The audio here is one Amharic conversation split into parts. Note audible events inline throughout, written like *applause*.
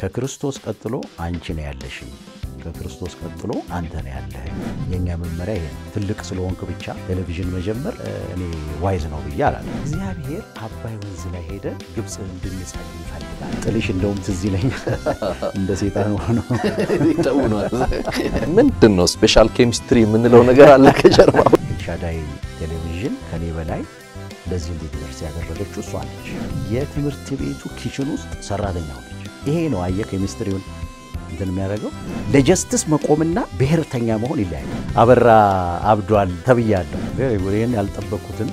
ከክርስቶስ ቀጥሎ አንቺ ነው ያለሽኝ፣ ከክርስቶስ ቀጥሎ አንተ ነው ያለህ። የእኛ መመሪያ ይሄ ነው። ትልቅ ስለሆንክ ብቻ ቴሌቪዥን መጀመር እኔ ዋይዝ ነው ብዬ አላለ። እግዚአብሔር አባይ ወንዝ ላይ ሄደ ግብፅ እንድንጸል ይፈልጋል። ጥልሽ እንደውም ትዝ ይለኛል *laughs* እንደ ሴጣን ሆኖ ተውኗል። ምንድን ነው ስፔሻል ኬሚስትሪ የምንለው ነገር አለ ከጀርባ ሻዳይ ቴሌቪዥን ከኔ በላይ ለዚህ እንዲደርስ ያደረገችው እሷ ነች። የትምህርት ቤቱ ኪችን ውስጥ ሰራተኛ ሆነች። ይሄ ነው አየ ኬሚስትሪውን እንትን የሚያደርገው ለጀስትስ መቆምና ብሔርተኛ መሆን ይለያል። አበራ አብዷል ተብያለሁ። ይህን ያልጠበቅኩትን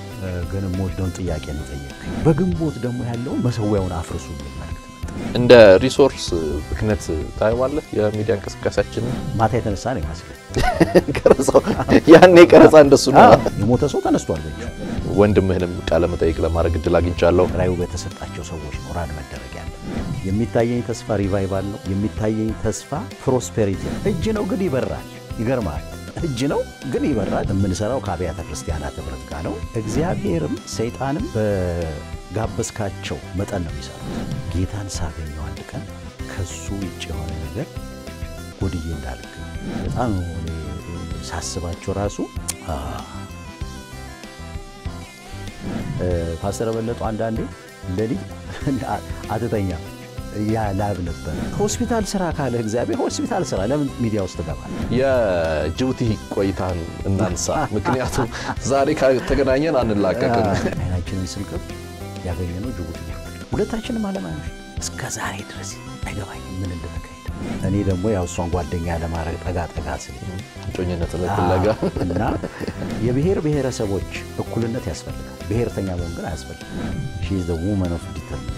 ግን የምወደውን ጥያቄ ነው ጠየቀኝ። በግንቦት ደግሞ ያለውን መሰዊያውን አፍርሱ እንደ ሪሶርስ ብክነት ታየዋለህ። የሚዲያ እንቅስቃሴያችን ማታ የተነሳ ነው ይመስል *laughs* ቀረጻው፣ ያኔ ቀረጻ እንደሱ ነው። የሞተ ሰው ተነስቷል። ወንድምህንም ቃለመጠይቅ ለማድረግ እድል አግኝቻለሁ። ራዩ በተሰጣቸው ሰዎች ነው መደረግ የሚታየኝ ተስፋ ሪቫይቫል ነው። የሚታየኝ ተስፋ ፕሮስፔሪቲ ነው። እጅ ነው ግን ይበራል። ይገርማል። እጅ ነው ግን ይበራል። የምንሰራው ከአብያተ ክርስቲያናት ህብረት ጋር ነው። እግዚአብሔርም ሰይጣንም በጋበዝካቸው መጠን ነው የሚሰሩት። ጌታን ሳገኘው አንድ ቀን ከሱ ውጭ የሆነ ነገር ጎድዬ እንዳልክ በጣም ሳስባቸው ራሱ ፓስተር በለጡ አንዳንዴ ሌሊት አትተኛም ያ ነበር። ሆስፒታል ስራ ካለ እግዚአብሔር ሆስፒታል ስራ ለምን ሚዲያ ውስጥ ገባል? የጅቡቲ ቆይታን እናንሳ፣ *laughs* ምክንያቱም ዛሬ ከተገናኘን አንላቀቅም። አይናችንን ስንቅብ ነው ጅቡቲ ሁለታችንም አለማ እስከ ዛሬ ድረስ አይገባኝ ምን እንደተካሄደ። እኔ ደግሞ ያው እሷን ጓደኛ ለማድረግ ጠጋ ጠጋ ስል እጮኝነት ፍለጋ እና የብሔር ብሔረሰቦች እኩልነት ያስፈልጋል። ብሔርተኛ መሆን ግን አያስፈልግም። ሺ ዘ ውመን ኦፍ ዲተርሚኔሽን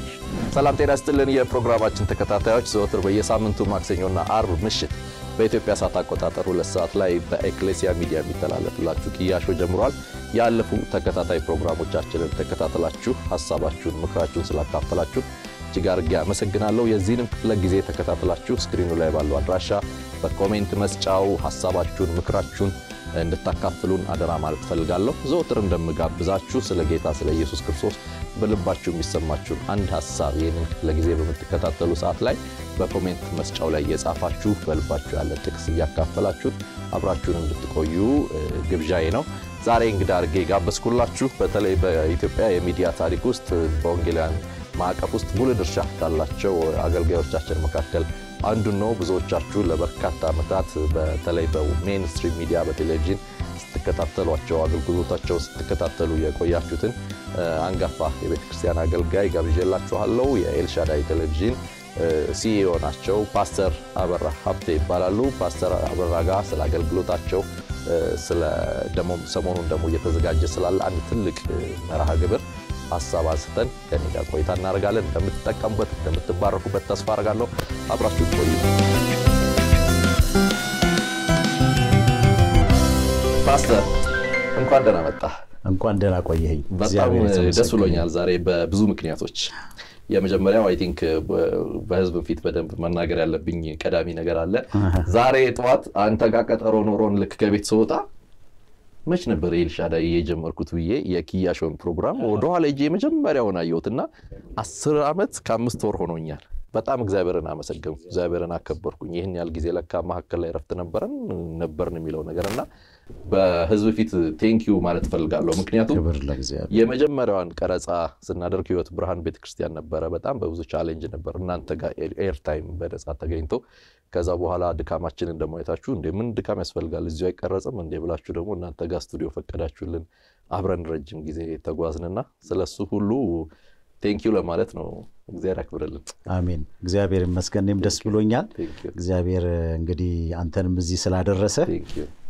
ሰላም ጤና ስጥልን። የፕሮግራማችን ተከታታዮች ዘወትር በየሳምንቱ ማክሰኞና አርብ ምሽት በኢትዮጵያ ሰዓት አቆጣጠር ሁለት ሰዓት ላይ በኤክሌሲያ ሚዲያ የሚተላለፍላችሁ ቅያሾ ጀምሯል። ያለፉ ተከታታይ ፕሮግራሞቻችንን ተከታተላችሁ ሀሳባችሁን፣ ምክራችሁን ስላካፈላችሁ እጅግ አድርጌ አመሰግናለሁ። የዚህንም ክፍለ ጊዜ ተከታተላችሁ ስክሪኑ ላይ ባለው አድራሻ በኮሜንት መስጫው ሀሳባችሁን፣ ምክራችሁን እንድታካፍሉን አደራ ማለት ፈልጋለሁ። ዘወትር እንደምጋብዛችሁ ስለ ጌታ ስለ ኢየሱስ ክርስቶስ በልባችሁ የሚሰማችሁን አንድ ሀሳብ ይህንን ክፍለ ጊዜ በምትከታተሉ ሰዓት ላይ በኮሜንት መስጫው ላይ እየጻፋችሁ በልባችሁ ያለ ጥቅስ እያካፈላችሁ አብራችሁን እንድትቆዩ ግብዣዬ ነው። ዛሬ እንግዳ አድርጌ ጋበዝኩላችሁ በተለይ በኢትዮጵያ የሚዲያ ታሪክ ውስጥ በወንጌላውያን ማዕቀፍ ውስጥ ሙሉ ድርሻ ካላቸው አገልጋዮቻችን መካከል አንዱን ነው። ብዙዎቻችሁ ለበርካታ ዓመታት በተለይ በሜንስትሪም ሚዲያ በቴሌቪዥን ስትከታተሏቸው አገልግሎታቸው ስትከታተሉ የቆያችሁትን አንጋፋ የቤተ ክርስቲያን አገልጋይ ጋብዤላችኋለሁ። የኤልሻዳይ ቴሌቪዥን ሲኢኦ ናቸው። ፓስተር አበራ ሀብቴ ይባላሉ። ፓስተር አበራ ጋር ስለ አገልግሎታቸው ስለ ሰሞኑን ደግሞ እየተዘጋጀ ስላለ አንድ ትልቅ መርሃ ግብር ሀሳብ አንስተን ከኔ ጋር ቆይታ እናደርጋለን። እንደምትጠቀሙበት፣ እንደምትባረኩበት ተስፋ አርጋለሁ አብራችሁ ቆዩ። ፓስተር እንኳን ደህና መጣ። እንኳን ደህና ቆየኝ። በጣም ደስ ብሎኛል ዛሬ በብዙ ምክንያቶች የመጀመሪያው አይ ቲንክ በህዝብ ፊት በደንብ መናገር ያለብኝ ቀዳሚ ነገር አለ። ዛሬ ጠዋት አንተ ጋር ቀጠሮ ኖሮን ልክ ከቤት ስወጣ መች ነበር ኤልሻዳ የጀመርኩት ብዬ የኪያሾን ፕሮግራም ወደኋላ ሄጄ የመጀመሪያውን አየሁትና አስር ዓመት ከአምስት ወር ሆኖኛል። በጣም እግዚአብሔርን አመሰገንኩ፣ እግዚአብሔርን አከበርኩኝ። ይህን ያህል ጊዜ ለካ መካከል ላይ ረፍት ነበረን ነበርን የሚለው ነገር እና በህዝብ ፊት ቴንኪዩ ማለት ፈልጋለሁ። ምክንያቱም የመጀመሪያዋን ቀረፃ ስናደርግ ህይወት ብርሃን ቤተክርስቲያን ነበረ። በጣም በብዙ ቻሌንጅ ነበር። እናንተ ጋር ኤርታይም በነፃ ተገኝቶ ከዛ በኋላ ድካማችንን እንደማየታችሁ እንደ ምን ድካም ያስፈልጋል እዚሁ አይቀረጽም እንደ ብላችሁ ደግሞ እናንተ ጋር ስቱዲዮ ፈቀዳችሁልን። አብረን ረጅም ጊዜ ተጓዝንና ስለሱ ሁሉ ቴንኪዩ ለማለት ነው። እግዚአብሔር ያክብርልን። አሜን። እግዚአብሔር ይመስገን። ደስ ብሎኛል። እግዚአብሔር እንግዲህ አንተንም እዚህ ስላደረሰ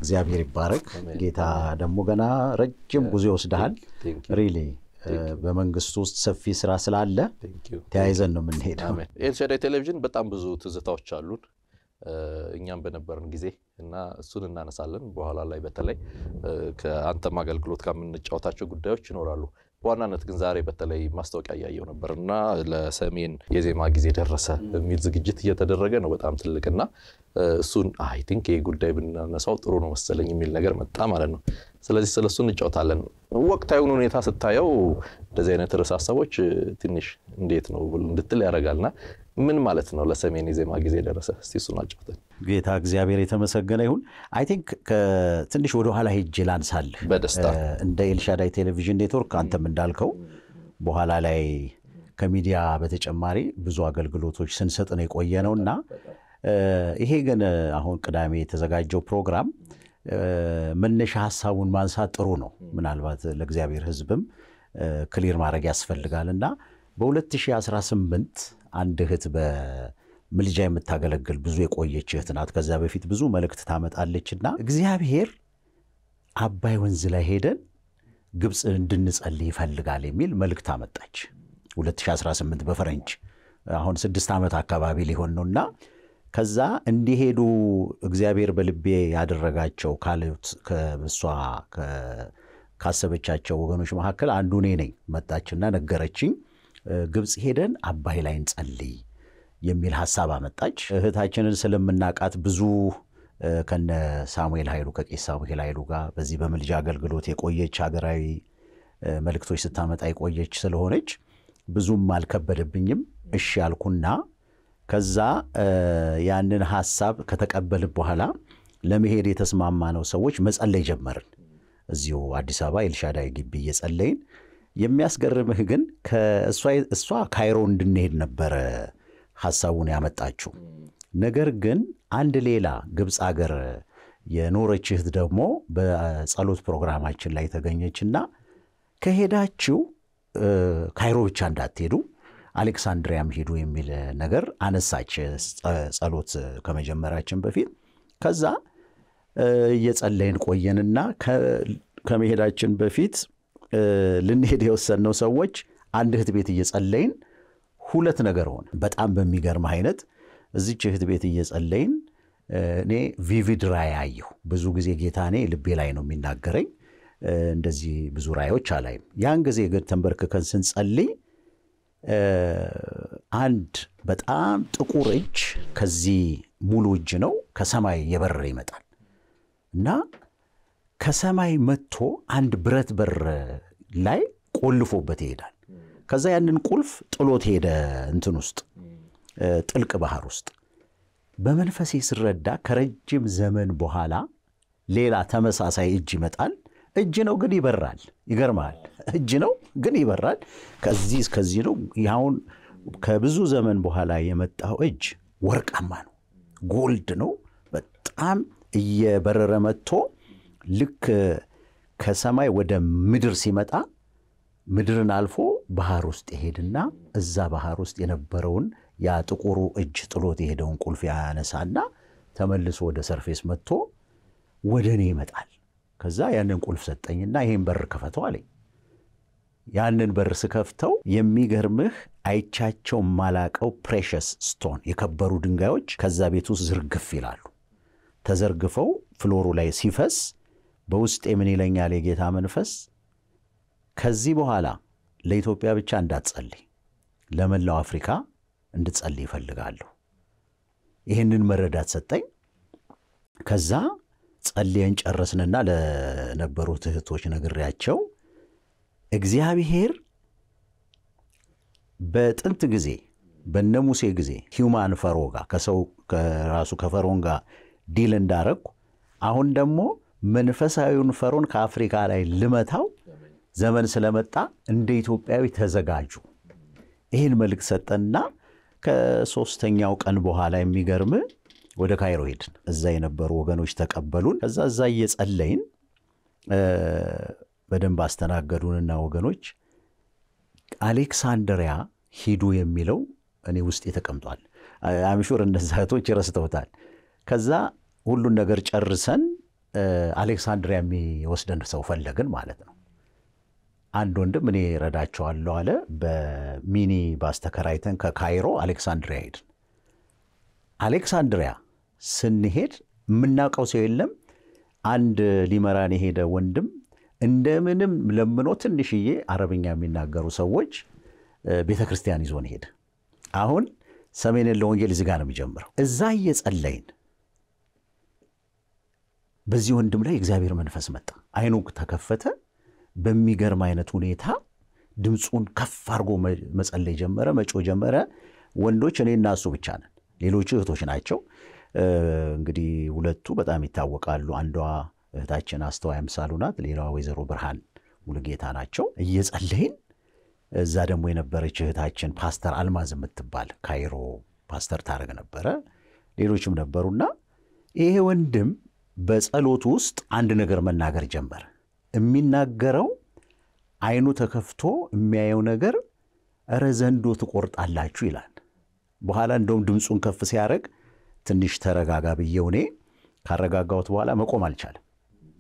እግዚአብሔር ይባረክ። ጌታ ደግሞ ገና ረጅም ጉዞ ይወስድሃል። ሪሊ uh, በመንግስቱ ውስጥ ሰፊ ስራ ስላለ ተያይዘን ነው የምንሄደው። ኤልሻዳይ ቴሌቪዥን በጣም ብዙ ትዝታዎች አሉን uh, እኛም በነበረን ጊዜ እና እሱን እናነሳለን። በኋላ ላይ በተለይ uh, ከአንተም አገልግሎት ጋር የምንጫወታቸው ጉዳዮች ይኖራሉ። በዋናነት ግን ዛሬ በተለይ ማስታወቂያ እያየው ነበር እና ለሰሜን የዜማ ጊዜ ደረሰ የሚል ዝግጅት እየተደረገ ነው። በጣም ትልቅና እሱን አይ ቲንክ ይህ ጉዳይ ብናነሳው ጥሩ ነው መሰለኝ የሚል ነገር መጣ ማለት ነው። ስለዚህ ስለ እሱ እንጫወታለን። ወቅታዊውን ሁኔታ ስታየው እንደዚህ አይነት ርዕሰ ሀሳቦች ትንሽ እንዴት ነው እንድትል ያደርጋልና ምን ማለት ነው ለሰሜን የዜማ ጊዜ ደረሰ? እስቲ እሱን አጫውተን ጌታ እግዚአብሔር የተመሰገነ ይሁን። አይ ቲንክ ትንሽ ወደኋላ ሄጄ ላንሳልህ እንደ ኤልሻዳይ ቴሌቪዥን ኔትወርክ አንተም እንዳልከው በኋላ ላይ ከሚዲያ በተጨማሪ ብዙ አገልግሎቶች ስንሰጥ ነው የቆየ ነው እና ይሄ ግን አሁን ቅዳሜ የተዘጋጀው ፕሮግራም መነሻ ሀሳቡን ማንሳት ጥሩ ነው። ምናልባት ለእግዚአብሔር ህዝብም ክሊር ማድረግ ያስፈልጋል እና በ2018 አንድ እህት ምልጃ የምታገለግል ብዙ የቆየች እህት ናት። ከዚያ በፊት ብዙ መልእክት ታመጣለችና እግዚአብሔር አባይ ወንዝ ላይ ሄደን ግብፅ እንድንጸልይ ይፈልጋል የሚል መልእክት አመጣች። 2018 በፈረንጅ አሁን ስድስት ዓመት አካባቢ ሊሆን ነውና ከዛ እንዲሄዱ እግዚአብሔር በልቤ ያደረጋቸው ካሉት ከእሷ ካሰበቻቸው ወገኖች መካከል አንዱ እኔ ነኝ። መጣችና ነገረችኝ፣ ግብፅ ሄደን አባይ ላይ እንጸልይ የሚል ሀሳብ አመጣች። እህታችንን ስለምናቃት ብዙ ከነ ሳሙኤል ኃይሉ ከቄስ ሳሙኤል ኃይሉ ጋር በዚህ በምልጃ አገልግሎት የቆየች ሀገራዊ መልእክቶች ስታመጣ የቆየች ስለሆነች ብዙም አልከበደብኝም። እሺ ያልኩና ከዛ ያንን ሀሳብ ከተቀበል በኋላ ለመሄድ የተስማማነው ሰዎች መጸለይ ጀመርን። እዚሁ አዲስ አበባ ኤልሻዳይ ግቢ እየጸለይን የሚያስገርምህ ግን እሷ ካይሮ እንድንሄድ ነበረ ሐሳቡን ያመጣችው። ነገር ግን አንድ ሌላ ግብፅ አገር የኖረች እህት ደግሞ በጸሎት ፕሮግራማችን ላይ ተገኘችና ከሄዳችው ካይሮ ብቻ እንዳትሄዱ አሌክሳንድሪያም ሄዱ የሚል ነገር አነሳች። ጸሎት ከመጀመራችን በፊት ከዛ እየጸለይን ቆየንና ከመሄዳችን በፊት ልንሄድ የወሰንነው ሰዎች አንድ እህት ቤት እየጸለይን ሁለት ነገር ሆነ። በጣም በሚገርም አይነት እዚች እህት ቤት እየጸለይን እኔ ቪቪድ ራእይ አየሁ። ብዙ ጊዜ ጌታ እኔ ልቤ ላይ ነው የሚናገረኝ፣ እንደዚህ ብዙ ራእዮች አላይም። ያን ጊዜ ግን ተንበርክከን ስንጸልይ አንድ በጣም ጥቁር እጅ ከዚህ ሙሉ እጅ ነው ከሰማይ የበረረ ይመጣል እና ከሰማይ መጥቶ አንድ ብረት በር ላይ ቆልፎበት ይሄዳል። ከዛ ያንን ቁልፍ ጥሎት ሄደ እንትን ውስጥ ጥልቅ ባህር ውስጥ። በመንፈሴ ስረዳ ከረጅም ዘመን በኋላ ሌላ ተመሳሳይ እጅ ይመጣል። እጅ ነው ግን ይበራል። ይገርማል። እጅ ነው ግን ይበራል። ከዚህ እስከዚህ ነው። አሁን ከብዙ ዘመን በኋላ የመጣው እጅ ወርቃማ ነው፣ ጎልድ ነው። በጣም እየበረረ መጥቶ ልክ ከሰማይ ወደ ምድር ሲመጣ ምድርን አልፎ ባህር ውስጥ ይሄድና እዛ ባህር ውስጥ የነበረውን ያ ጥቁሩ እጅ ጥሎት የሄደውን ቁልፍ ያነሳና ተመልሶ ወደ ሰርፌስ መጥቶ ወደ እኔ ይመጣል። ከዛ ያንን ቁልፍ ሰጠኝና ይሄን በር ከፈተው አለኝ። ያንን በር ስከፍተው የሚገርምህ አይቻቸው ማላቀው ፕሬሸስ ስቶን የከበሩ ድንጋዮች ከዛ ቤት ውስጥ ዝርግፍ ይላሉ። ተዘርግፈው ፍሎሩ ላይ ሲፈስ በውስጤ ምን ይለኛል የጌታ መንፈስ ከዚህ በኋላ ለኢትዮጵያ ብቻ እንዳትጸልይ፣ ለመላው አፍሪካ እንድጸልይ ይፈልጋሉ። ይህንን መረዳት ሰጠኝ። ከዛ ጸልየን ጨረስንና ለነበሩት እህቶች ነግሬያቸው እግዚአብሔር በጥንት ጊዜ በነ ሙሴ ጊዜ ሂውማን ፈሮ ጋር ከሰው ከራሱ ከፈሮን ጋር ዲል እንዳረግኩ አሁን ደግሞ መንፈሳዊውን ፈሮን ከአፍሪካ ላይ ልመታው ዘመን ስለመጣ እንደ ኢትዮጵያዊ ተዘጋጁ ይህን መልእክት ሰጠና ከሶስተኛው ቀን በኋላ የሚገርም ወደ ካይሮ ሄድን። እዛ የነበሩ ወገኖች ተቀበሉን። ከዛ እዛ እየጸለይን በደንብ አስተናገዱንና ወገኖች አሌክሳንድሪያ ሂዱ የሚለው እኔ ውስጤ ተቀምጧል። አምሹር እነዛ እህቶች ይረስተውታል። ከዛ ሁሉን ነገር ጨርሰን አሌክሳንድሪያ የሚወስደን ሰው ፈለግን ማለት ነው። አንድ ወንድም እኔ ረዳቸዋለሁ አለ። በሚኒ ባስ ተከራይተን ከካይሮ አሌክሳንድሪያ ሄድን። አሌክሳንድሪያ ስንሄድ የምናውቀው ሰው የለም። አንድ ሊመራን የሄደ ወንድም እንደምንም ለምኖ ትንሽዬ አረብኛ የሚናገሩ ሰዎች ቤተ ክርስቲያን ይዞን ሄደ። አሁን ሰሜን የለ ወንጌል እዚህ ጋር ነው የሚጀምረው። እዛ እየጸለይን በዚህ ወንድም ላይ እግዚአብሔር መንፈስ መጣ። አይኑ ተከፈተ። በሚገርም አይነት ሁኔታ ድምፁን ከፍ አድርጎ መጸለይ ጀመረ፣ መጮ ጀመረ። ወንዶች እኔ እሱ ብቻ ነን፣ ሌሎቹ እህቶች ናቸው። እንግዲህ ሁለቱ በጣም ይታወቃሉ። አንዷ እህታችን አስተዋይ አምሳሉ ናት፣ ሌላዋ ወይዘሮ ብርሃን ሙሉጌታ ናቸው። እየጸለይን እዛ ደግሞ የነበረች እህታችን ፓስተር አልማዝ የምትባል ካይሮ ፓስተር ታደርግ ነበረ፣ ሌሎችም ነበሩና ይሄ ወንድም በጸሎቱ ውስጥ አንድ ነገር መናገር ጀመረ። የሚናገረው አይኑ ተከፍቶ የሚያየው ነገር እረ ዘንዶ ትቆርጣላችሁ ይላል። በኋላ እንደውም ድምፁን ከፍ ሲያደርግ ትንሽ ተረጋጋ ብዬው እኔ ካረጋጋሁት በኋላ መቆም አልቻለም።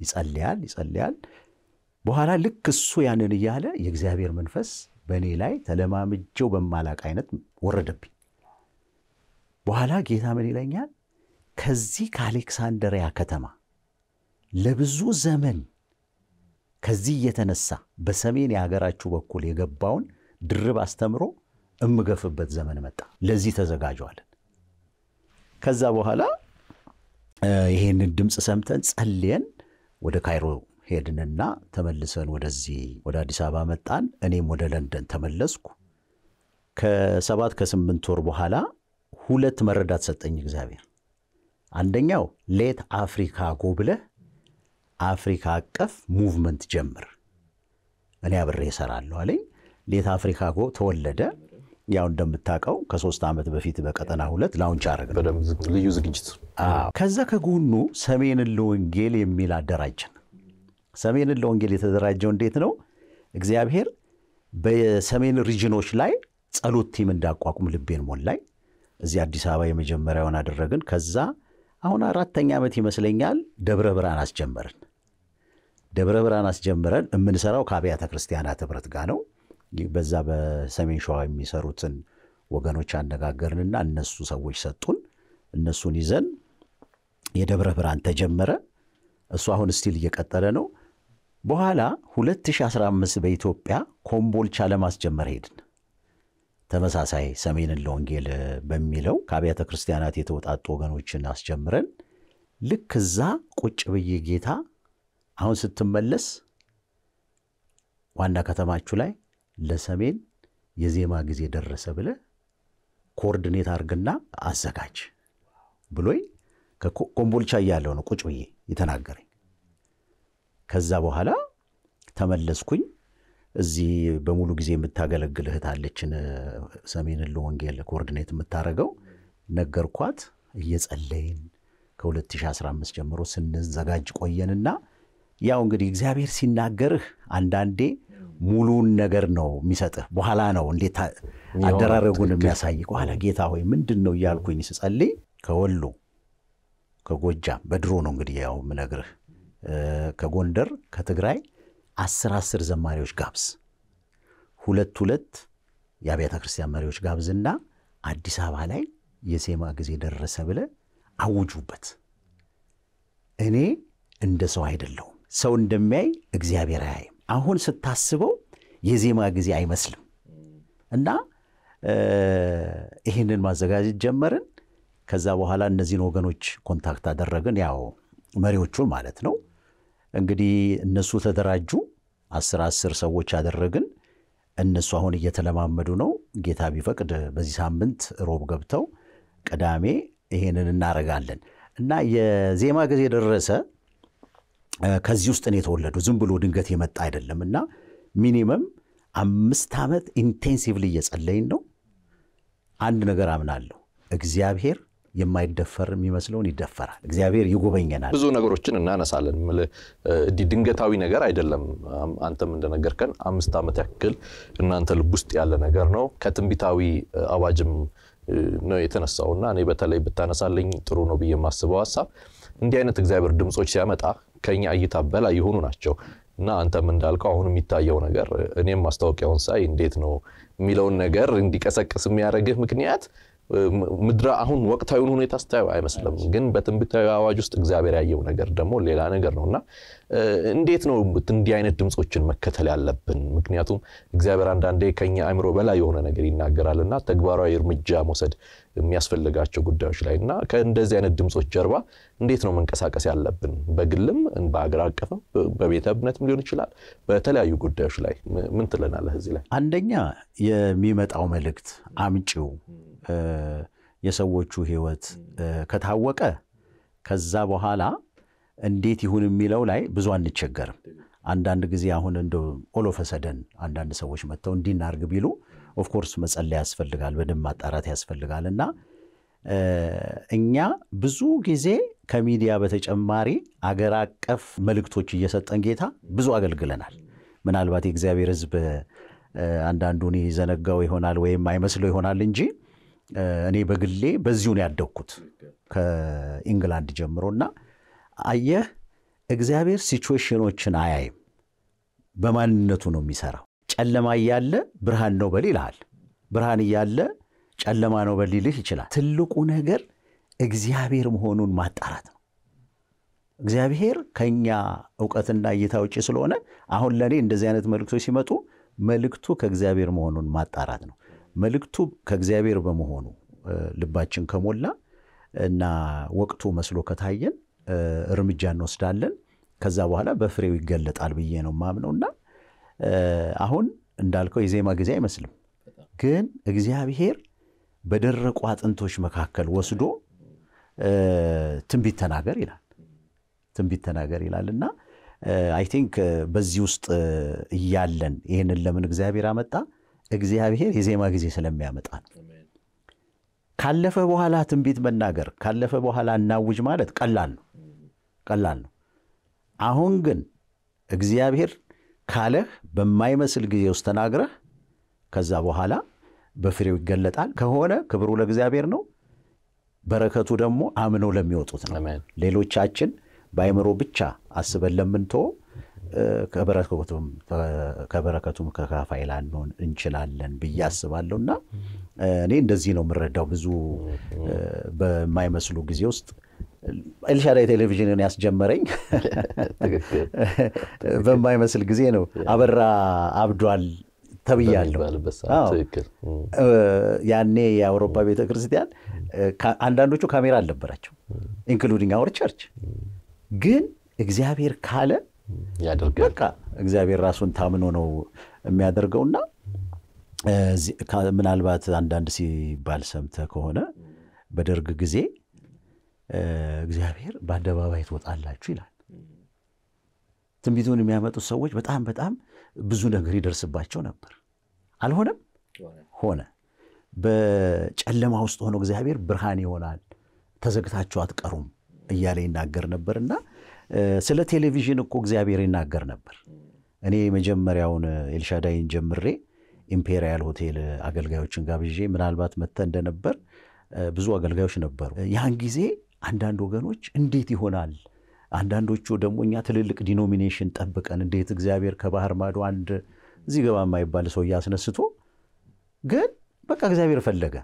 ይጸልያል ይጸልያል። በኋላ ልክ እሱ ያንን እያለ የእግዚአብሔር መንፈስ በእኔ ላይ ተለማምጀው በማላቅ አይነት ወረደብኝ። በኋላ ጌታ ምን ይለኛል? ከዚህ ከአሌክሳንደሪያ ከተማ ለብዙ ዘመን ከዚህ እየተነሳ በሰሜን የሀገራችሁ በኩል የገባውን ድርብ አስተምሮ እምገፍበት ዘመን መጣ። ለዚህ ተዘጋጀዋለን። ከዛ በኋላ ይሄንን ድምፅ ሰምተን ጸልየን ወደ ካይሮ ሄድንና ተመልሰን ወደዚህ ወደ አዲስ አበባ መጣን። እኔም ወደ ለንደን ተመለስኩ። ከሰባት ከስምንት ወር በኋላ ሁለት መረዳት ሰጠኝ እግዚአብሔር። አንደኛው ሌት አፍሪካ ጎብለህ አፍሪካ አቀፍ ሙቭመንት ጀምር፣ እኔ አብሬ እሰራለሁ አለኝ። ሌት አፍሪካ ጎ ተወለደ። ያው እንደምታውቀው ከሶስት ዓመት በፊት በቀጠና ሁለት ላውንች አደረግን ልዩ ዝግጅት። ከዛ ከጎኑ ሰሜን ለወንጌል የሚል አደራጀን። ሰሜን ለወንጌል የተደራጀው እንዴት ነው? እግዚአብሔር በሰሜን ሪጅኖች ላይ ጸሎት ቲም እንዳቋቁም ልቤን ሞላኝ። እዚህ አዲስ አበባ የመጀመሪያውን አደረግን። ከዛ አሁን አራተኛ ዓመት ይመስለኛል ደብረ ብርሃን አስጀመርን። ደብረ ብርሃን አስጀምረን የምንሰራው ከአብያተ ክርስቲያናት ህብረት ጋር ነው። በዛ በሰሜን ሸዋ የሚሰሩትን ወገኖች አነጋገርንና እነሱ ሰዎች ሰጡን። እነሱን ይዘን የደብረ ብርሃን ተጀመረ። እሱ አሁን ስቲል እየቀጠለ ነው። በኋላ 2015 በኢትዮጵያ ኮምቦልቻ ለማስጀመር ሄድን። ተመሳሳይ ሰሜንን ለወንጌል በሚለው ከአብያተ ክርስቲያናት የተውጣጡ ወገኖችን አስጀምረን ልክ እዛ ቁጭ ብዬ ጌታ አሁን ስትመለስ ዋና ከተማችሁ ላይ ለሰሜን የዜማ ጊዜ ደረሰ ብለ ኮኦርዲኔት አርግና አዘጋጅ ብሎኝ ከኮምቦልቻ እያለው ነው ቁጭ ብዬ የተናገረኝ። ከዛ በኋላ ተመለስኩኝ። እዚህ በሙሉ ጊዜ የምታገለግል እህት አለችን፣ ሰሜን ለወንጌል ኮኦርዲኔት የምታደርገው ነገርኳት። እየጸለይን ከ2015 ጀምሮ ስንዘጋጅ ቆየንና ያው እንግዲህ እግዚአብሔር ሲናገርህ አንዳንዴ ሙሉውን ነገር ነው የሚሰጥህ። በኋላ ነው እንዴት አደራረጉን የሚያሳይ። በኋላ ጌታ ሆይ ምንድን ነው እያልኩኝ ስጸልይ ከወሎ ከጎጃም በድሮ ነው እንግዲህ ያው የምነግርህ ከጎንደር ከትግራይ አስር አስር ዘማሪዎች ጋብዝ፣ ሁለት ሁለት የአብያተ ክርስቲያን መሪዎች ጋብዝና አዲስ አበባ ላይ የሴማ ጊዜ ደረሰ ብለ አውጁበት። እኔ እንደ ሰው አይደለሁም ሰው እንደሚያይ እግዚአብሔር አያይም። አሁን ስታስበው የዜማ ጊዜ አይመስልም እና ይህንን ማዘጋጀት ጀመርን። ከዛ በኋላ እነዚህን ወገኖች ኮንታክት አደረግን፣ ያው መሪዎቹን ማለት ነው። እንግዲህ እነሱ ተደራጁ። አስር አስር ሰዎች አደረግን። እነሱ አሁን እየተለማመዱ ነው። ጌታ ቢፈቅድ በዚህ ሳምንት ሮብ ገብተው ቅዳሜ ይህንን እናረጋለን እና የዜማ ጊዜ ደረሰ። ከዚህ ውስጥ ነው የተወለደው። ዝም ብሎ ድንገት የመጣ አይደለም እና ሚኒመም አምስት ዓመት ኢንቴንሲቭሊ እየጸለይን ነው። አንድ ነገር አምናለሁ፣ እግዚአብሔር የማይደፈር የሚመስለውን ይደፈራል። እግዚአብሔር ይጎበኘናል። ብዙ ነገሮችን እናነሳለን። እንዲህ ድንገታዊ ነገር አይደለም። አንተም እንደነገርከን አምስት ዓመት ያክል እናንተ ልብ ውስጥ ያለ ነገር ነው። ከትንቢታዊ አዋጅም ነው የተነሳው እና እኔ በተለይ ብታነሳለኝ ጥሩ ነው ብዬ የማስበው ሀሳብ እንዲህ አይነት እግዚአብሔር ድምፆች ሲያመጣ ከኛ እይታ በላይ የሆኑ ናቸው እና አንተም እንዳልከው አሁን የሚታየው ነገር እኔም ማስታወቂያውን ሳይ እንዴት ነው የሚለውን ነገር እንዲቀሰቅስ የሚያደርግህ ምክንያት ምድረ አሁን ወቅታዊን ሁኔታ ስታየው አይመስልም፣ ግን በትንቢታዊ አዋጅ ውስጥ እግዚአብሔር ያየው ነገር ደግሞ ሌላ ነገር ነው እና እንዴት ነው እንዲህ አይነት ድምፆችን መከተል ያለብን? ምክንያቱም እግዚአብሔር አንዳንዴ ከኛ አእምሮ በላይ የሆነ ነገር ይናገራል እና ተግባራዊ እርምጃ መውሰድ የሚያስፈልጋቸው ጉዳዮች ላይ እና ከእንደዚህ አይነት ድምፆች ጀርባ እንዴት ነው መንቀሳቀስ ያለብን? በግልም በአገር አቀፍም በቤተ እምነትም ሊሆን ይችላል። በተለያዩ ጉዳዮች ላይ ምን ትለናለህ? እዚህ ላይ አንደኛ የሚመጣው መልእክት አምጪው የሰዎቹ ህይወት ከታወቀ ከዛ በኋላ እንዴት ይሁን የሚለው ላይ ብዙ አንቸገርም። አንዳንድ ጊዜ አሁን እንደ ኦሎፈሰደን አንዳንድ ሰዎች መጥተው እንዲናርግ ቢሉ ኦፍኮርስ መጸለይ ያስፈልጋል፣ በደንብ ማጣራት ያስፈልጋል እና እኛ ብዙ ጊዜ ከሚዲያ በተጨማሪ አገር አቀፍ መልእክቶች እየሰጠን ጌታ ብዙ አገልግለናል። ምናልባት የእግዚአብሔር ህዝብ አንዳንዱን ይዘነጋው ይሆናል ወይም አይመስለው ይሆናል እንጂ እኔ በግሌ በዚሁ ነው ያደግኩት ከኢንግላንድ እና አየህ እግዚአብሔር ሲትዌሽኖችን አያይም፣ በማንነቱ ነው የሚሰራው። ጨለማ እያለ ብርሃን ነው በል ይልሃል፣ ብርሃን እያለ ጨለማ ነው በል ይችላል። ትልቁ ነገር እግዚአብሔር መሆኑን ማጣራት ነው። እግዚአብሔር ከኛ እውቀትና እይታ ውጭ ስለሆነ አሁን ለእኔ እንደዚህ አይነት መልእክቶች ሲመጡ መልእክቱ ከእግዚአብሔር መሆኑን ማጣራት ነው። መልእክቱ ከእግዚአብሔር በመሆኑ ልባችን ከሞላ እና ወቅቱ መስሎ ከታየን እርምጃ እንወስዳለን። ከዛ በኋላ በፍሬው ይገለጣል ብዬ ነው ማምነው እና አሁን እንዳልከው የዜማ ጊዜ አይመስልም፣ ግን እግዚአብሔር በደረቁ አጥንቶች መካከል ወስዶ ትንቢት ተናገር ይላል። ትንቢት ተናገር ይላል እና አይ ቲንክ በዚህ ውስጥ እያለን ይህንን ለምን እግዚአብሔር አመጣ እግዚአብሔር የዜማ ጊዜ ስለሚያመጣ ነው። ካለፈ በኋላ ትንቢት መናገር ካለፈ በኋላ እናውጅ ማለት ቀላል ነው ቀላል ነው። አሁን ግን እግዚአብሔር ካለህ በማይመስል ጊዜ ውስጥ ተናግረህ ከዛ በኋላ በፍሬው ይገለጣል። ከሆነ ክብሩ ለእግዚአብሔር ነው። በረከቱ ደግሞ አምነው ለሚወጡት ነው። ሌሎቻችን በአይምሮ ብቻ አስበን ለምንተወው ከበረከቱም ተካፋይ ላንሆን እንችላለን ብዬ አስባለሁ እና እኔ እንደዚህ ነው የምረዳው። ብዙ በማይመስሉ ጊዜ ውስጥ ኤልሻዳይ ቴሌቪዥንን ያስጀመረኝ *laughs* *laughs* በማይመስል ጊዜ ነው። አበራ አብዷል ተብያለሁ። ያኔ የአውሮፓ ቤተክርስቲያን አንዳንዶቹ ካሜራ አልነበራቸው ኢንክሉዲንግ አወር ቸርች ግን እግዚአብሔር ካለ ያደርጋል። በቃ እግዚአብሔር ራሱን ታምኖ ነው የሚያደርገውና ምናልባት አንዳንድ ሲባል ሰምተ ከሆነ በደርግ ጊዜ እግዚአብሔር በአደባባይ ትወጣላችሁ ይላል። ትንቢቱን የሚያመጡት ሰዎች በጣም በጣም ብዙ ነገር ይደርስባቸው ነበር። አልሆነም? ሆነ። በጨለማ ውስጥ ሆኖ እግዚአብሔር ብርሃን ይሆናል፣ ተዘግታችሁ አትቀሩም እያለ ይናገር ነበርና ስለ ቴሌቪዥን እኮ እግዚአብሔር ይናገር ነበር። እኔ የመጀመሪያውን ኤልሻዳይን ጀምሬ ኢምፔሪያል ሆቴል አገልጋዮችን ጋብዤ ምናልባት መተ እንደነበር ብዙ አገልጋዮች ነበሩ። ያን ጊዜ አንዳንድ ወገኖች እንዴት ይሆናል? አንዳንዶቹ ደግሞ እኛ ትልልቅ ዲኖሚኔሽን ጠብቀን እንዴት እግዚአብሔር ከባህር ማዶ አንድ እዚህ ገባ የማይባል ሰው እያስነስቶ ግን በቃ እግዚአብሔር ፈለገ።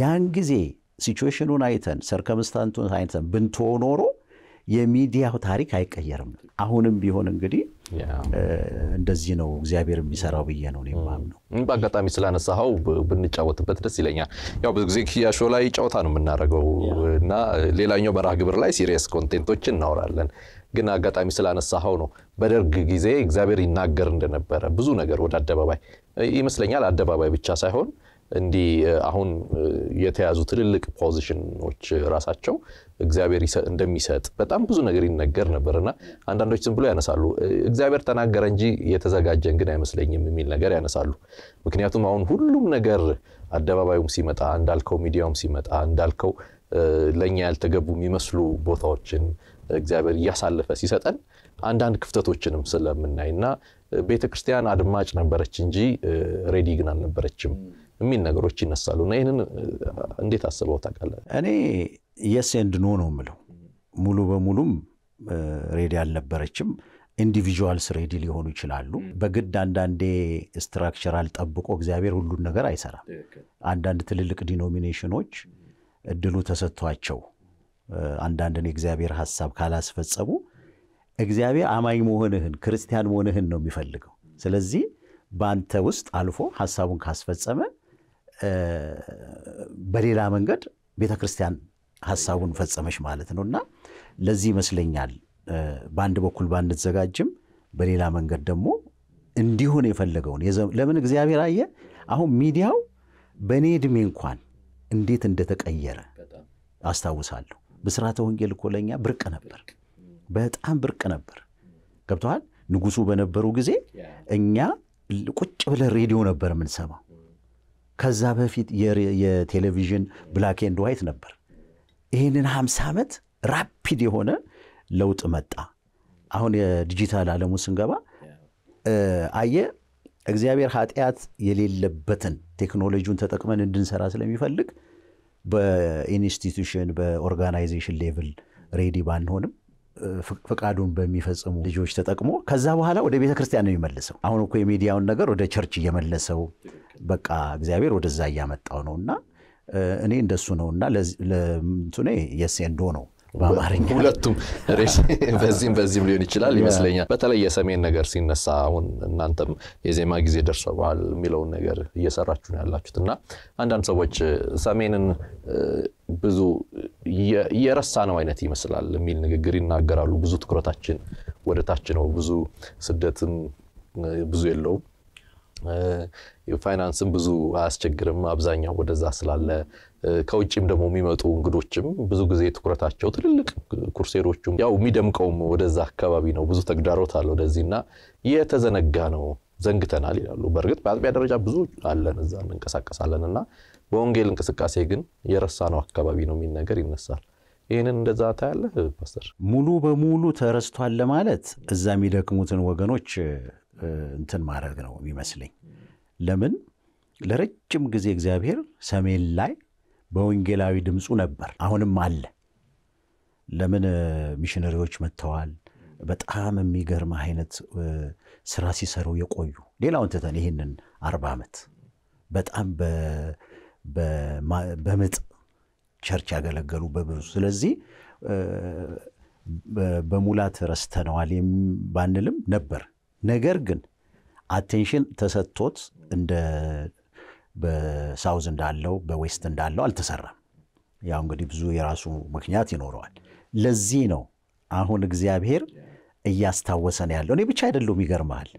ያን ጊዜ ሲቹዌሽኑን አይተን ሰርከምስታንቱን አይተን ብንቶ ኖሮ የሚዲያው ታሪክ አይቀየርም። አሁንም ቢሆን እንግዲህ እንደዚህ ነው እግዚአብሔር የሚሰራው ብዬ ነው የማምነው። በአጋጣሚ ስላነሳኸው ብንጫወትበት ደስ ይለኛል። ያው ብዙ ጊዜ ክያሾ ላይ ጨዋታ ነው የምናደርገው እና ሌላኛው መርሃ ግብር ላይ ሲሪየስ ኮንቴንቶች እናወራለን። ግን አጋጣሚ ስላነሳኸው ነው። በደርግ ጊዜ እግዚአብሔር ይናገር እንደነበረ ብዙ ነገር ወደ አደባባይ ይመስለኛል፣ አደባባይ ብቻ ሳይሆን እንዲህ አሁን የተያዙ ትልልቅ ፖዚሽኖች ራሳቸው እግዚአብሔር እንደሚሰጥ በጣም ብዙ ነገር ይነገር ነበር እና አንዳንዶች ዝም ብሎ ያነሳሉ። እግዚአብሔር ተናገረ እንጂ የተዘጋጀን ግን አይመስለኝም የሚል ነገር ያነሳሉ። ምክንያቱም አሁን ሁሉም ነገር አደባባዩም ሲመጣ እንዳልከው፣ ሚዲያውም ሲመጣ እንዳልከው ለእኛ ያልተገቡ የሚመስሉ ቦታዎችን እግዚአብሔር እያሳለፈ ሲሰጠን አንዳንድ ክፍተቶችንም ስለምናይና ቤተ ክርስቲያን አድማጭ ነበረች እንጂ ሬዲ ግን አልነበረችም። የሚል ነገሮች ይነሳሉ እና ይህንን እንዴት አስበው ታውቃለህ? እኔ የስ ኤንድ ኖ ነው የምለው። ሙሉ በሙሉም ሬዲ አልነበረችም። ኢንዲቪዥዋልስ ሬዲ ሊሆኑ ይችላሉ። በግድ አንዳንዴ ስትራክቸራል ጠብቆ እግዚአብሔር ሁሉን ነገር አይሰራም። አንዳንድ ትልልቅ ዲኖሚኔሽኖች እድሉ ተሰጥቷቸው አንዳንድን የእግዚአብሔር ሀሳብ ካላስፈጸሙ እግዚአብሔር አማኝ መሆንህን ክርስቲያን መሆንህን ነው የሚፈልገው። ስለዚህ በአንተ ውስጥ አልፎ ሀሳቡን ካስፈጸመ በሌላ መንገድ ቤተ ክርስቲያን ሀሳቡን ፈጸመች ማለት ነው እና ለዚህ ይመስለኛል በአንድ በኩል ባንዘጋጅም በሌላ መንገድ ደግሞ እንዲሆን የፈለገውን ለምን እግዚአብሔር አየ። አሁን ሚዲያው በእኔ ዕድሜ እንኳን እንዴት እንደተቀየረ አስታውሳለሁ። ብስራተ ወንጌል እኮ ለእኛ ብርቅ ነበር፣ በጣም ብርቅ ነበር። ገብተዋል። ንጉሱ በነበሩ ጊዜ እኛ ቁጭ ብለን ሬዲዮ ነበር የምንሰማው ከዛ በፊት የቴሌቪዥን ብላክ ኤንድ ዋይት ነበር። ይህንን 50 ዓመት ራፒድ የሆነ ለውጥ መጣ። አሁን የዲጂታል ዓለሙ ስንገባ አየ እግዚአብሔር ኃጢአት የሌለበትን ቴክኖሎጂውን ተጠቅመን እንድንሰራ ስለሚፈልግ በኢንስቲቱሽን በኦርጋናይዜሽን ሌቭል ሬዲ ባንሆንም ፍቃዱን በሚፈጽሙ ልጆች ተጠቅሞ ከዛ በኋላ ወደ ቤተ ክርስቲያን ነው የሚመልሰው። አሁን እኮ የሚዲያውን ነገር ወደ ቸርች እየመለሰው በቃ እግዚአብሔር ወደዛ እያመጣው ነው እና እኔ እንደሱ እና ለምንትኔ የሴንዶ ነው በአማርኛ ሁለቱም *laughs* በዚህም በዚህም ሊሆን ይችላል ይመስለኛል። በተለይ የሰሜን ነገር ሲነሳ አሁን እናንተም የዜማ ጊዜ ደርሰዋል የሚለውን ነገር እየሰራችሁ ነው ያላችሁት እና አንዳንድ ሰዎች ሰሜንን ብዙ የረሳ ነው አይነት ይመስላል የሚል ንግግር ይናገራሉ። ብዙ ትኩረታችን ወደታች ነው፣ ብዙ ስደትም ብዙ የለውም ፋይናንስም ብዙ አያስቸግርም። አብዛኛው ወደዛ ስላለ ከውጭም ደግሞ የሚመጡ እንግዶችም ብዙ ጊዜ ትኩረታቸው ትልልቅ ኩርሴሮቹም ያው የሚደምቀውም ወደዛ አካባቢ ነው። ብዙ ተግዳሮት አለ ወደዚህና የተዘነጋ ነው ዘንግተናል ይላሉ። በእርግጥ በአጥቢያ ደረጃ ብዙ አለን፣ እዛ እንንቀሳቀሳለን እና በወንጌል እንቅስቃሴ ግን የረሳነው አካባቢ ነው የሚነገር ይነሳል። ይህንን እንደዛ ታያለህ ፓስተር? ሙሉ በሙሉ ተረስቷል ለማለት እዛ የሚደክሙትን ወገኖች እንትን ማድረግ ነው የሚመስለኝ። ለምን ለረጅም ጊዜ እግዚአብሔር ሰሜን ላይ በወንጌላዊ ድምፁ ነበር፣ አሁንም አለ። ለምን ሚሽነሪዎች መጥተዋል። በጣም የሚገርም አይነት ስራ ሲሰሩ የቆዩ ሌላውን ትተን ይህንን አርባ ዓመት በጣም በምጥ ቸርች ያገለገሉ በብዙ ስለዚህ በሙላት ረስተነዋል ባንልም ነበር ነገር ግን አቴንሽን ተሰጥቶት እንደ በሳውዝ እንዳለው በዌስት እንዳለው አልተሰራም። ያው እንግዲህ ብዙ የራሱ ምክንያት ይኖረዋል። ለዚህ ነው አሁን እግዚአብሔር እያስታወሰን ያለው። እኔ ብቻ አይደለሁም። ይገርመሃል፣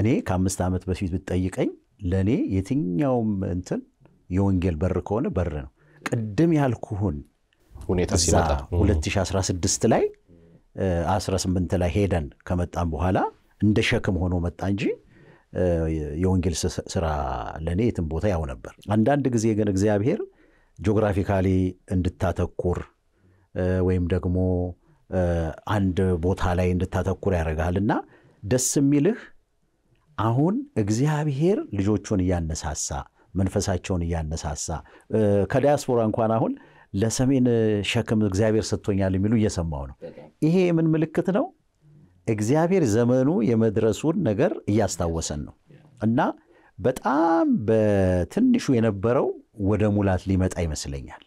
እኔ ከአምስት ዓመት በፊት ብትጠይቀኝ ለእኔ የትኛውም እንትን የወንጌል በር ከሆነ በር ነው። ቅድም ያልኩሁን ሁኔታ ሲመጣ 2016 ላይ 18 ላይ ሄደን ከመጣም በኋላ እንደ ሸክም ሆኖ መጣ እንጂ የወንጌል ስራ ለእኔ የትም ቦታ ያው ነበር። አንዳንድ ጊዜ ግን እግዚአብሔር ጂኦግራፊካሊ እንድታተኩር ወይም ደግሞ አንድ ቦታ ላይ እንድታተኩር ያደርግሃል እና ደስ የሚልህ አሁን እግዚአብሔር ልጆቹን እያነሳሳ መንፈሳቸውን እያነሳሳ ከዲያስፖራ እንኳን አሁን ለሰሜን ሸክም እግዚአብሔር ሰጥቶኛል የሚሉ እየሰማው ነው። ይሄ የምን ምልክት ነው? እግዚአብሔር ዘመኑ የመድረሱን ነገር እያስታወሰን ነው እና በጣም በትንሹ የነበረው ወደ ሙላት ሊመጣ ይመስለኛል።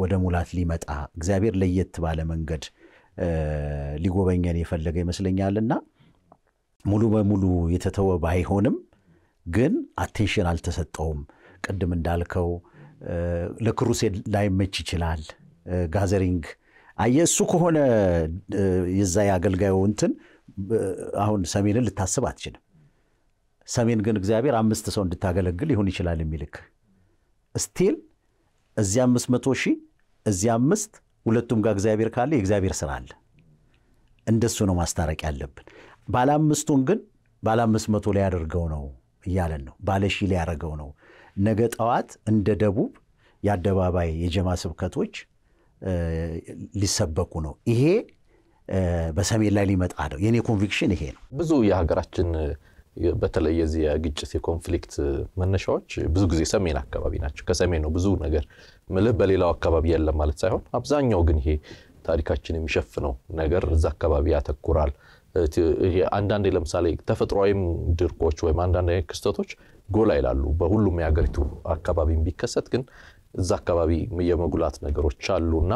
ወደ ሙላት ሊመጣ እግዚአብሔር ለየት ባለ መንገድ ሊጎበኘን የፈለገ ይመስለኛልና ሙሉ በሙሉ የተተወ ባይሆንም ግን አቴንሽን አልተሰጠውም። ቅድም እንዳልከው ለክሩሴድ ላይመች ይችላል ጋዘሪንግ አየሱ ከሆነ የዛ የአገልጋዩ እንትን አሁን ሰሜንን ልታስብ አትችልም። ሰሜን ግን እግዚአብሔር አምስት ሰው እንድታገለግል ሊሆን ይችላል የሚልክ ስቲል እዚህ አምስት መቶ ሺህ እዚህ አምስት ሁለቱም ጋር እግዚአብሔር ካለ የእግዚአብሔር ስራ አለ። እንደሱ ነው ማስታረቅ ያለብን። ባለ አምስቱን ግን ባለ አምስት መቶ ሊያደርገው ነው እያለን ነው። ባለ ሺህ ሊያደርገው ነው። ነገ ጠዋት እንደ ደቡብ የአደባባይ የጀማ ስብከቶች ሊሰበኩ ነው። ይሄ በሰሜን ላይ ሊመጣ ነው። የእኔ ኮንቪክሽን ይሄ ነው። ብዙ የሀገራችን በተለይ የዚህ የግጭት የኮንፍሊክት መነሻዎች ብዙ ጊዜ ሰሜን አካባቢ ናቸው። ከሰሜን ነው ብዙ ነገር ምልህ በሌላው አካባቢ የለም ማለት ሳይሆን አብዛኛው ግን ይሄ ታሪካችን የሚሸፍነው ነገር እዛ አካባቢ ያተኩራል። አንዳንዴ ለምሳሌ ተፈጥሯዊም ድርቆች ወይም አንዳንድ ክስተቶች ጎላ ይላሉ። በሁሉም የሀገሪቱ አካባቢ ቢከሰት ግን እዛ አካባቢ የመጉላት ነገሮች አሉ እና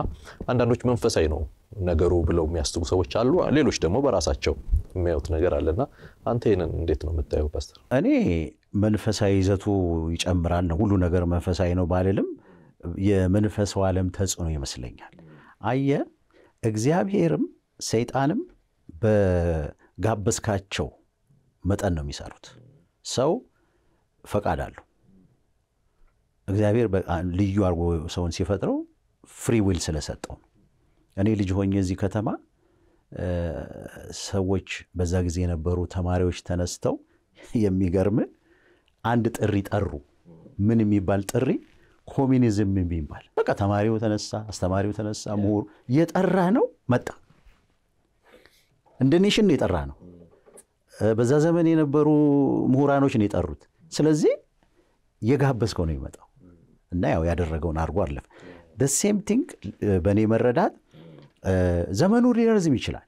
አንዳንዶች መንፈሳዊ ነው ነገሩ ብለው የሚያስቡ ሰዎች አሉ። ሌሎች ደግሞ በራሳቸው የሚያዩት ነገር አለና አንተ ይህንን እንዴት ነው የምታየው ፓስተር? እኔ መንፈሳዊ ይዘቱ ይጨምራል ነው ሁሉ ነገር መንፈሳዊ ነው ባልልም የመንፈሰው ዓለም ተጽዕኖ ይመስለኛል። አየ እግዚአብሔርም ሰይጣንም በጋበዝካቸው መጠን ነው የሚሰሩት። ሰው ፈቃድ አለው እግዚአብሔር ልዩ አድርጎ ሰውን ሲፈጥረው ፍሪ ዊል ስለሰጠው ነው። እኔ ልጅ ሆኜ እዚህ ከተማ ሰዎች በዛ ጊዜ የነበሩ ተማሪዎች ተነስተው *laughs* የሚገርም አንድ ጥሪ ጠሩ። ምን የሚባል ጥሪ? ኮሚኒዝም የሚባል በቃ ተማሪው ተነሳ፣ አስተማሪው ተነሳ፣ ምሁሩ የጠራ ነው መጣ። እንደ ኔሽን የጠራ ነው። በዛ ዘመን የነበሩ ምሁራኖች ነው የጠሩት። ስለዚህ የጋበዝከው ነው የሚመጣው። እና ያው ያደረገውን አድርጎ አለፈ። ሴም ቲንግ በእኔ መረዳት ዘመኑ ሊረዝም ይችላል።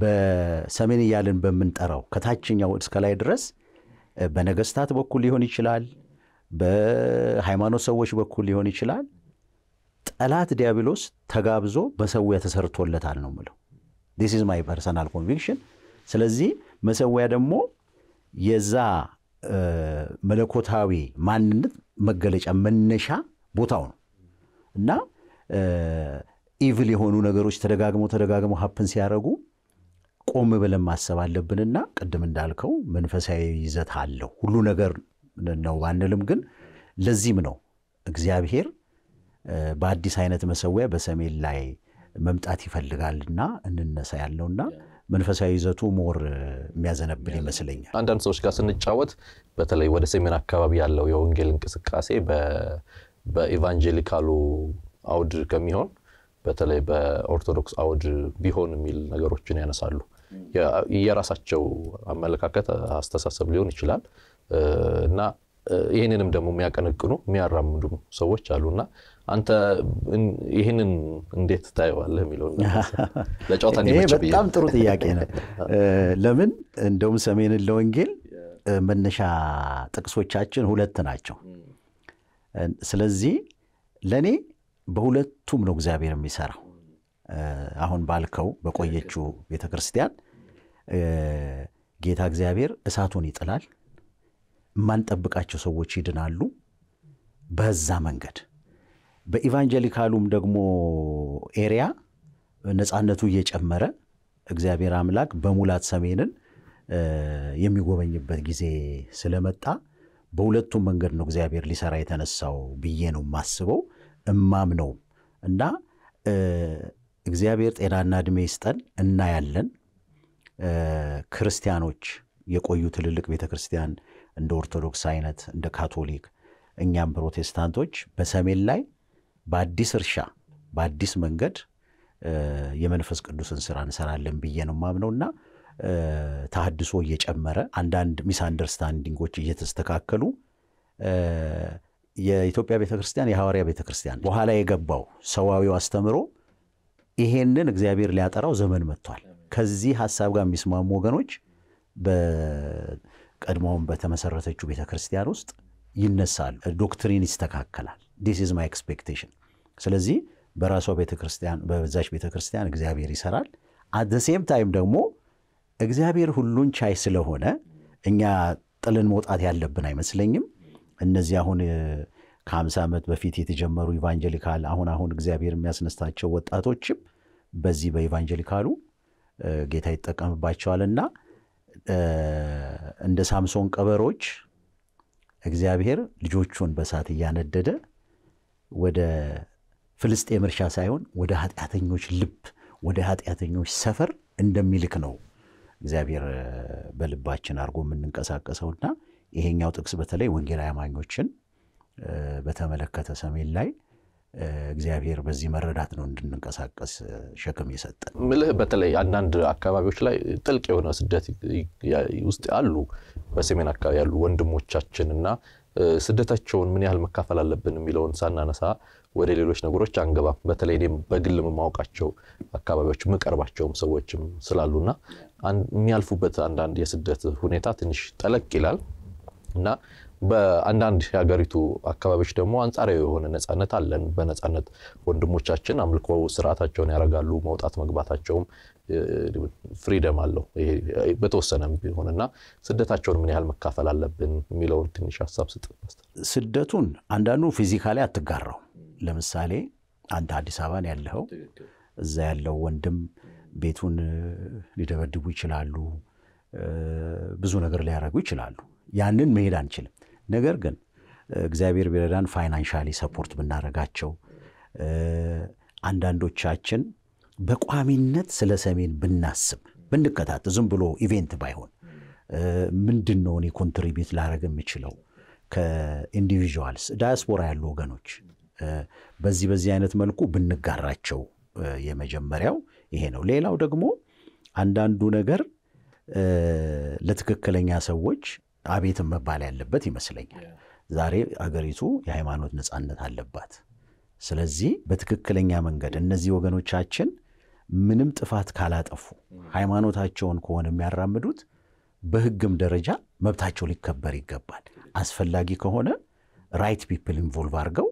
በሰሜን እያልን በምንጠራው ከታችኛው እስከ ላይ ድረስ በነገስታት በኩል ሊሆን ይችላል፣ በሃይማኖት ሰዎች በኩል ሊሆን ይችላል። ጠላት ዲያብሎስ ተጋብዞ በሰዊያ ተሰርቶለታል ነው የምለው። ዲስ ኢዝ ማይ ፐርሰናል ኮንቪክሽን። ስለዚህ መሰዊያ ደግሞ የዛ መለኮታዊ ማንነት መገለጫ መነሻ ቦታው ነው እና ኢቭል የሆኑ ነገሮች ተደጋግመው ተደጋግመው ሀፕን ሲያደርጉ ቆም ብለን ማሰብ አለብንና ቅድም እንዳልከው መንፈሳዊ ይዘት አለው ሁሉ ነገር ነው ባንልም፣ ግን ለዚህም ነው እግዚአብሔር በአዲስ አይነት መሰዊያ በሰሜን ላይ መምጣት ይፈልጋልና እንነሳ ያለውና። መንፈሳዊ ይዘቱ ሞር የሚያዘነብል ይመስለኛል። አንዳንድ ሰዎች ጋር ስንጫወት በተለይ ወደ ሰሜን አካባቢ ያለው የወንጌል እንቅስቃሴ በኢቫንጀሊካሉ አውድ ከሚሆን በተለይ በኦርቶዶክስ አውድ ቢሆን የሚል ነገሮችን ያነሳሉ። የራሳቸው አመለካከት፣ አስተሳሰብ ሊሆን ይችላል እና ይህንንም ደግሞ የሚያቀነቅኑ የሚያራምዱ ሰዎች አሉ እና። አንተ ይህንን እንዴት ታየዋለህ የሚለው *laughs* ለጨዋታ በጣም ጥሩ ጥያቄ ነው። *laughs* ለምን እንደውም ሰሜንን ለወንጌል መነሻ ጥቅሶቻችን ሁለት ናቸው። ስለዚህ ለእኔ በሁለቱም ነው እግዚአብሔር የሚሰራው። አሁን ባልከው በቆየችው ቤተ ክርስቲያን ጌታ እግዚአብሔር እሳቱን ይጥላል። የማንጠብቃቸው ሰዎች ይድናሉ በዛ መንገድ በኢቫንጀሊካሉም ደግሞ ኤሪያ ነፃነቱ እየጨመረ እግዚአብሔር አምላክ በሙላት ሰሜንን የሚጎበኝበት ጊዜ ስለመጣ በሁለቱም መንገድ ነው እግዚአብሔር ሊሰራ የተነሳው ብዬ ነው የማስበው እማም ነው እና እግዚአብሔር ጤናና እድሜ ይስጠን። እናያለን። ክርስቲያኖች የቆዩ ትልልቅ ቤተ ክርስቲያን እንደ ኦርቶዶክስ አይነት እንደ ካቶሊክ፣ እኛም ፕሮቴስታንቶች በሰሜን ላይ በአዲስ እርሻ በአዲስ መንገድ የመንፈስ ቅዱስን ስራ እንሰራለን ብዬ ነው እና ተሀድሶ እየጨመረ አንዳንድ ሚስ አንደርስታንዲንጎች እየተስተካከሉ የኢትዮጵያ ቤተክርስቲያን የሐዋርያ ቤተክርስቲያን በኋላ የገባው ሰዋዊው አስተምሮ ይሄንን እግዚአብሔር ሊያጠራው ዘመን መጥቷል። ከዚህ ሀሳብ ጋር የሚስማሙ ወገኖች በቀድሞውም በተመሰረተችው ቤተክርስቲያን ውስጥ ይነሳሉ። ዶክትሪን ይስተካከላል። ዲስ ኢዝ ማይ ኤክስፔክቴሽን። ስለዚህ በራሷ ቤተክርስቲያን በዛች ቤተክርስቲያን እግዚአብሔር ይሰራል። አት ሴም ታይም ደግሞ እግዚአብሔር ሁሉን ቻይ ስለሆነ እኛ ጥልን መውጣት ያለብን አይመስለኝም። እነዚህ አሁን ከአምሳ ዓመት በፊት የተጀመሩ ኢቫንጀሊካል አሁን አሁን እግዚአብሔር የሚያስነስታቸው ወጣቶችም በዚህ በኢቫንጀሊካሉ ጌታ ይጠቀምባቸዋልና እንደ ሳምሶን ቀበሮች እግዚአብሔር ልጆቹን በሳት እያነደደ ወደ ፍልስጤም እርሻ ሳይሆን ወደ ኃጢአተኞች ልብ ወደ ኃጢአተኞች ሰፈር እንደሚልክ ነው እግዚአብሔር በልባችን አድርጎ የምንንቀሳቀሰውና ይሄኛው ጥቅስ በተለይ ወንጌላ አማኞችን በተመለከተ ሰሜን ላይ እግዚአብሔር በዚህ መረዳት ነው እንድንንቀሳቀስ ሸክም የሰጠ ምልህ በተለይ አንዳንድ አካባቢዎች ላይ ጥልቅ የሆነ ስደት ውስጥ አሉ። በሰሜን አካባቢ ያሉ ወንድሞቻችን እና ስደታቸውን ምን ያህል መካፈል አለብን የሚለውን ሳናነሳ ወደ ሌሎች ነገሮች አንገባም። በተለይ እኔም በግል የማውቃቸው አካባቢዎች የምቀርባቸውም ሰዎችም ስላሉና የሚያልፉበት አንዳንድ የስደት ሁኔታ ትንሽ ጠለቅ ይላል እና በአንዳንድ የሀገሪቱ አካባቢዎች ደግሞ አንጻራዊ የሆነ ነፃነት አለን። በነፃነት ወንድሞቻችን አምልኮ ስርዓታቸውን ያደርጋሉ። መውጣት መግባታቸውም ፍሪደም አለው በተወሰነ ቢሆን እና ስደታቸውን ምን ያህል መካፈል አለብን የሚለውን ትንሽ ሀሳብ ስጥ። ስደቱን አንዳንዱ ፊዚካሊ አትጋራው። ለምሳሌ አንተ አዲስ አበባን ያለኸው እዛ ያለው ወንድም ቤቱን ሊደበድቡ ይችላሉ፣ ብዙ ነገር ሊያደርጉ ይችላሉ። ያንን መሄድ አንችልም። ነገር ግን እግዚአብሔር ቢረዳን ፋይናንሻሊ ሰፖርት ብናደርጋቸው አንዳንዶቻችን በቋሚነት ስለ ሰሜን ብናስብ ብንከታተ ዝም ብሎ ኢቬንት ባይሆን ምንድን ነው እኔ ኮንትሪቢዩት ላደርግ የምችለው ከኢንዲቪዥዋልስ ዳያስፖራ ያሉ ወገኖች በዚህ በዚህ አይነት መልኩ ብንጋራቸው የመጀመሪያው ይሄ ነው። ሌላው ደግሞ አንዳንዱ ነገር ለትክክለኛ ሰዎች አቤት መባል ያለበት ይመስለኛል። ዛሬ አገሪቱ የሃይማኖት ነፃነት አለባት። ስለዚህ በትክክለኛ መንገድ እነዚህ ወገኖቻችን ምንም ጥፋት ካላጠፉ ሃይማኖታቸውን ከሆነ የሚያራምዱት በህግም ደረጃ መብታቸው ሊከበር ይገባል። አስፈላጊ ከሆነ ራይት ፒፕል ኢንቮልቭ አድርገው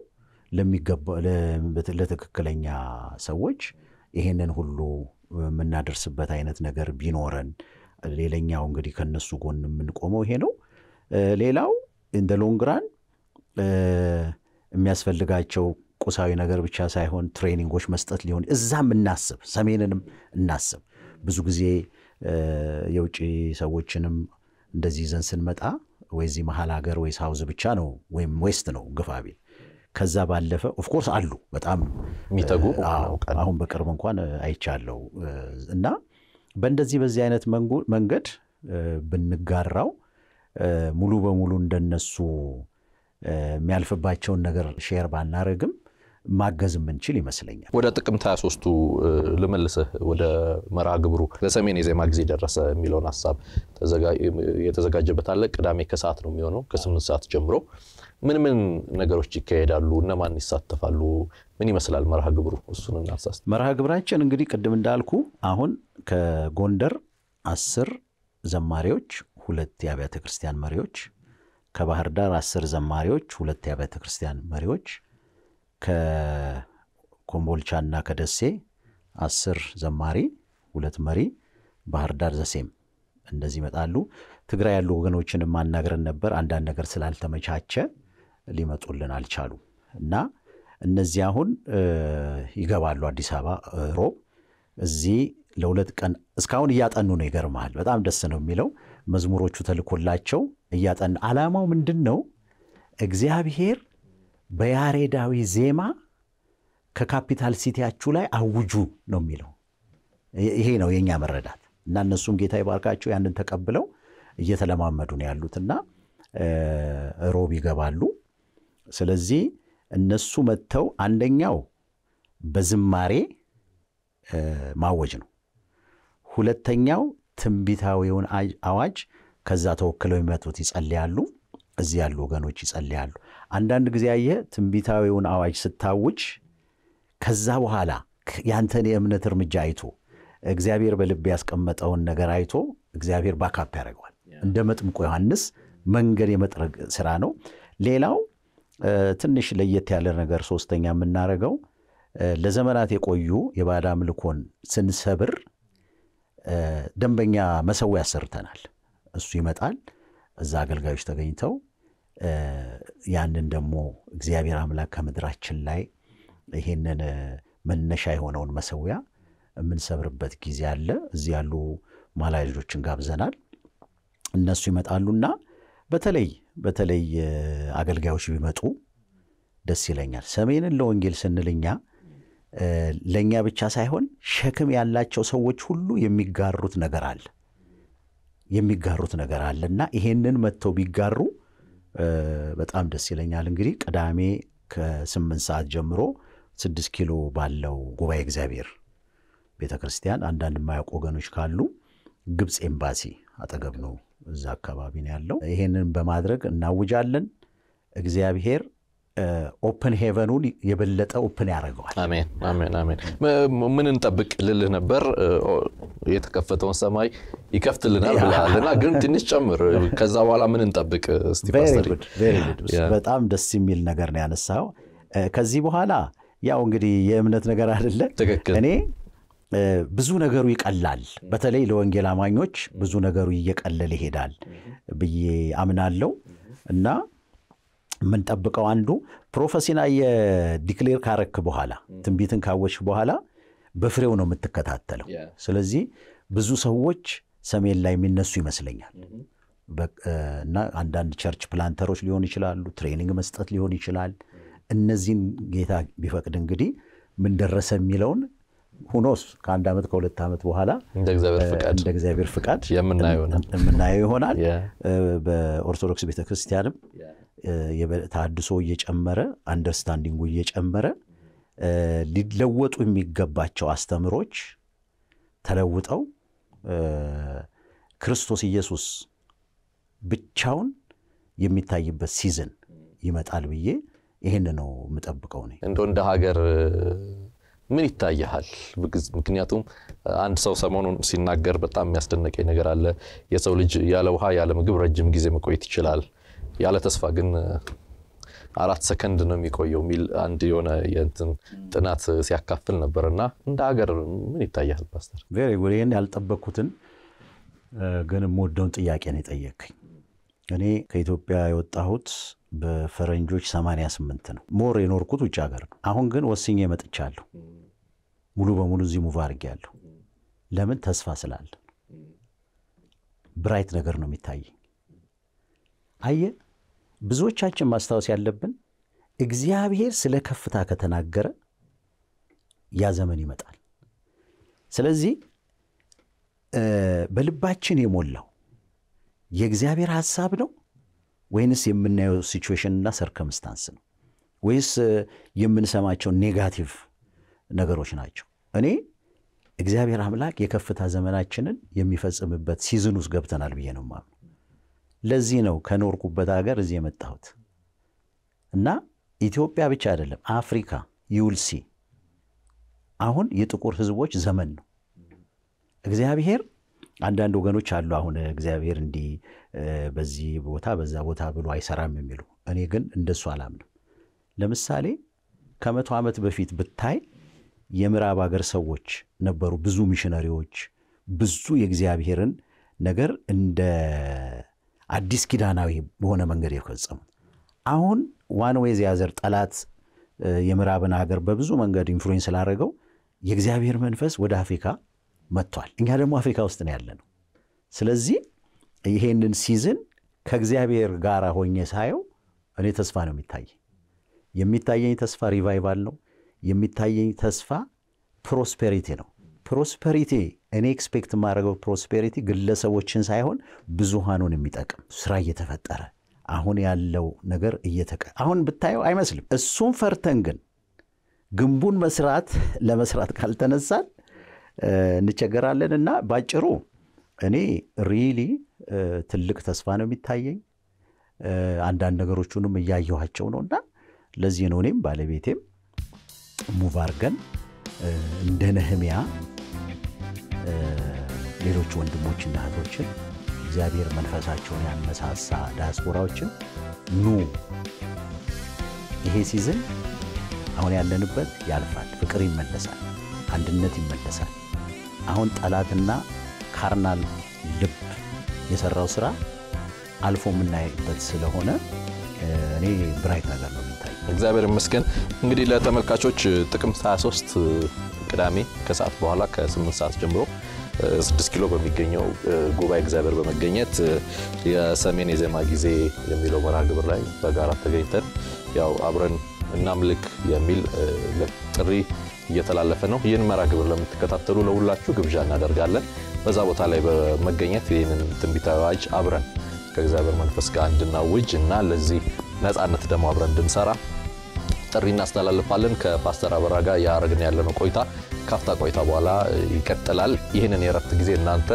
ለትክክለኛ ሰዎች ይሄንን ሁሉ የምናደርስበት አይነት ነገር ቢኖረን፣ ሌላኛው እንግዲህ ከነሱ ጎን የምንቆመው ይሄ ነው። ሌላው እንደ ሎንግራን የሚያስፈልጋቸው ቁሳዊ ነገር ብቻ ሳይሆን ትሬኒንጎች መስጠት ሊሆን እዛም እናስብ፣ ሰሜንንም እናስብ። ብዙ ጊዜ የውጭ ሰዎችንም እንደዚህ ይዘን ስንመጣ ወይ እዚህ መሀል ሀገር ወይ ሳውዝ ብቻ ነው ወይም ዌስት ነው ግፋ ቢል ከዛ ባለፈ ኦፍኮርስ አሉ በጣም የሚተጉ አሁን በቅርብ እንኳን አይቻለው እና በእንደዚህ በዚህ አይነት መንገድ ብንጋራው ሙሉ በሙሉ እንደነሱ የሚያልፍባቸውን ነገር ሼር ባናረግም ማገዝ የምንችል ይመስለኛል። ወደ ጥቅምት 23ቱ ልመልስህ። ወደ መርሃ ግብሩ ለሰሜን የዜማ ጊዜ ደረሰ የሚለውን ሀሳብ የተዘጋጀበት አለ። ቅዳሜ ከሰዓት ነው የሚሆነው ከስምንት ሰዓት ጀምሮ ምን ምን ነገሮች ይካሄዳሉ? እነማን ይሳተፋሉ? ምን ይመስላል መርሃ ግብሩ? እሱን እናሳስ መርሃ ግብራችን እንግዲህ ቅድም እንዳልኩ አሁን ከጎንደር አስር ዘማሪዎች፣ ሁለት የአብያተ ክርስቲያን መሪዎች፣ ከባህር ዳር አስር ዘማሪዎች፣ ሁለት የአብያተ ክርስቲያን መሪዎች እና ከደሴ አስር ዘማሪ ሁለት መሪ ባህር ዳር ዘሴም እንደዚህ ይመጣሉ። ትግራይ ያሉ ወገኖችን ማናገርን ነበር። አንዳንድ ነገር ስላልተመቻቸ ሊመጡልን አልቻሉ እና እነዚህ አሁን ይገባሉ አዲስ አበባ ሮብ እዚህ ለሁለት ቀን እስካሁን እያጠኑ ነው። ይገርመሃል፣ በጣም ደስ ነው የሚለው መዝሙሮቹ ተልኮላቸው እያጠኑ አላማው ምንድን ነው? እግዚአብሔር በያሬዳዊ ዜማ ከካፒታል ሲቲያችሁ ላይ አውጁ ነው የሚለው። ይሄ ነው የእኛ መረዳት እና እነሱም ጌታ ይባርካቸው ያንን ተቀብለው እየተለማመዱ ነው ያሉትና ሮብ ይገባሉ። ስለዚህ እነሱ መጥተው አንደኛው በዝማሬ ማወጅ ነው። ሁለተኛው ትንቢታዊውን አዋጅ ከዛ ተወክለው የሚመጡት ይጸልያሉ። እዚህ ያሉ ወገኖች ይጸልያሉ። አንዳንድ ጊዜ አየ ትንቢታዊውን አዋጅ ስታውጅ ከዛ በኋላ ያንተን የእምነት እርምጃ አይቶ እግዚአብሔር በልብ ያስቀመጠውን ነገር አይቶ እግዚአብሔር ባካፕ ያደርገዋል። እንደ መጥምቁ ዮሐንስ መንገድ የመጥረግ ስራ ነው። ሌላው ትንሽ ለየት ያለ ነገር ሶስተኛ የምናደርገው ለዘመናት የቆዩ የባዕድ አምልኮን ስንሰብር ደንበኛ መሰዊያ ሰርተናል። እሱ ይመጣል። እዛ አገልጋዮች ተገኝተው ያንን ደግሞ እግዚአብሔር አምላክ ከምድራችን ላይ ይሄንን መነሻ የሆነውን መሰዊያ የምንሰብርበት ጊዜ አለ። እዚህ ያሉ ማላጆችን ጋብዘናል። እነሱ ይመጣሉና በተለይ በተለይ አገልጋዮች ቢመጡ ደስ ይለኛል። ሰሜንን ለወንጌል ስንልኛ ለእኛ ብቻ ሳይሆን ሸክም ያላቸው ሰዎች ሁሉ የሚጋሩት ነገር አለ የሚጋሩት ነገር አለና ይሄንን መጥተው ቢጋሩ በጣም ደስ ይለኛል። እንግዲህ ቅዳሜ ከስምንት ሰዓት ጀምሮ ስድስት ኪሎ ባለው ጉባኤ እግዚአብሔር ቤተ ክርስቲያን አንዳንድ የማያውቁ ወገኖች ካሉ ግብፅ ኤምባሲ አጠገብ ነው፣ እዛ አካባቢ ነው ያለው። ይሄንን በማድረግ እናውጃለን። እግዚአብሔር ኦፕን ሄቨኑን የበለጠ ኦፕን ያደርገዋል። አሜን አሜን። ምን እንጠብቅ ልልህ ነበር። የተከፈተውን ሰማይ ይከፍትልናል ብለሃልና ግን ትንሽ ጨምር። ከዛ በኋላ ምን እንጠብቅ? በጣም ደስ የሚል ነገር ነው ያነሳው። ከዚህ በኋላ ያው እንግዲህ የእምነት ነገር አይደለ እኔ ብዙ ነገሩ ይቀላል። በተለይ ለወንጌል አማኞች ብዙ ነገሩ እየቀለል ይሄዳል ብዬ አምናለው እና የምንጠብቀው አንዱ ፕሮፌሲና የዲክሌር ካረክ በኋላ ትንቢትን ካወች በኋላ በፍሬው ነው የምትከታተለው። ስለዚህ ብዙ ሰዎች ሰሜን ላይ የሚነሱ ይመስለኛል እና አንዳንድ ቸርች ፕላንተሮች ሊሆን ይችላሉ፣ ትሬኒንግ መስጠት ሊሆን ይችላል። እነዚህን ጌታ ቢፈቅድ እንግዲህ ምን ደረሰ የሚለውን ሁኖስ ከአንድ ዓመት ከሁለት ዓመት በኋላ እንደ እግዚአብሔር ፍቃድ የምናየው ይሆናል። በኦርቶዶክስ ቤተክርስቲያንም ታድሶ እየጨመረ አንደርስታንዲንጉ እየጨመረ ሊለወጡ የሚገባቸው አስተምሮች ተለውጠው ክርስቶስ ኢየሱስ ብቻውን የሚታይበት ሲዝን ይመጣል ብዬ ይህን ነው የምጠብቀው። ነ እንደ እንደ ሀገር ምን ይታይሃል? ምክንያቱም አንድ ሰው ሰሞኑን ሲናገር በጣም የሚያስደነቀኝ ነገር አለ። የሰው ልጅ ያለ ውሃ ያለ ምግብ ረጅም ጊዜ መቆየት ይችላል ያለ ተስፋ ግን አራት ሰከንድ ነው የሚቆየው የሚል አንድ የሆነ የእንትን ጥናት ሲያካፍል ነበር። እና እንደ ሀገር ምን ይታያል ፓስተር? ቬሪ ጉድ። ይህን ያልጠበቅኩትን ግን የምወደውን ጥያቄ ነው የጠየቅኝ። እኔ ከኢትዮጵያ የወጣሁት በፈረንጆች 88 ነው። ሞር የኖርኩት ውጭ ሀገር ነው። አሁን ግን ወስኜ መጥቻለሁ። ሙሉ በሙሉ እዚህ ሙቭ አድርጌያለሁ። ለምን? ተስፋ ስላለ ብራይት ነገር ነው የሚታየኝ። አየህ ብዙዎቻችን ማስታወስ ያለብን እግዚአብሔር ስለ ከፍታ ከተናገረ ያ ዘመን ይመጣል። ስለዚህ በልባችን የሞላው የእግዚአብሔር ሐሳብ ነው ወይንስ የምናየው ሲቹዌሽንና ሰርከምስታንስ ነው ወይስ የምንሰማቸው ኔጋቲቭ ነገሮች ናቸው? እኔ እግዚአብሔር አምላክ የከፍታ ዘመናችንን የሚፈጽምበት ሲዝን ውስጥ ገብተናል ብዬ ነው ለዚህ ነው ከኖርኩበት ሀገር እዚህ የመጣሁት እና ኢትዮጵያ ብቻ አይደለም አፍሪካ ዩልሲ አሁን የጥቁር ህዝቦች ዘመን ነው። እግዚአብሔር አንዳንድ ወገኖች አሉ። አሁን እግዚአብሔር እንዲህ በዚህ ቦታ በዛ ቦታ ብሎ አይሰራም የሚሉ እኔ ግን እንደሱ አላምንም። ለምሳሌ ከመቶ ዓመት በፊት ብታይ የምዕራብ ሀገር ሰዎች ነበሩ። ብዙ ሚሽነሪዎች ብዙ የእግዚአብሔርን ነገር እንደ አዲስ ኪዳናዊ በሆነ መንገድ የፈጸሙ አሁን ዋን ወይ ዚያዘር ጠላት የምዕራብን ሀገር በብዙ መንገድ ኢንፍሉዌንስ ስላደረገው የእግዚአብሔር መንፈስ ወደ አፍሪካ መጥቷል። እኛ ደግሞ አፍሪካ ውስጥ ነው ያለ ነው። ስለዚህ ይሄንን ሲዝን ከእግዚአብሔር ጋር ሆኜ ሳየው እኔ ተስፋ ነው የሚታየኝ። የሚታየኝ ተስፋ ሪቫይቫል ነው። የሚታየኝ ተስፋ ፕሮስፔሪቲ ነው። ፕሮስፐሪቲ እኔ ኤክስፔክት የማደርገው ፕሮስፔሪቲ ግለሰቦችን ሳይሆን ብዙሃኑን የሚጠቅም ስራ እየተፈጠረ አሁን ያለው ነገር እየተቀ አሁን ብታየው አይመስልም። እሱን ፈርተን ግን ግንቡን መስራት ለመስራት ካልተነሳን እንቸገራለን እና ባጭሩ እኔ ሪሊ ትልቅ ተስፋ ነው የሚታየኝ። አንዳንድ ነገሮቹንም እያየኋቸው ነው እና ለዚህ ነው እኔም ባለቤቴም ሙቭ አድርገን እንደ ነህሚያ ሌሎች ወንድሞችና እህቶችን እግዚአብሔር መንፈሳቸውን ያነሳሳ ዲያስፖራዎችን ኑ ይሄ ሲዝን አሁን ያለንበት ያልፋል፣ ፍቅር ይመለሳል፣ አንድነት ይመለሳል። አሁን ጠላትና ካርናል ልብ የሰራው ስራ አልፎ የምናይበት ስለሆነ እኔ ብራይት ነገር ነው እግዚአብሔር ይመስገን። እንግዲህ ለተመልካቾች ጥቅም 23 ቅዳሜ ከሰዓት በኋላ ከ8 ሰዓት ጀምሮ 6 ኪሎ በሚገኘው ጉባኤ እግዚአብሔር በመገኘት የሰሜን የዜማ ጊዜ የሚለው መርሃ ግብር ላይ በጋራ ተገኝተን ያው አብረን እናምልክ የሚል ጥሪ እየተላለፈ ነው። ይህን መራ ግብር ለምትከታተሉ ለሁላችሁ ግብዣ እናደርጋለን። በዛ ቦታ ላይ በመገኘት ይህንን ትንቢታዊ አዋጅ አብረን ከእግዚአብሔር መንፈስ ጋር እንድናውጅ እና ለዚህ ነጻነት ደግሞ አብረን እንድንሰራ ጥሪ እናስተላልፋለን። ከፓስተር አበራ ጋር ያደረግን ያለነው ቆይታ ካፍታ ቆይታ በኋላ ይቀጥላል። ይህንን የረፍት ጊዜ እናንተ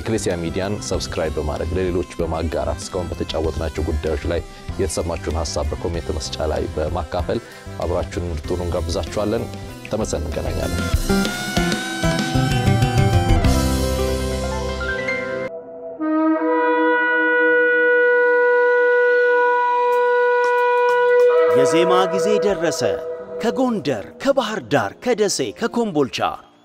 ኤክሌሲያ ሚዲያን ሰብስክራይብ በማድረግ ለሌሎች በማጋራት እስካሁን በተጫወትናቸው ጉዳዮች ላይ የተሰማችሁን ሀሳብ በኮሜንት መስጫ ላይ በማካፈል አብራችሁን እንድትሆኑ እንጋብዛችኋለን። ተመሰን እንገናኛለን። የዜማ ጊዜ ደረሰ። ከጎንደር፣ ከባህር ዳር፣ ከደሴ፣ ከኮምቦልቻ፣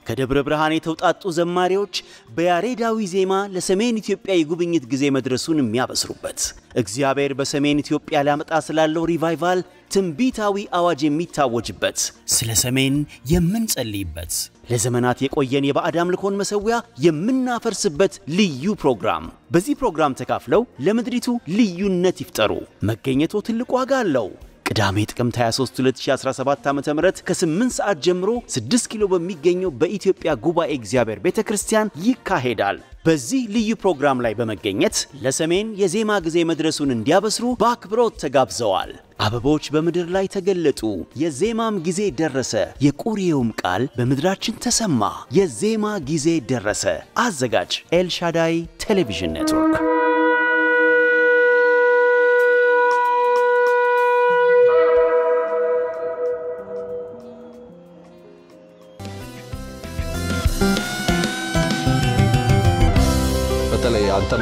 ከደብረ ብርሃን የተውጣጡ ዘማሪዎች በያሬዳዊ ዜማ ለሰሜን ኢትዮጵያ የጉብኝት ጊዜ መድረሱን የሚያበስሩበት እግዚአብሔር በሰሜን ኢትዮጵያ ሊያመጣ ስላለው ሪቫይቫል ትንቢታዊ አዋጅ የሚታወጅበት ስለ ሰሜን የምንጸልይበት ለዘመናት የቆየን የባዕድ አምልኮን መሠዊያ የምናፈርስበት ልዩ ፕሮግራም። በዚህ ፕሮግራም ተካፍለው ለምድሪቱ ልዩነት ይፍጠሩ። መገኘቶ ትልቅ ዋጋ አለው። ቅዳሜ ጥቅምት 23 2017 ዓ ም ከ8 ሰዓት ጀምሮ 6 ኪሎ በሚገኘው በኢትዮጵያ ጉባኤ እግዚአብሔር ቤተ ክርስቲያን ይካሄዳል። በዚህ ልዩ ፕሮግራም ላይ በመገኘት ለሰሜን የዜማ ጊዜ መድረሱን እንዲያበስሩ በአክብሮት ተጋብዘዋል። አበቦች በምድር ላይ ተገለጡ፣ የዜማም ጊዜ ደረሰ፣ የቁርዬውም ቃል በምድራችን ተሰማ፣ የዜማ ጊዜ ደረሰ። አዘጋጅ ኤልሻዳይ ቴሌቪዥን ኔትወርክ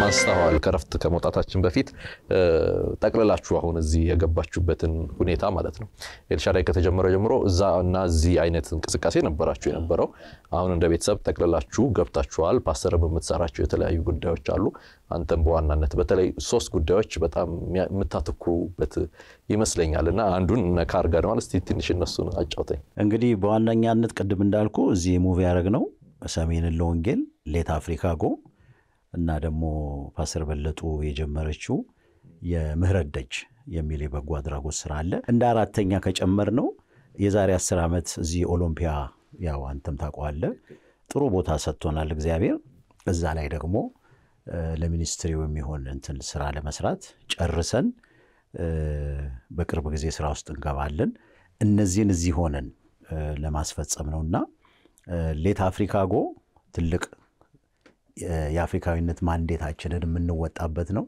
ማስተዋል ከረፍት ከመውጣታችን በፊት ጠቅልላችሁ አሁን እዚህ የገባችሁበትን ሁኔታ ማለት ነው። ኤልሻዳይ ከተጀመረ ጀምሮ እዛ እና እዚህ አይነት እንቅስቃሴ ነበራችሁ የነበረው። አሁን እንደ ቤተሰብ ጠቅልላችሁ ገብታችኋል። ፓስተር በምትሰራቸው የተለያዩ ጉዳዮች አሉ። አንተም በዋናነት በተለይ ሶስት ጉዳዮች በጣም የምታተኩሩበት ይመስለኛል እና አንዱን ነካ አድርገነዋል። እስኪ ትንሽ እነሱን አጫውተኝ። እንግዲህ በዋነኛነት ቅድም እንዳልኩ እዚህ ሙቪ ያደረግ ነው ሰሜንን ለወንጌል ሌት አፍሪካ ጎ እና ደግሞ ፓስተር በለጡ የጀመረችው የምህረት ደጅ የሚል የበጎ አድራጎት ስራ አለ። እንደ አራተኛ ከጨመር ነው የዛሬ አስር ዓመት እዚህ ኦሎምፒያ ያው አንተም ታውቀዋለህ ጥሩ ቦታ ሰጥቶናል እግዚአብሔር። እዛ ላይ ደግሞ ለሚኒስትሪው የሚሆን እንትን ስራ ለመስራት ጨርሰን በቅርብ ጊዜ ስራ ውስጥ እንገባለን። እነዚህን እዚህ ሆነን ለማስፈጸም ነው እና ሌት ጎ ትልቅ የአፍሪካዊነት ማንዴታችንን የምንወጣበት ነው።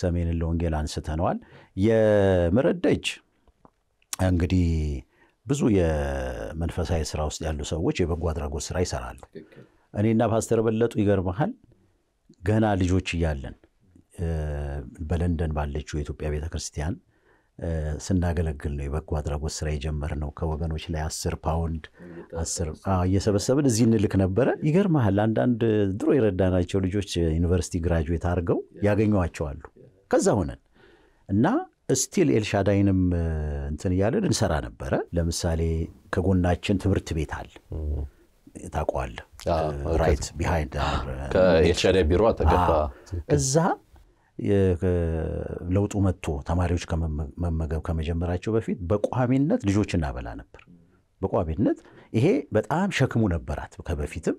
ሰሜንን ለወንጌል አንስተነዋል። የምህረት ደጅ እንግዲህ ብዙ የመንፈሳዊ ስራ ውስጥ ያሉ ሰዎች የበጎ አድራጎት ስራ ይሰራሉ። እኔና ፓስተር በለጡ ይገርመሃል፣ ገና ልጆች እያለን በለንደን ባለችው የኢትዮጵያ ቤተክርስቲያን። ስናገለግል ነው የበጎ አድራጎት ስራ የጀመርነው። ከወገኖች ላይ አስር ፓውንድ እየሰበሰብን እዚህ እንልክ ነበረ። ይገርመሃል፣ አንዳንድ ድሮ የረዳናቸው ልጆች ዩኒቨርሲቲ ግራጁዌት አድርገው ያገኟቸዋሉ። ከዛ ሆነን እና ስቲል ኤልሻዳይንም እንትን እያለን እንሰራ ነበረ። ለምሳሌ ከጎናችን ትምህርት ቤት አለ ታውቀዋለህ፣ ራይት ቢሃይንድ ከኤልሻዳይ ቢሮ አጠገብ እዛ ለውጡ መጥቶ ተማሪዎች መመገብ ከመጀመራቸው በፊት በቋሚነት ልጆች እናበላ ነበር። በቋሚነት ይሄ በጣም ሸክሙ ነበራት። ከበፊትም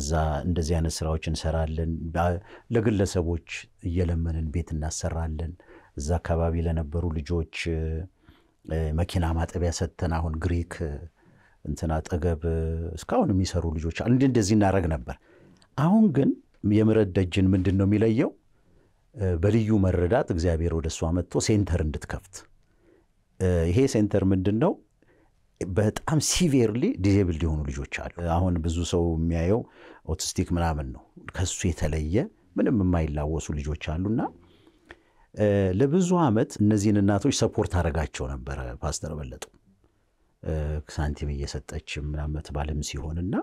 እዛ እንደዚህ አይነት ስራዎች እንሰራለን። ለግለሰቦች እየለመንን ቤት እናሰራለን። እዛ አካባቢ ለነበሩ ልጆች መኪና ማጠቢያ ሰጥተን አሁን ግሪክ እንትን አጠገብ እስካሁን የሚሰሩ ልጆች እንደዚህ እናደረግ ነበር። አሁን ግን የምረት ደጅን ምንድን ነው የሚለየው? በልዩ መረዳት እግዚአብሔር ወደ እሷ መጥቶ ሴንተር እንድትከፍት ይሄ ሴንተር ምንድን ነው? በጣም ሲቪርሊ ዲዜብል የሆኑ ልጆች አሉ። አሁን ብዙ ሰው የሚያየው ኦቲስቲክ ምናምን ነው። ከሱ የተለየ ምንም የማይላወሱ ልጆች አሉና ለብዙ ዓመት እነዚህን እናቶች ሰፖርት አረጋቸው ነበረ። ፓስተር በለጡ ሳንቲም እየሰጠች ምናመት ባልም ሲሆንና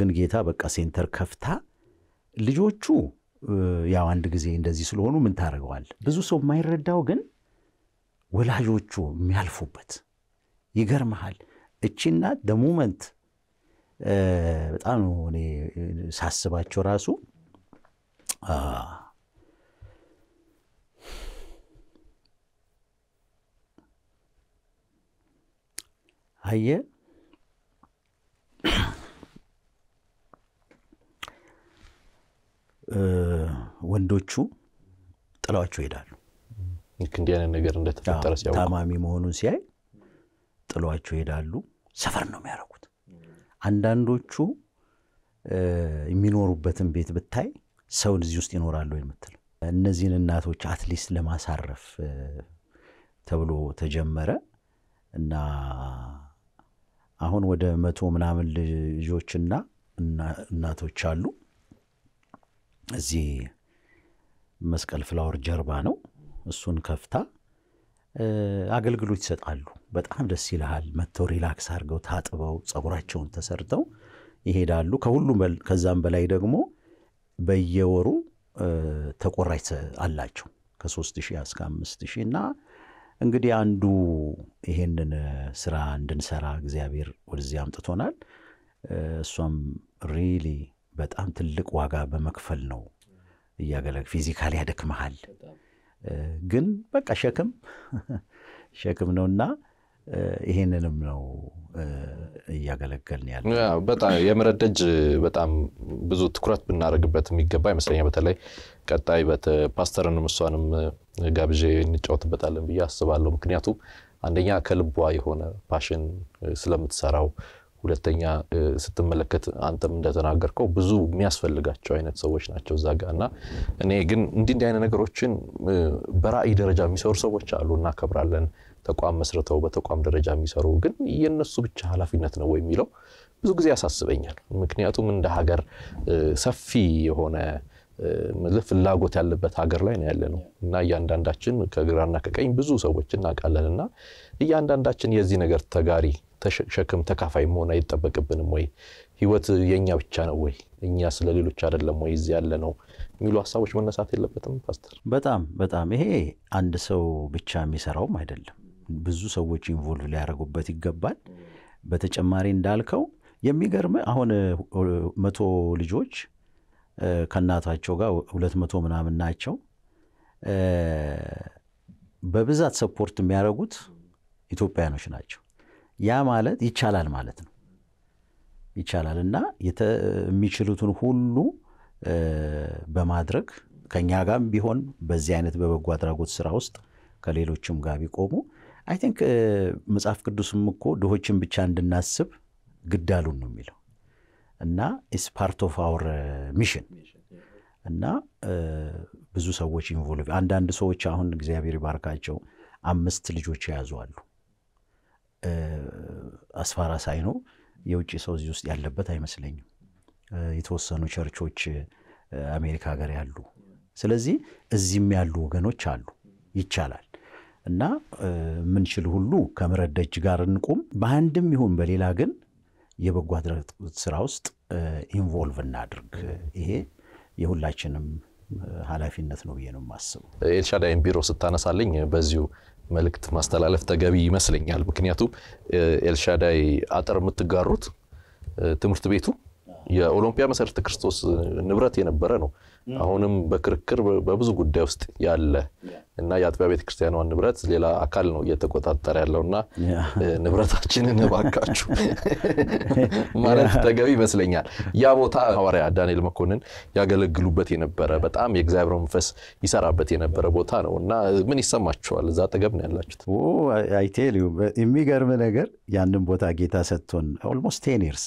ግን ጌታ በቃ ሴንተር ከፍታ ልጆቹ ያው አንድ ጊዜ እንደዚህ ስለሆኑ ምን ታደርገዋል። ብዙ ሰው የማይረዳው ግን ወላጆቹ የሚያልፉበት ይገርመሃል። እቺና ደሞመንት በጣም እኔ ሳስባቸው ራሱ አየ ወንዶቹ ጥለዋቸው ይሄዳሉ። ልክ እንዲህ አይነት ነገር እንደተፈጠረ ሲያውቁ ታማሚ መሆኑን ሲያይ ጥለዋቸው ይሄዳሉ። ሰፈር ነው የሚያደርጉት። አንዳንዶቹ የሚኖሩበትን ቤት ብታይ ሰው እዚህ ውስጥ ይኖራሉ የምትል እነዚህን እናቶች አትሊስት ለማሳረፍ ተብሎ ተጀመረ እና አሁን ወደ መቶ ምናምን ልጆችና እናቶች አሉ። እዚህ መስቀል ፍላወር ጀርባ ነው። እሱን ከፍታ አገልግሎት ይሰጣሉ። በጣም ደስ ይልሃል። መጥተው ሪላክስ አድርገው ታጥበው ፀጉራቸውን ተሰርተው ይሄዳሉ። ከሁሉም ከዛም በላይ ደግሞ በየወሩ ተቆራጭ አላቸው ከሶስት ሺህ እስከ አምስት ሺህ እና እንግዲህ አንዱ ይሄንን ስራ እንድንሰራ እግዚአብሔር ወደዚህ አምጥቶናል። እሷም ሪሊ በጣም ትልቅ ዋጋ በመክፈል ነው እያገለግ ፊዚካሊ ያደክመሃል። ግን በቃ ሸክም *laughs* ሸክም ነውና ይሄንንም ነው እያገለገልን ያለ። በጣም የምህረት ደጅ በጣም ብዙ ትኩረት ብናደርግበት የሚገባ ይመስለኛል። በተለይ ቀጣይ ፓስተርንም እሷንም ጋብዤ እንጫወትበታለን ብዬ አስባለሁ። ምክንያቱም አንደኛ ከልቧ የሆነ ፓሽን ስለምትሰራው ሁለተኛ ስትመለከት አንተም እንደተናገርከው ብዙ የሚያስፈልጋቸው አይነት ሰዎች ናቸው እዛ ጋ እና እኔ ግን እንዲ እንዲ አይነት ነገሮችን በራእይ ደረጃ የሚሰሩ ሰዎች አሉ፣ እናከብራለን። ተቋም መስርተው በተቋም ደረጃ የሚሰሩ ግን የነሱ ብቻ ኃላፊነት ነው ወይ የሚለው ብዙ ጊዜ ያሳስበኛል። ምክንያቱም እንደ ሀገር ሰፊ የሆነ ፍላጎት ያለበት ሀገር ላይ ነው ያለ ነው እና እያንዳንዳችን ከግራና ከቀኝ ብዙ ሰዎች እናውቃለን እና እያንዳንዳችን የዚህ ነገር ተጋሪ ሸክም ተካፋይ መሆን አይጠበቅብንም ወይ? ህይወት የእኛ ብቻ ነው ወይ? እኛ ስለ ሌሎች አይደለም ወይ እዚህ ያለ ነው የሚሉ ሀሳቦች መነሳት የለበትም ፓስተር? በጣም በጣም ይሄ አንድ ሰው ብቻ የሚሰራውም አይደለም። ብዙ ሰዎች ኢንቮልቭ ሊያደርጉበት ይገባል። በተጨማሪ እንዳልከው የሚገርም አሁን መቶ ልጆች ከእናታቸው ጋር ሁለት መቶ ምናምን ናቸው። በብዛት ሰፖርት የሚያደርጉት ኢትዮጵያኖች ናቸው። ያ ማለት ይቻላል ማለት ነው። ይቻላል እና የሚችሉትን ሁሉ በማድረግ ከእኛ ጋርም ቢሆን በዚህ አይነት በበጎ አድራጎት ስራ ውስጥ ከሌሎችም ጋር ቢቆሙ አይ ቲንክ መጽሐፍ ቅዱስም እኮ ድሆችን ብቻ እንድናስብ ግዳሉን ነው የሚለው እና ኢስ ፓርት ኦፍ አውር ሚሽን እና ብዙ ሰዎች ኢንቮልቭ አንዳንድ ሰዎች አሁን እግዚአብሔር ይባርካቸው አምስት ልጆች የያዙ አሉ። አስፋራ ነው የውጭ ሰው እዚህ ውስጥ ያለበት አይመስለኝም። የተወሰኑ ቸርቾች አሜሪካ ሀገር ያሉ፣ ስለዚህ እዚህም ያሉ ወገኖች አሉ። ይቻላል እና ምንችል ሁሉ ከምረደጅ ደጅ ጋር እንቁም። በአንድም ይሁን በሌላ ግን የበጎ አድራጎት ስራ ውስጥ ኢንቮልቭ እናድርግ። ይሄ የሁላችንም ኃላፊነት ነው ብዬ ነው የማስበው። ኤልሻዳይን ቢሮ ስታነሳልኝ በዚሁ መልእክት ማስተላለፍ ተገቢ ይመስለኛል። ምክንያቱም ኤልሻዳይ አጥር የምትጋሩት ትምህርት ቤቱ የኦሎምፒያ መሰረተ ክርስቶስ ንብረት የነበረ ነው። አሁንም በክርክር በብዙ ጉዳይ ውስጥ ያለ እና የአጥቢያ ቤተክርስቲያኗን ንብረት ሌላ አካል ነው እየተቆጣጠረ ያለው እና *laughs* ንብረታችንን እባካችሁ *laughs* ማለት ተገቢ ይመስለኛል። ያ ቦታ ሐዋርያ ዳንኤል መኮንን ያገለግሉበት የነበረ በጣም የእግዚአብሔር መንፈስ ይሰራበት የነበረ ቦታ ነው እና ምን ይሰማችኋል? እዛ አጠገብ ነው ያላችሁት። አይቴልዩ የሚገርም ነገር ያንን ቦታ ጌታ ሰጥቶን ኦልሞስት ቴን ይርስ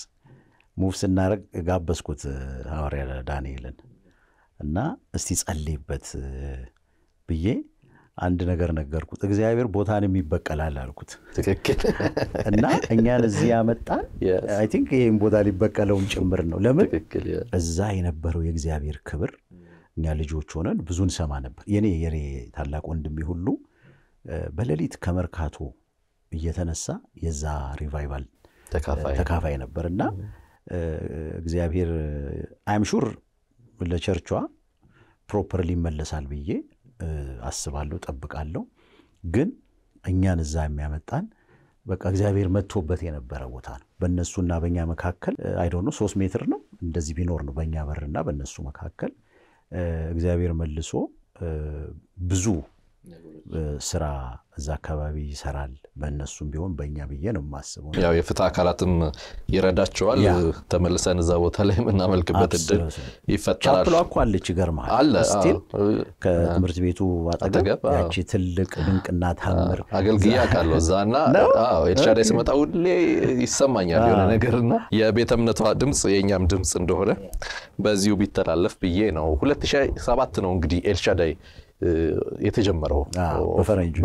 ሙቭ ስናደርግ ጋበዝኩት ሐዋርያ ዳንኤልን እና እስቲ ጸልይበት ብዬ አንድ ነገር ነገርኩት። እግዚአብሔር ቦታንም ይበቀላል አልኩት። ትክክል። እና እኛን እዚህ ያመጣን አይ ቲንክ ይህም ቦታ ሊበቀለውም ጭምር ነው። ለምን እዛ የነበረው የእግዚአብሔር ክብር እኛ ልጆች ሆነን ብዙ እንሰማ ነበር። የኔ የኔ ታላቅ ወንድም ሁሉ በሌሊት ከመርካቶ እየተነሳ የዛ ሪቫይቫል ተካፋይ ነበር እና እግዚአብሔር ሹር። ለቸርቿ ፕሮፐርሊ ይመለሳል ብዬ አስባለሁ፣ ጠብቃለሁ። ግን እኛን እዛ የሚያመጣን በቃ እግዚአብሔር መጥቶበት የነበረ ቦታ ነው። በእነሱና በእኛ መካከል አይደሆነ ሶስት ሜትር ነው እንደዚህ ቢኖር ነው በእኛ በርና በእነሱ መካከል እግዚአብሔር መልሶ ብዙ ስራ እዛ አካባቢ ይሰራል። በእነሱም ቢሆን በእኛ ብዬ ነው የማስበው። ያው የፍትህ አካላትም ይረዳቸዋል። ተመልሰን እዛ ቦታ ላይ የምናመልክበት እድል ይፈጠራል። ቻፕሏ አለች፣ ይገርምሃል። ስቲል ከትምህርት ቤቱ አጠገብ ያቺ ትልቅ ድንቅና ታምር አገልግያ ካለው እዛ ና ላይ ስመጣ ሁሌ ይሰማኛል የሆነ ነገርና የቤተ እምነቷ ድምፅ የእኛም ድምፅ እንደሆነ በዚሁ ቢተላለፍ ብዬ ነው። 2007 ነው እንግዲህ ኤልሻዳይ የተጀመረው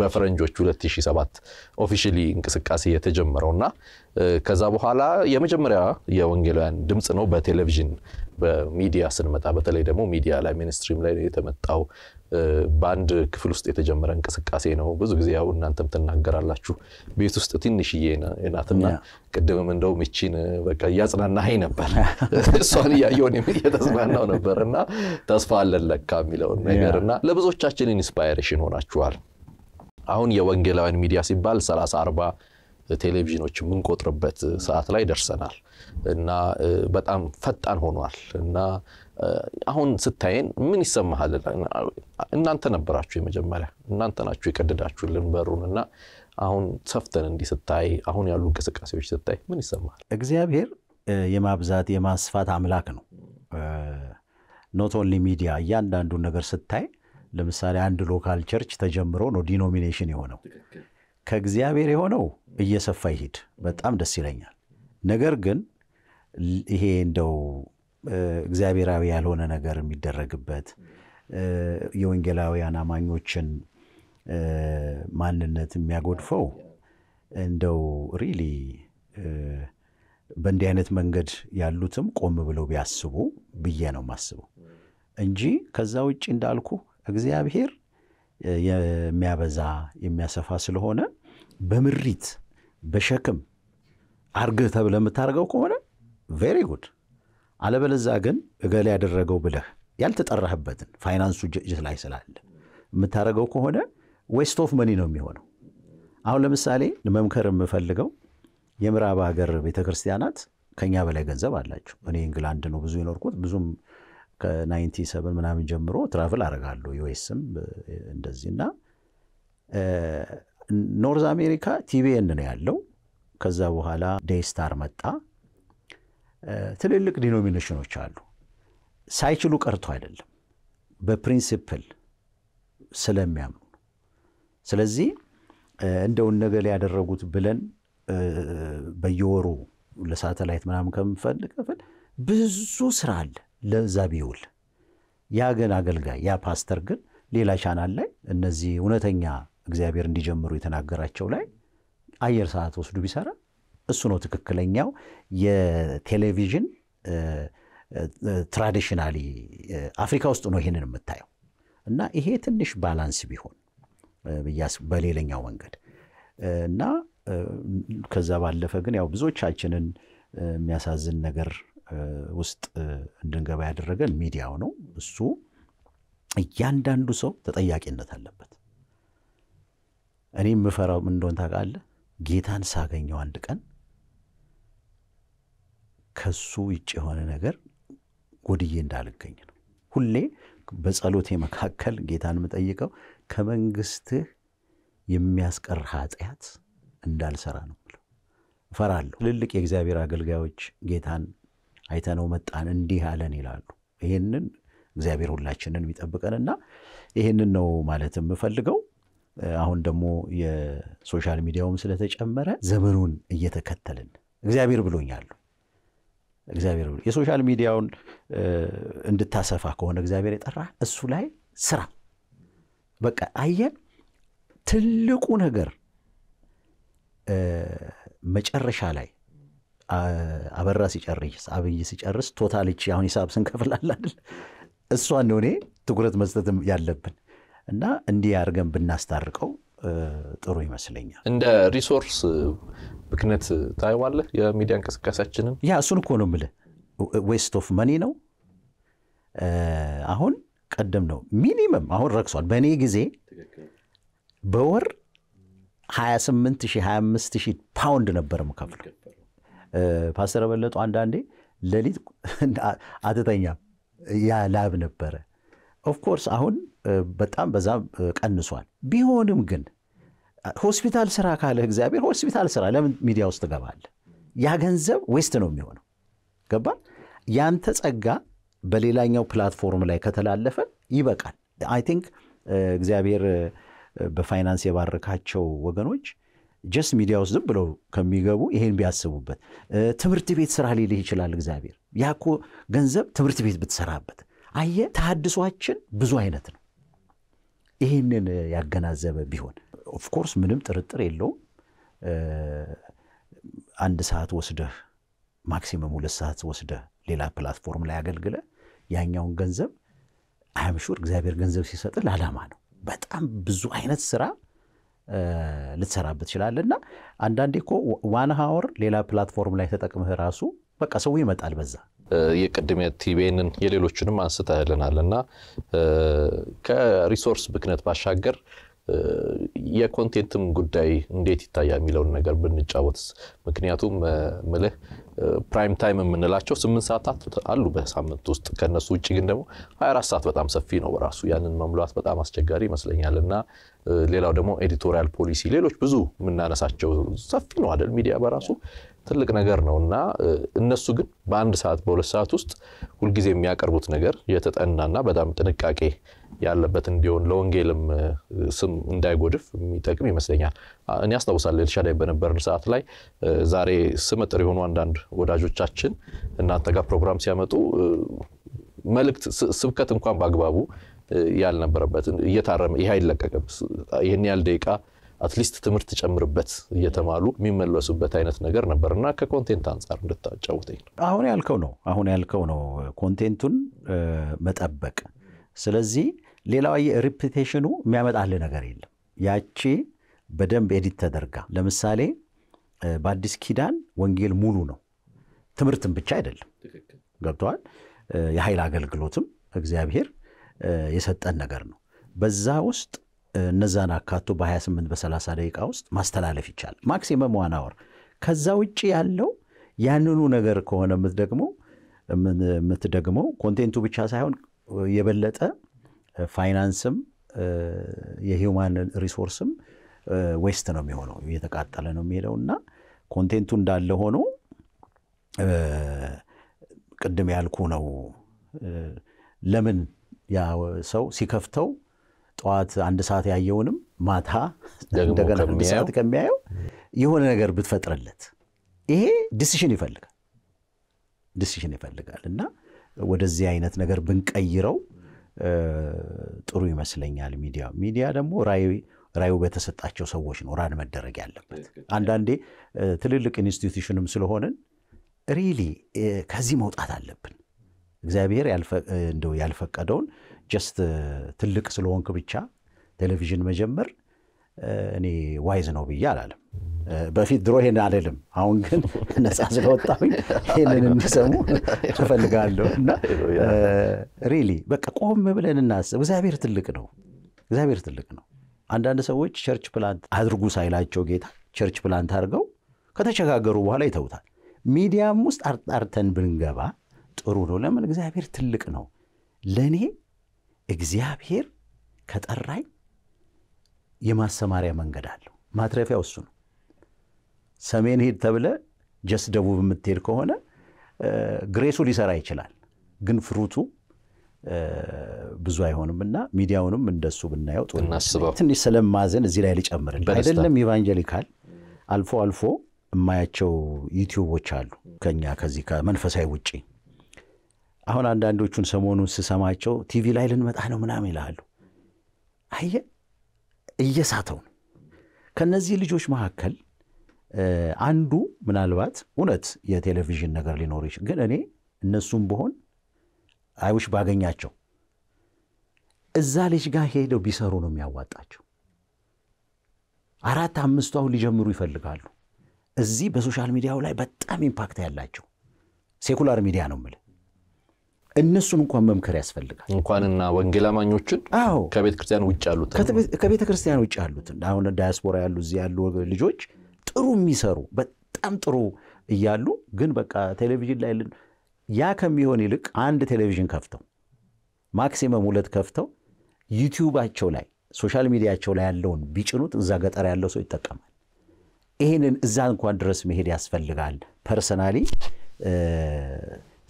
በፈረንጆች 2007 ኦፊሻሊ እንቅስቃሴ የተጀመረው እና ከዛ በኋላ የመጀመሪያ የወንጌላውያን ድምፅ ነው። በቴሌቪዥን በሚዲያ ስንመጣ በተለይ ደግሞ ሚዲያ ላይ ሚኒስትሪም ላይ የተመጣው በአንድ ክፍል ውስጥ የተጀመረ እንቅስቃሴ ነው። ብዙ ጊዜ ያው እናንተም ትናገራላችሁ። ቤት ውስጥ ትንሽዬ ናትና ቅድምም እንደው ምቺን በቃ እያጽናናኸኝ ነበር፣ *laughs* እሷን እያየውን እየተጽናናው ነበር እና ተስፋ አለን ለካ የሚለውን ነገር እና ለብዙዎቻችን ኢንስፓይሬሽን ሆናችኋል። አሁን የወንጌላውያን ሚዲያ ሲባል 30 40 ቴሌቪዥኖች የምንቆጥርበት ሰዓት ላይ ደርሰናል እና በጣም ፈጣን ሆኗል እና አሁን ስታይን ምን ይሰማሃል? እናንተ ነበራችሁ የመጀመሪያ እናንተ ናችሁ የቀደዳችሁልን በሩን እና አሁን ሰፍተን እንዲህ ስታይ አሁን ያሉ እንቅስቃሴዎች ስታይ ምን ይሰማል እግዚአብሔር የማብዛት የማስፋት አምላክ ነው። ኖት ኦንሊ ሚዲያ እያንዳንዱን ነገር ስታይ ለምሳሌ አንድ ሎካል ቸርች ተጀምሮ ነው ዲኖሚኔሽን የሆነው ከእግዚአብሔር የሆነው እየሰፋ ይሄድ፣ በጣም ደስ ይለኛል። ነገር ግን ይሄ እንደው እግዚአብሔራዊ ያልሆነ ነገር የሚደረግበት የወንጌላውያን አማኞችን ማንነት የሚያጎድፈው እንደው ሪሊ በእንዲህ አይነት መንገድ ያሉትም ቆም ብለው ቢያስቡ ብዬ ነው የማስበው እንጂ ከዛ ውጭ እንዳልኩ እግዚአብሔር የሚያበዛ የሚያሰፋ ስለሆነ በምሪት በሸክም አርግህ ተብለ የምታደርገው ከሆነ ቬሪ ጉድ። አለበለዛ ግን እገሌ ያደረገው ብለህ ያልተጠራህበትን ፋይናንሱ ጅት ላይ ስላለ የምታደርገው ከሆነ ዌስት ኦፍ መኒ ነው የሚሆነው። አሁን ለምሳሌ መምከር የምፈልገው የምዕራብ ሀገር ቤተክርስቲያናት ከኛ በላይ ገንዘብ አላቸው። እኔ እንግላንድ ነው ብዙ የኖርኩት። ብዙም ከ97 ምናምን ጀምሮ ትራቭል አደርጋለሁ ዩኤስም እንደዚህ እና ኖርዝ አሜሪካ ቲቢኤን ነው ያለው። ከዛ በኋላ ዴይስታር መጣ። ትልልቅ ዲኖሚኔሽኖች አሉ። ሳይችሉ ቀርቶ አይደለም፣ በፕሪንሲፕል ስለሚያምኑ ስለዚህ እንደውን ነገር ያደረጉት ብለን በየወሩ ለሳተላይት ምናምን ከምንፈልግ ብዙ ስራ አለ ለዛ ቢውል ያ ግን አገልጋይ ያ ፓስተር ግን ሌላ ቻናል ላይ እነዚህ እውነተኛ እግዚአብሔር እንዲጀምሩ የተናገራቸው ላይ አየር ሰዓት ወስዱ ቢሰራ እሱ ነው ትክክለኛው የቴሌቪዥን ትራዲሽናሊ አፍሪካ ውስጥ ነው ይህንን የምታየው እና ይሄ ትንሽ ባላንስ ቢሆን በሌለኛው መንገድ እና ከዛ ባለፈ ግን ያው ብዙዎቻችንን የሚያሳዝን ነገር ውስጥ እንድንገባ ያደረገን ሚዲያው ነው። እሱ እያንዳንዱ ሰው ተጠያቂነት አለበት። እኔ የምፈራው ምን እንደሆን ታውቃለህ? ጌታን ሳገኘው አንድ ቀን ከሱ ውጭ የሆነ ነገር ጎድዬ እንዳልገኝ ነው። ሁሌ በጸሎቴ መካከል ጌታን የምጠይቀው ከመንግስትህ የሚያስቀር ኃጢአት እንዳልሰራ ነው ብለው እፈራለሁ። ትልልቅ የእግዚአብሔር አገልጋዮች ጌታን አይተነው መጣን እንዲህ አለን ይላሉ። ይህንን እግዚአብሔር ሁላችንን የሚጠብቀንና ይህንን ነው ማለት የምፈልገው። አሁን ደግሞ የሶሻል ሚዲያውም ስለተጨመረ ዘመኑን እየተከተልን እግዚአብሔር ብሎኛል። እግዚአብሔር ብሎ የሶሻል ሚዲያውን እንድታሰፋ ከሆነ እግዚአብሔር የጠራ እሱ ላይ ስራ። በቃ አየ ትልቁ ነገር መጨረሻ ላይ አበራ ሲጨርስ አብይ ሲጨርስ ቶታልች አሁን ሂሳብ ስንከፍላል አይደል? እሷን ነው እኔ ትኩረት መስጠትም ያለብን። እና እንዲህ አድርገን ብናስታርቀው ጥሩ ይመስለኛል። እንደ ሪሶርስ ብክነት ታይዋለ የሚዲያ እንቅስቃሴያችንን። ያ እሱን እኮ ነው ምል ዌስት ኦፍ መኒ ነው። አሁን ቀደም ነው ሚኒመም አሁን ረግሷል በእኔ ጊዜ በወር 28000 ፓውንድ ነበር የምከፍለው። ፓስተር በለጡ አንዳንዴ ለሊት *laughs* አትተኛም፣ ያ ላብ ነበረ ኦፍኮርስ አሁን በጣም በዛም ቀንሷል። ቢሆንም ግን ሆስፒታል ስራ ካለህ እግዚአብሔር ሆስፒታል ስራ ለምን ሚዲያ ውስጥ ገባለ ያ ገንዘብ ዌስት ነው የሚሆነው። ገባ? ያንተ ጸጋ በሌላኛው ፕላትፎርም ላይ ከተላለፈ ይበቃል። አይ ቲንክ እግዚአብሔር በፋይናንስ የባረካቸው ወገኖች ጀስት ሚዲያ ውስጥ ዝም ብለው ከሚገቡ ይሄን ቢያስቡበት። ትምህርት ቤት ስራ ሊልህ ይችላል እግዚአብሔር። ያኮ ገንዘብ ትምህርት ቤት ብትሰራበት አየ ተሃድሷችን ብዙ አይነት ነው። ይህንን ያገናዘበ ቢሆን ኦፍኮርስ ምንም ጥርጥር የለውም። አንድ ሰዓት ወስደህ ማክሲመም ሁለት ሰዓት ወስደህ ሌላ ፕላትፎርም ላይ አገልግለ ያኛውን ገንዘብ አምሹር እግዚአብሔር ገንዘብ ሲሰጥ ለዓላማ ነው። በጣም ብዙ አይነት ስራ ልትሰራበት ትችላለህ። እና አንዳንዴ ኮ ዋን ሀወር ሌላ ፕላትፎርም ላይ ተጠቅምህ ራሱ በቃ ሰው ይመጣል በዛ የቅድመ ቲቤንን የሌሎችንም አንስተህልናል እና ከሪሶርስ ብክነት ባሻገር የኮንቴንትም ጉዳይ እንዴት ይታያል የሚለውን ነገር ብንጫወት ምክንያቱም ምልህ ፕራይም ታይም የምንላቸው ስምንት ሰዓታት አሉ በሳምንት ውስጥ ከነሱ ውጭ ግን ደግሞ 24 ሰዓት በጣም ሰፊ ነው በራሱ ያንን መምሏት በጣም አስቸጋሪ ይመስለኛል እና ሌላው ደግሞ ኤዲቶሪያል ፖሊሲ፣ ሌሎች ብዙ የምናነሳቸው ሰፊ ነው አይደል ሚዲያ በራሱ ትልቅ ነገር ነው እና እነሱ ግን በአንድ ሰዓት በሁለት ሰዓት ውስጥ ሁልጊዜ የሚያቀርቡት ነገር የተጠናና በጣም ጥንቃቄ ያለበት እንዲሆን ለወንጌልም ስም እንዳይጎድፍ የሚጠቅም ይመስለኛል። እኔ አስታውሳለሁ ኤልሻዳይ በነበርን ሰዓት ላይ ዛሬ ስመጥር የሆኑ አንዳንድ ወዳጆቻችን እናንተ ጋር ፕሮግራም ሲያመጡ መልእክት ስብከት እንኳን በአግባቡ ያልነበረበት እየታረመ ይህ አይለቀቅም ይህን ያህል ደቂቃ አትሊስት ትምህርት ጨምርበት እየተማሉ የሚመለሱበት አይነት ነገር ነበር እና ከኮንቴንት አንጻር እንድታጫውተኝ ነው። አሁን ያልከው ነው አሁን ያልከው ነው ኮንቴንቱን መጠበቅ። ስለዚህ ሌላው ሪፒቴሽኑ የሚያመጣል ነገር የለም። ያቺ በደንብ ኤዲት ተደርጋ ለምሳሌ በአዲስ ኪዳን ወንጌል ሙሉ ነው። ትምህርትም ብቻ አይደለም፣ ገብተዋል። የኃይል አገልግሎትም እግዚአብሔር የሰጠን ነገር ነው። በዛ ውስጥ እነዛን አካቶ በ28 በ30 ደቂቃ ውስጥ ማስተላለፍ ይቻላል። ማክሲመም ዋን አወር። ከዛ ውጭ ያለው ያንኑ ነገር ከሆነ ደግሞ የምትደግመው ኮንቴንቱ ብቻ ሳይሆን የበለጠ ፋይናንስም የሂውማን ሪሶርስም ዌስት ነው የሚሆነው፣ እየተቃጠለ ነው የሚሄደው እና ኮንቴንቱ እንዳለ ሆኖ ቅድም ያልኩ ነው ለምን ያ ሰው ሲከፍተው ጠዋት አንድ ሰዓት ያየውንም ማታ እንደገና አንድ ሰዓት ከሚያየው የሆነ ነገር ብትፈጥርለት ይሄ ዲሲሽን ይፈልጋል ዲሲሽን ይፈልጋል እና ወደዚህ አይነት ነገር ብንቀይረው ጥሩ ይመስለኛል። ሚዲያ ሚዲያ ደግሞ ራዩ በተሰጣቸው ሰዎች ነው ራን መደረግ ያለበት። አንዳንዴ ትልልቅ ኢንስቲቱሽንም ስለሆንን ሪሊ ከዚህ መውጣት አለብን። እግዚአብሔር እንደው ያልፈቀደውን ጀስት ትልቅ ስለሆንክ ብቻ ቴሌቪዥን መጀመር እኔ ዋይዝ ነው ብዬ አላለም። በፊት ድሮ ይሄን አልልም። አሁን ግን ነፃ ስለወጣ ይህንን እንዲሰሙ እፈልጋለሁ። እና ሪሊ በቃ ቆም ብለን እናስብ። እግዚአብሔር ትልቅ ነው። እግዚአብሔር ትልቅ ነው። አንዳንድ ሰዎች ቸርች ፕላንት አድርጉ ሳይላቸው ጌታ ቸርች ፕላንት አድርገው ከተቸጋገሩ በኋላ ይተውታል። ሚዲያም ውስጥ አርጣርተን ብንገባ ጥሩ ነው። ለምን? እግዚአብሔር ትልቅ ነው። ለእኔ እግዚአብሔር ከጠራኝ የማሰማሪያ መንገድ አለው። ማትረፊያ እሱ ነው። ሰሜን ሄድ ተብለ ጀስ ደቡብ የምትሄድ ከሆነ ግሬሱ ሊሰራ ይችላል፣ ግን ፍሩቱ ብዙ አይሆንም እና ሚዲያውንም እንደሱ ብናየው ጥሩ ትንሽ ስለማዘን እዚህ ላይ ልጨምርል አይደለም ኢቫንጀሊካል አልፎ አልፎ የማያቸው ዩቲዩቦች አሉ ከኛ ከዚህ ከመንፈሳዊ ውጪ አሁን አንዳንዶቹን ሰሞኑን ስሰማቸው ቲቪ ላይ ልንመጣ ነው ምናምን ይልሃሉ። አየ እየሳተው ነው። ከነዚህ ልጆች መካከል አንዱ ምናልባት እውነት የቴሌቪዥን ነገር ሊኖር ይችል፣ ግን እኔ እነሱም በሆን አይውሽ ባገኛቸው እዛ ልጅ ጋር ሄደው ቢሰሩ ነው የሚያዋጣቸው። አራት አምስቱ አሁን ሊጀምሩ ይፈልጋሉ። እዚህ በሶሻል ሚዲያው ላይ በጣም ኢምፓክት ያላቸው ሴኩላር ሚዲያ ነው የምልህ እነሱን እንኳን መምከር ያስፈልጋል። እንኳንና ወንጌል አማኞችን ከቤተ ክርስቲያን ውጭ ያሉትን ከቤተ ክርስቲያን ውጭ ያሉትን አሁን ዳያስፖራ ያሉ እዚህ ያሉ ልጆች ጥሩ የሚሰሩ በጣም ጥሩ እያሉ ግን በቃ ቴሌቪዥን ላይ ያ ከሚሆን ይልቅ አንድ ቴሌቪዥን ከፍተው ማክሲመም ሁለት ከፍተው ዩቲዩባቸው ላይ ሶሻል ሚዲያቸው ላይ ያለውን ቢጭኑት እዛ ገጠር ያለው ሰው ይጠቀማል። ይህንን እዛ እንኳን ድረስ መሄድ ያስፈልጋል። ፐርሰናሊ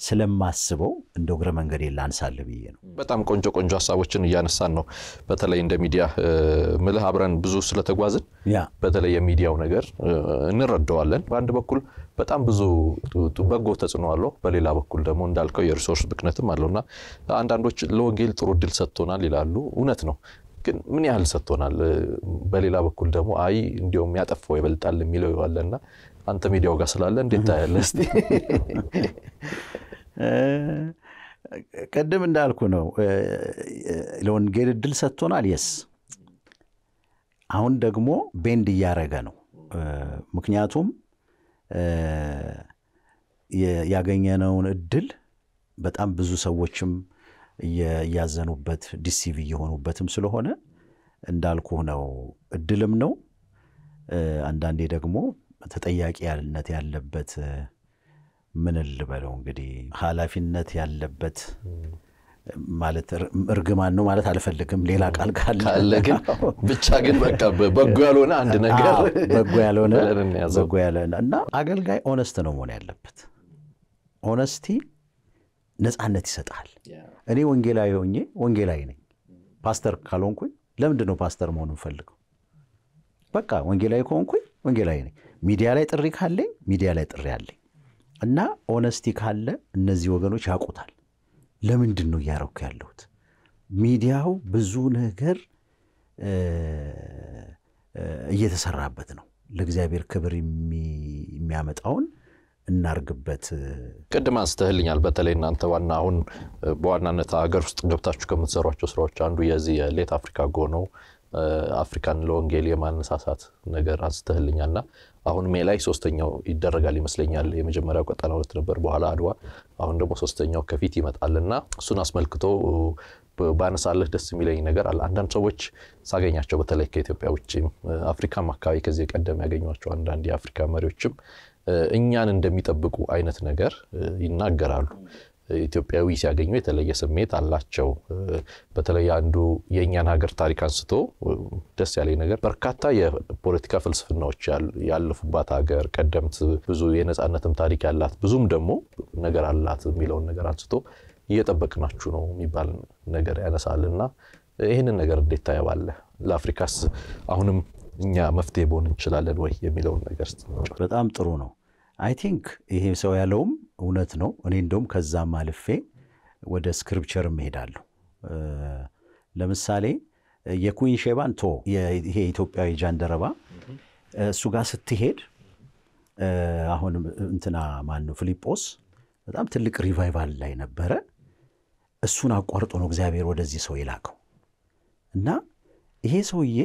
ስለማስበው እንደ እግረ መንገድ ላንሳልህ ብዬ ነው። በጣም ቆንጆ ቆንጆ ሀሳቦችን እያነሳን ነው። በተለይ እንደ ሚዲያ ምልህ አብረን ብዙ ስለተጓዝን በተለይ የሚዲያው ነገር እንረዳዋለን። በአንድ በኩል በጣም ብዙ በጎ ተጽዕኖ አለው፣ በሌላ በኩል ደግሞ እንዳልከው የሪሶርስ ብክነትም እና አንዳንዶች ለወንጌል ጥሩ እድል ሰጥቶናል ይላሉ። እውነት ነው ግን ምን ያህል ሰጥቶናል? በሌላ በኩል ደግሞ አይ እንዲሁም ያጠፋው ይበልጣል የሚለው ይዋለና አንተ ሚዲያው ጋር ስላለ እንዴት ታያለህ? እስኪ ቅድም እንዳልኩ ነው ለወንጌል እድል ሰጥቶናል። የስ አሁን ደግሞ ቤንድ እያደረገ ነው። ምክንያቱም ያገኘነውን እድል በጣም ብዙ ሰዎችም እያዘኑበት ዲሲቪ እየሆኑበትም ስለሆነ እንዳልኩ ነው። እድልም ነው። አንዳንዴ ደግሞ ተጠያቂነት ያለበት ምን ልበለው እንግዲህ ኃላፊነት ያለበት ማለት እርግማን ነው ማለት አልፈልግም። ሌላ ቃል ካለ ግን *laughs* ብቻ ግን በቃ በጎ ያልሆነ አንድ ነገር በጎ ያልሆነ በጎ ያልሆነ እና አገልጋይ ኦነስት ነው መሆን ያለበት። ኦነስቲ ነፃነት ይሰጣል። እኔ ወንጌላዊ ሆኜ ወንጌላዊ ነኝ። ፓስተር ካልሆንኩኝ ለምንድን ነው ፓስተር መሆን የምፈልገው? በቃ ወንጌላዊ ከሆንኩኝ ወንጌላዊ ነኝ። ሚዲያ ላይ ጥሪ ካለኝ ሚዲያ ላይ ጥሪ አለኝ። እና ኦነስቲ ካለ እነዚህ ወገኖች ያውቁታል። ለምንድን ነው እያረኩ ያለሁት? ሚዲያው ብዙ ነገር እየተሰራበት ነው። ለእግዚአብሔር ክብር የሚያመጣውን እናርግበት። ቅድም አንስተህልኛል። በተለይ እናንተ ዋና አሁን በዋናነት ሀገር ውስጥ ገብታችሁ ከምትሰሯቸው ስራዎች አንዱ የዚህ የሌት አፍሪካ ጎ አፍሪካን ለወንጌል የማነሳሳት ነገር አንስተህልኛልና አሁን ሜ ላይ ሶስተኛው ይደረጋል ይመስለኛል። የመጀመሪያው ቀጠና ሁለት ነበር፣ በኋላ አድዋ፣ አሁን ደግሞ ሶስተኛው ከፊት ይመጣልና እሱን አስመልክቶ ባነሳለህ ደስ የሚለኝ ነገር አለ። አንዳንድ ሰዎች ሳገኛቸው በተለይ ከኢትዮጵያ ውጭም አፍሪካም አካባቢ ከዚህ ቀደም ያገኟቸው አንዳንድ የአፍሪካ መሪዎችም እኛን እንደሚጠብቁ አይነት ነገር ይናገራሉ። ኢትዮጵያዊ ሲያገኙ የተለየ ስሜት አላቸው። በተለይ አንዱ የእኛን ሀገር ታሪክ አንስቶ ደስ ያለኝ ነገር በርካታ የፖለቲካ ፍልስፍናዎች ያለፉባት ሀገር ቀደምት ብዙ የነፃነትም ታሪክ ያላት ብዙም ደግሞ ነገር አላት የሚለውን ነገር አንስቶ እየጠበቅናችሁ ነው የሚባል ነገር ያነሳልና ይህንን ነገር እንዴት ታየዋለህ? ለአፍሪካስ አሁንም እኛ መፍትሄ መሆን እንችላለን ወይ የሚለውን ነገር በጣም ጥሩ ነው። አይ ቲንክ ይሄ ሰው ያለውም እውነት ነው። እኔ እንደውም ከዛም አልፌ ወደ ስክሪፕቸር እሄዳለሁ። ለምሳሌ የኩን ሼባን ቶ ይሄ ኢትዮጵያዊ ጃንደረባ እሱ ጋር ስትሄድ አሁን እንትና ነው ፊሊጶስ በጣም ትልቅ ሪቫይቫል ላይ ነበረ። እሱን አቋርጦ ነው እግዚአብሔር ወደዚህ ሰው የላከው እና ይሄ ሰውዬ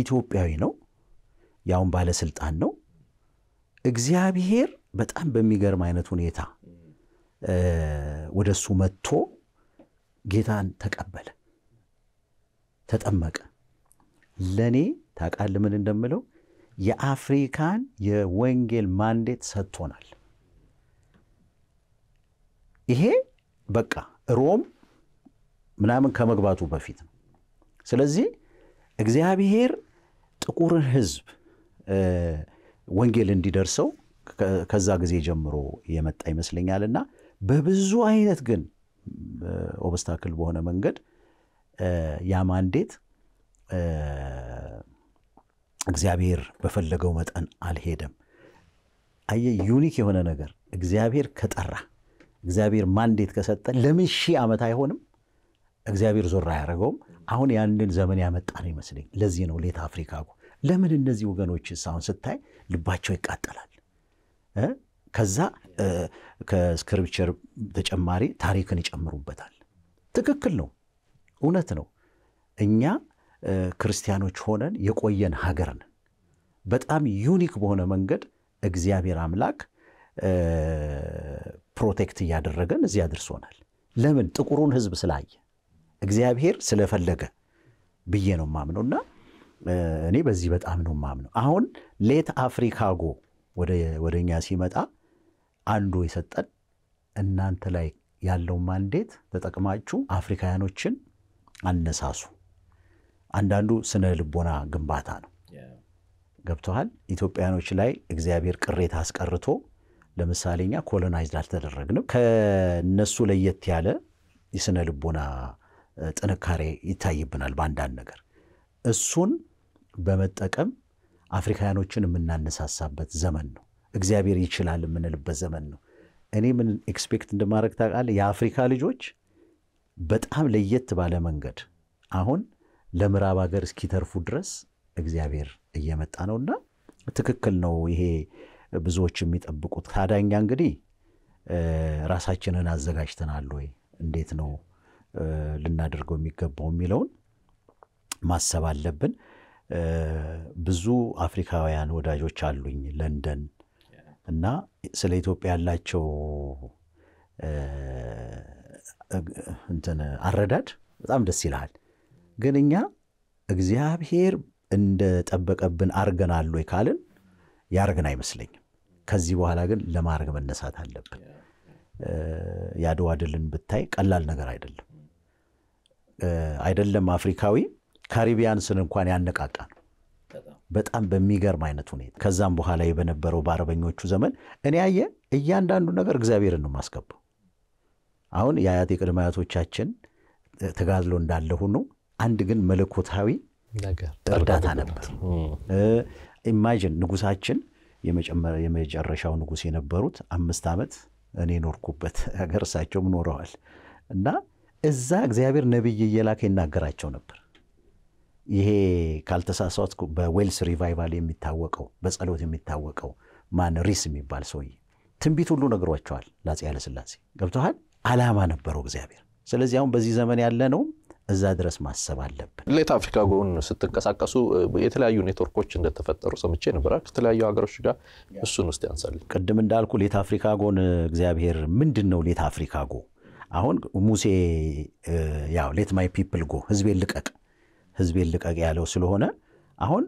ኢትዮጵያዊ ነው፣ ያውን ባለስልጣን ነው። እግዚአብሔር በጣም በሚገርም አይነት ሁኔታ ወደ እሱ መጥቶ ጌታን ተቀበለ፣ ተጠመቀ። ለእኔ ታውቃለህ ምን እንደምለው የአፍሪካን የወንጌል ማንዴት ሰጥቶናል። ይሄ በቃ ሮም ምናምን ከመግባቱ በፊት ነው። ስለዚህ እግዚአብሔር ጥቁርን ሕዝብ ወንጌል እንዲደርሰው ከዛ ጊዜ ጀምሮ የመጣ ይመስለኛልና በብዙ አይነት ግን ኦብስታክል በሆነ መንገድ ያ ማንዴት እግዚአብሔር በፈለገው መጠን አልሄደም። አየ ዩኒክ የሆነ ነገር እግዚአብሔር ከጠራ እግዚአብሔር ማንዴት ከሰጠ ለምን ሺህ ዓመት አይሆንም? እግዚአብሔር ዞር አያደረገውም። አሁን ያንን ዘመን ያመጣ ነው ይመስለኝ። ለዚህ ነው ሌት አፍሪካ ለምን እነዚህ ወገኖችስ አሁን ስታይ ልባቸው ይቃጠላል። ከዛ ከስክሪፕቸር ተጨማሪ ታሪክን ይጨምሩበታል። ትክክል ነው፣ እውነት ነው። እኛ ክርስቲያኖች ሆነን የቆየን ሀገር ነን። በጣም ዩኒክ በሆነ መንገድ እግዚአብሔር አምላክ ፕሮቴክት እያደረገን እዚያ አድርሶናል። ለምን? ጥቁሩን ህዝብ ስላየ እግዚአብሔር ስለፈለገ ብዬ ነው ማምነውና እኔ በዚህ በጣም ነው ማምነው። አሁን ሌት ጎ ወደ እኛ ሲመጣ አንዱ የሰጠን እናንተ ላይ ያለው ማንዴት ተጠቅማችሁ አፍሪካውያኖችን አነሳሱ። አንዳንዱ ስነ ልቦና ግንባታ ነው። ገብተሃል። ኢትዮጵያኖች ላይ እግዚአብሔር ቅሬታ አስቀርቶ ለምሳሌ እኛ ኮሎናይዝድ አልተደረግንም። ከነሱ ለየት ያለ የስነ ልቦና ጥንካሬ ይታይብናል በአንዳንድ ነገር። እሱን በመጠቀም አፍሪካውያኖችን የምናነሳሳበት ዘመን ነው። እግዚአብሔር ይችላል የምንልበት ዘመን ነው። እኔ ምን ኤክስፔክት እንደማድረግ ታውቃለህ? የአፍሪካ ልጆች በጣም ለየት ባለ መንገድ አሁን ለምዕራብ ሀገር እስኪተርፉ ድረስ እግዚአብሔር እየመጣ ነውና ትክክል ነው ይሄ ብዙዎች የሚጠብቁት። ታዳኛ እንግዲህ ራሳችንን አዘጋጅተናል ወይ እንዴት ነው ልናደርገው የሚገባው የሚለውን ማሰብ አለብን። ብዙ አፍሪካውያን ወዳጆች አሉኝ ለንደን እና ስለ ኢትዮጵያ ያላቸው እንትን አረዳድ በጣም ደስ ይልሃል። ግን እኛ እግዚአብሔር እንደጠበቀብን አርገናል ወይ ካልን ያርግን አይመስለኝም። ከዚህ በኋላ ግን ለማድረግ መነሳት አለብን። የአድዋ ድልን ብታይ ቀላል ነገር አይደለም። አይደለም አፍሪካዊ ካሪቢያንስን እንኳን ያነቃቃ በጣም በሚገርም አይነት ሁኔታ ከዛም በኋላ በነበረው በአረበኞቹ ዘመን እኔ ያየ እያንዳንዱ ነገር እግዚአብሔርን ነው የማስገባው። አሁን የአያት የቅድመ አያቶቻችን ተጋድሎ እንዳለ ሆኖ አንድ ግን መለኮታዊ እርዳታ ነበር። ኢማጅን ንጉሳችን የመጨረሻው ንጉስ የነበሩት አምስት ዓመት እኔ ኖርኩበት ሀገር እሳቸውም ኖረዋል እና እዛ እግዚአብሔር ነቢይ እየላከ ይናገራቸው ነበር ይሄ ካልተሳሳትኩ በዌልስ ሪቫይቫል የሚታወቀው በጸሎት የሚታወቀው ማን ሪስ የሚባል ሰውዬ ትንቢት ሁሉ ነግሯቸዋል። ለአፄ ኃይለሥላሴ ገብተሃል። አላማ ነበረው እግዚአብሔር። ስለዚህ አሁን በዚህ ዘመን ያለ ነው እዛ ድረስ ማሰብ አለብን። ሌት አፍሪካ ጎን ስትንቀሳቀሱ የተለያዩ ኔትወርኮች እንደተፈጠሩ ሰምቼ ነበር ከተለያዩ ሀገሮች ጋር እሱን ውስጥ ያንሳል። ቅድም እንዳልኩ ሌት አፍሪካ ጎን እግዚአብሔር ምንድን ነው ሌት አፍሪካ ጎ አሁን ሙሴ ያው ሌት ማይ ፒፕል ጎ ህዝቤን ልቀቅ ህዝቤን ልቀቅ ያለው ስለሆነ አሁን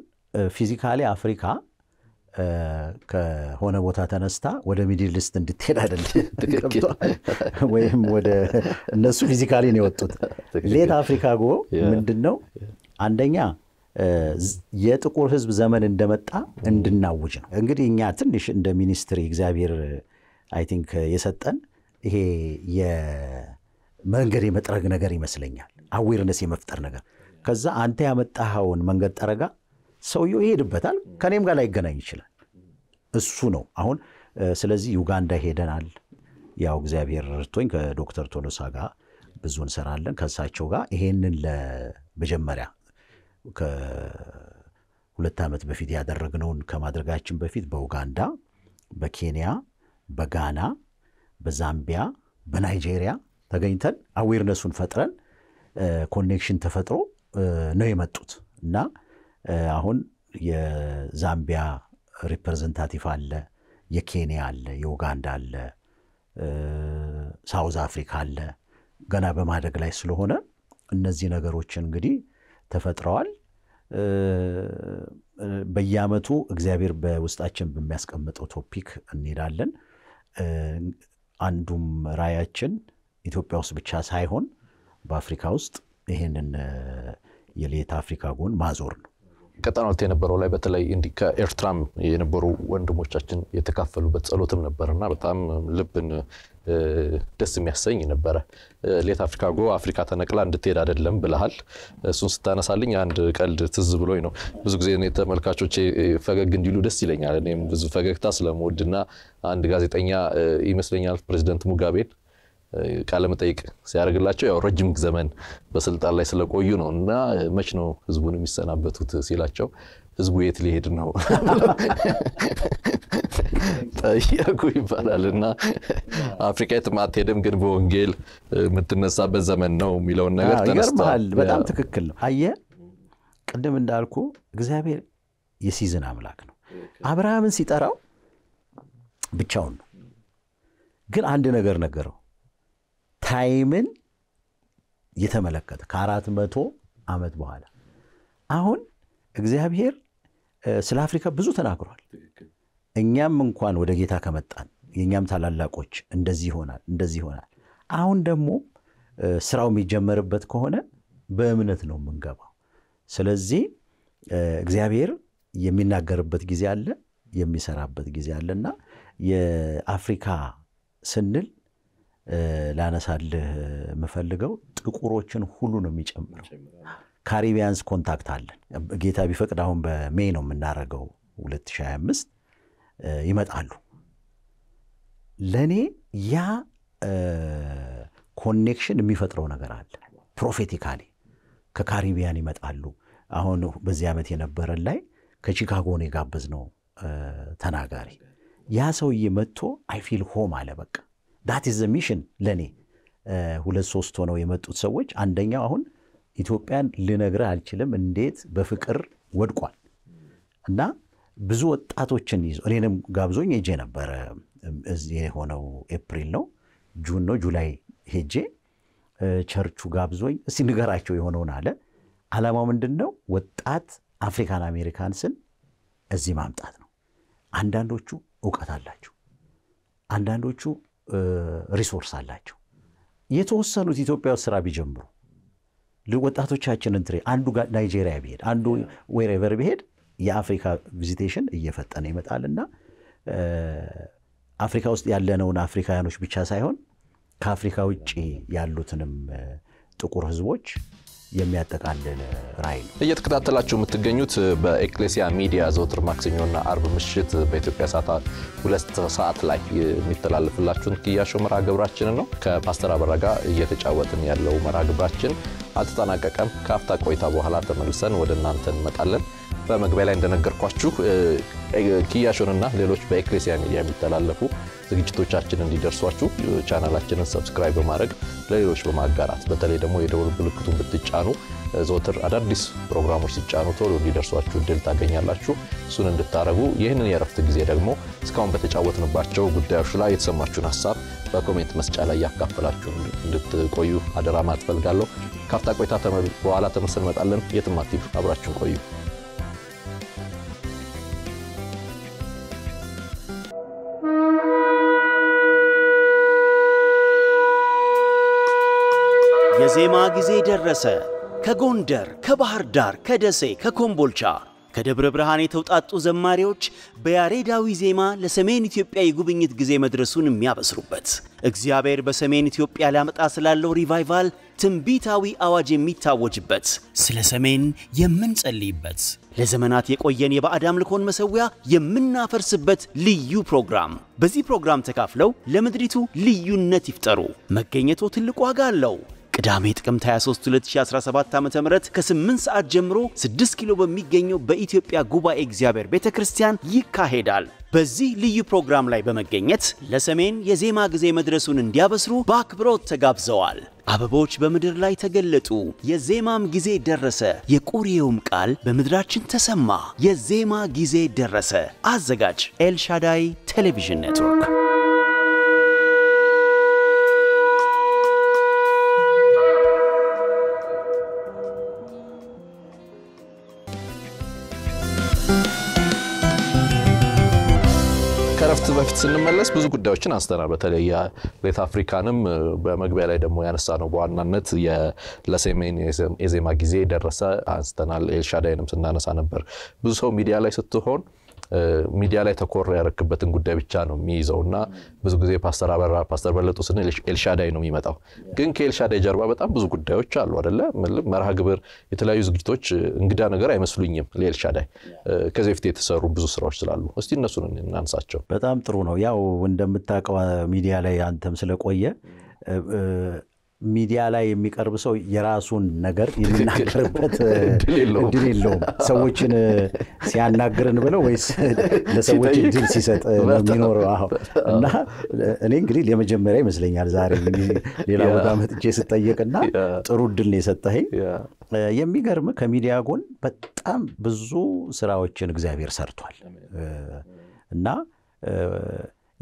ፊዚካሊ አፍሪካ ከሆነ ቦታ ተነስታ ወደ ሚድል እንድትሄድ አይደለም *laughs* ወይም ወደ እነሱ ፊዚካሊ ነው የወጡት። ሌት አፍሪካ ጎ ምንድን ነው አንደኛ የጥቁር ህዝብ ዘመን እንደመጣ እንድናውጅ ነው። እንግዲህ እኛ ትንሽ እንደ ሚኒስትሪ እግዚአብሔር አይ ቲንክ የሰጠን ይሄ የመንገድ የመጥረግ ነገር ይመስለኛል፣ አዌርነስ የመፍጠር ነገር ከዛ አንተ ያመጣኸውን መንገድ ጠረጋ ሰውየው ይሄድበታል። ከኔም ጋር ላይገናኝ ይችላል። እሱ ነው አሁን። ስለዚህ ዩጋንዳ ሄደናል። ያው እግዚአብሔር ርቶኝ ከዶክተር ቶሎሳ ጋር ብዙ እንሰራለን ከእሳቸው ጋር ይሄንን ለመጀመሪያ ከሁለት ዓመት በፊት ያደረግነውን ከማድረጋችን በፊት በኡጋንዳ፣ በኬንያ፣ በጋና፣ በዛምቢያ፣ በናይጄሪያ ተገኝተን አዌርነሱን ፈጥረን ኮኔክሽን ተፈጥሮ ነው የመጡት እና አሁን የዛምቢያ ሪፕሬዘንታቲቭ አለ፣ የኬንያ አለ፣ የኡጋንዳ አለ፣ ሳውዝ አፍሪካ አለ። ገና በማደግ ላይ ስለሆነ እነዚህ ነገሮች እንግዲህ ተፈጥረዋል። በየአመቱ እግዚአብሔር በውስጣችን በሚያስቀምጠው ቶፒክ እንሄዳለን። አንዱም ራዕያችን ኢትዮጵያ ውስጥ ብቻ ሳይሆን በአፍሪካ ውስጥ ይህንን የሌት አፍሪካ ጎን ማዞር ነው። ቀጠናት የነበረው ላይ በተለይ እንዲ ከኤርትራም የነበሩ ወንድሞቻችን የተካፈሉበት ጸሎትም ነበር እና በጣም ልብን ደስ የሚያሰኝ ነበረ። ሌት አፍሪካ ጎ አፍሪካ ተነቅላ እንድትሄድ አይደለም ብልሃል። እሱን ስታነሳልኝ አንድ ቀልድ ትዝ ብሎኝ ነው። ብዙ ጊዜ እኔ ፈገግ እንዲሉ ደስ ይለኛል። እኔም ብዙ ፈገግታ ስለምወድና አንድ ጋዜጠኛ ይመስለኛል ፕሬዚደንት ሙጋቤን ቃለመጠይቅ ሲያደርግላቸው ያው ረጅም ዘመን በስልጣን ላይ ስለቆዩ ነው እና መች ነው ህዝቡን የሚሰናበቱት ሲላቸው ህዝቡ የት ሊሄድ ነው ጠያቁ ይባላል እና አፍሪካ የትም አትሄድም፣ ግን በወንጌል የምትነሳበት ዘመን ነው የሚለውን ነገር ተነስተል በጣም ትክክል ነው። አየ ቅድም እንዳልኩ እግዚአብሔር የሲዝን አምላክ ነው። አብርሃምን ሲጠራው ብቻውን ነው፣ ግን አንድ ነገር ነገረው ታይምን የተመለከተ ከአራት መቶ ዓመት በኋላ አሁን እግዚአብሔር ስለ አፍሪካ ብዙ ተናግሯል። እኛም እንኳን ወደ ጌታ ከመጣን የእኛም ታላላቆች እንደዚህ ይሆናል እንደዚህ ይሆናል። አሁን ደግሞ ስራው የሚጀመርበት ከሆነ በእምነት ነው የምንገባው። ስለዚህ እግዚአብሔር የሚናገርበት ጊዜ አለ፣ የሚሰራበት ጊዜ አለና የአፍሪካ ስንል ላነሳልህ የምፈልገው ጥቁሮችን ሁሉ ነው የሚጨምረው። ካሪቢያንስ ኮንታክት አለን። ጌታ ቢፈቅድ አሁን በሜይ ነው የምናደርገው 2025 ይመጣሉ። ለእኔ ያ ኮኔክሽን የሚፈጥረው ነገር አለ። ፕሮፌቲካሊ ከካሪቢያን ይመጣሉ። አሁን በዚህ ዓመት የነበረን ላይ ከቺካጎ ነው ተናጋሪ። ያ ሰውዬ መጥቶ አይፊል ሆም አለ በቃ ዳት ኢዝ ሚሽን ለእኔ ሁለት ሶስት ሆነው የመጡት ሰዎች አንደኛው አሁን ኢትዮጵያን ልነግርህ አልችልም እንዴት በፍቅር ወድቋል እና ብዙ ወጣቶችን ይዞ እኔንም ጋብዞኝ ሄጄ ነበረ። የሆነው ኤፕሪል ነው ጁን ነው ጁላይ ሄጄ ቸርቹ ጋብዞኝ እስቲ ንገራቸው የሆነውን አለ። ዓላማው ምንድን ነው? ወጣት አፍሪካን አሜሪካንስን እዚህ ማምጣት ነው። አንዳንዶቹ እውቀት አላቸው፣ አንዳንዶቹ ሪሶርስ አላቸው። የተወሰኑት ኢትዮጵያ ውስጥ ስራ ቢጀምሩ ወጣቶቻችንን ትሬ አንዱ ናይጄሪያ ቢሄድ አንዱ ዌሬቨር ቢሄድ የአፍሪካ ቪዚቴሽን እየፈጠነ ይመጣልና አፍሪካ ውስጥ ያለነውን አፍሪካውያኖች ብቻ ሳይሆን ከአፍሪካ ውጭ ያሉትንም ጥቁር ህዝቦች የሚያጠቃልል ራይ ነው። እየተከታተላችሁ የምትገኙት በኤክሌሲያ ሚዲያ ዘውትር ማክሰኞና አርብ ምሽት በኢትዮጵያ ሰዓት ሁለት ሰዓት ላይ የሚተላለፍላችሁን ክያሾ መርሃ ግብራችን ነው። ከፓስተር አበራ ጋር እየተጫወትን ያለው መርሃ ግብራችን አልተጠናቀቀም። ከአፍታ ቆይታ በኋላ ተመልሰን ወደ እናንተ እንመጣለን። በመግቢያ ላይ እንደነገርኳችሁ ክያሾንና ሌሎች በኤክሌሲያ ሚዲያ የሚተላለፉ ዝግጅቶቻችን እንዲደርሷችሁ ቻናላችንን ሰብስክራይብ በማድረግ ለሌሎች በማጋራት በተለይ ደግሞ የደውል ምልክቱን ብትጫኑ ዘወትር አዳዲስ ፕሮግራሞች ሲጫኑ ቶሎ እንዲደርሷችሁ እድል ታገኛላችሁ። እሱን እንድታደረጉ ይህንን የረፍት ጊዜ ደግሞ እስካሁን በተጫወትንባቸው ጉዳዮች ላይ የተሰማችሁን ሀሳብ በኮሜንት መስጫ ላይ ያካፈላችሁ እንድትቆዩ አደራ ማለት ካፍታ ቆይታ በኋላ ተመስል መጣለን የትማቲቭ አብራችሁን ቆዩ። የዋዜማ ጊዜ ደረሰ። ከጎንደር፣ ከባህር ዳር፣ ከደሴ፣ ከኮምቦልቻ፣ ከደብረ ብርሃን የተውጣጡ ዘማሪዎች በያሬዳዊ ዜማ ለሰሜን ኢትዮጵያ የጉብኝት ጊዜ መድረሱን የሚያበስሩበት እግዚአብሔር በሰሜን ኢትዮጵያ ሊያመጣ ስላለው ሪቫይቫል ትንቢታዊ አዋጅ የሚታወጅበት ስለ ሰሜን የምንጸልይበት ለዘመናት የቆየን የባዕድ አምልኮን መሠዊያ የምናፈርስበት ልዩ ፕሮግራም። በዚህ ፕሮግራም ተካፍለው ለምድሪቱ ልዩነት ይፍጠሩ። መገኘቶ ትልቅ ዋጋ አለው። ቅዳሜ ጥቅምት 23 2017 ዓ ም ከ8 ሰዓት ጀምሮ 6 ኪሎ በሚገኘው በኢትዮጵያ ጉባኤ እግዚአብሔር ቤተ ክርስቲያን ይካሄዳል። በዚህ ልዩ ፕሮግራም ላይ በመገኘት ለሰሜን የዜማ ጊዜ መድረሱን እንዲያበስሩ በአክብሮት ተጋብዘዋል። አበቦች በምድር ላይ ተገለጡ፣ የዜማም ጊዜ ደረሰ፣ የቁሬውም ቃል በምድራችን ተሰማ፣ የዜማ ጊዜ ደረሰ። አዘጋጅ ኤልሻዳይ ቴሌቪዥን ኔትወርክ ስንመለስ ብዙ ጉዳዮችን አንስተናል። በተለይ የሌት አፍሪካንም በመግቢያ ላይ ደግሞ ያነሳ ነው በዋናነት ለሰሜን የዜማ ጊዜ ደረሰ አንስተናል። ኤልሻዳይንም ስናነሳ ነበር። ብዙ ሰው ሚዲያ ላይ ስትሆን ሚዲያ ላይ ተኮር ያረክበትን ጉዳይ ብቻ ነው የሚይዘው እና ብዙ ጊዜ ፓስተር አበራ ፓስተር በለጡ ስንል ኤልሻዳይ ነው የሚመጣው። ግን ከኤልሻዳይ ጀርባ በጣም ብዙ ጉዳዮች አሉ አደለ? መርሃ ግብር፣ የተለያዩ ዝግጅቶች እንግዳ ነገር አይመስሉኝም ለኤልሻዳይ ከዚህ በፊት የተሰሩ ብዙ ስራዎች ስላሉ እስቲ እነሱን እናንሳቸው። በጣም ጥሩ ነው። ያው እንደምታውቀው ሚዲያ ላይ አንተም ስለቆየ ሚዲያ ላይ የሚቀርብ ሰው የራሱን ነገር የሚናገርበት *laughs* እድል የለውም። ሰዎችን ሲያናግርን ብለው ወይስ *laughs* ለሰዎች እድል ሲሰጥ የሚኖረው? አሁን እና እኔ እንግዲህ ለመጀመሪያ ይመስለኛል ዛሬ ሌላ ቦታ መጥቼ ስጠየቅና ጥሩ እድል ነው የሰጠኸኝ። የሚገርም ከሚዲያ ጎን በጣም ብዙ ስራዎችን እግዚአብሔር ሰርቷል እና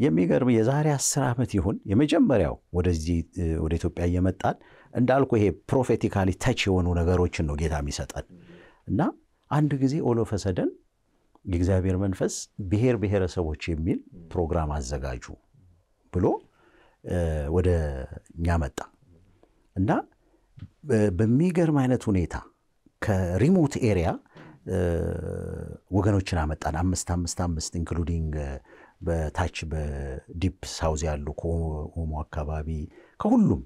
የሚገርም የዛሬ አስር ዓመት ይሁን የመጀመሪያው ወደዚህ ወደ ኢትዮጵያ እየመጣን እንዳልኩ ይሄ ፕሮፌቲካሊ ተች የሆኑ ነገሮችን ነው ጌታ የሚሰጠን እና አንድ ጊዜ ኦሎፈሰደን የእግዚአብሔር መንፈስ ብሔር ብሔረሰቦች የሚል ፕሮግራም አዘጋጁ ብሎ ወደ እኛ መጣ እና በሚገርም አይነት ሁኔታ ከሪሞት ኤሪያ ወገኖችን አመጣን። አምስት አምስት አምስት ኢንክሉዲንግ በታች በዲፕ ሳውዝ ያሉ ከኦሞ አካባቢ ከሁሉም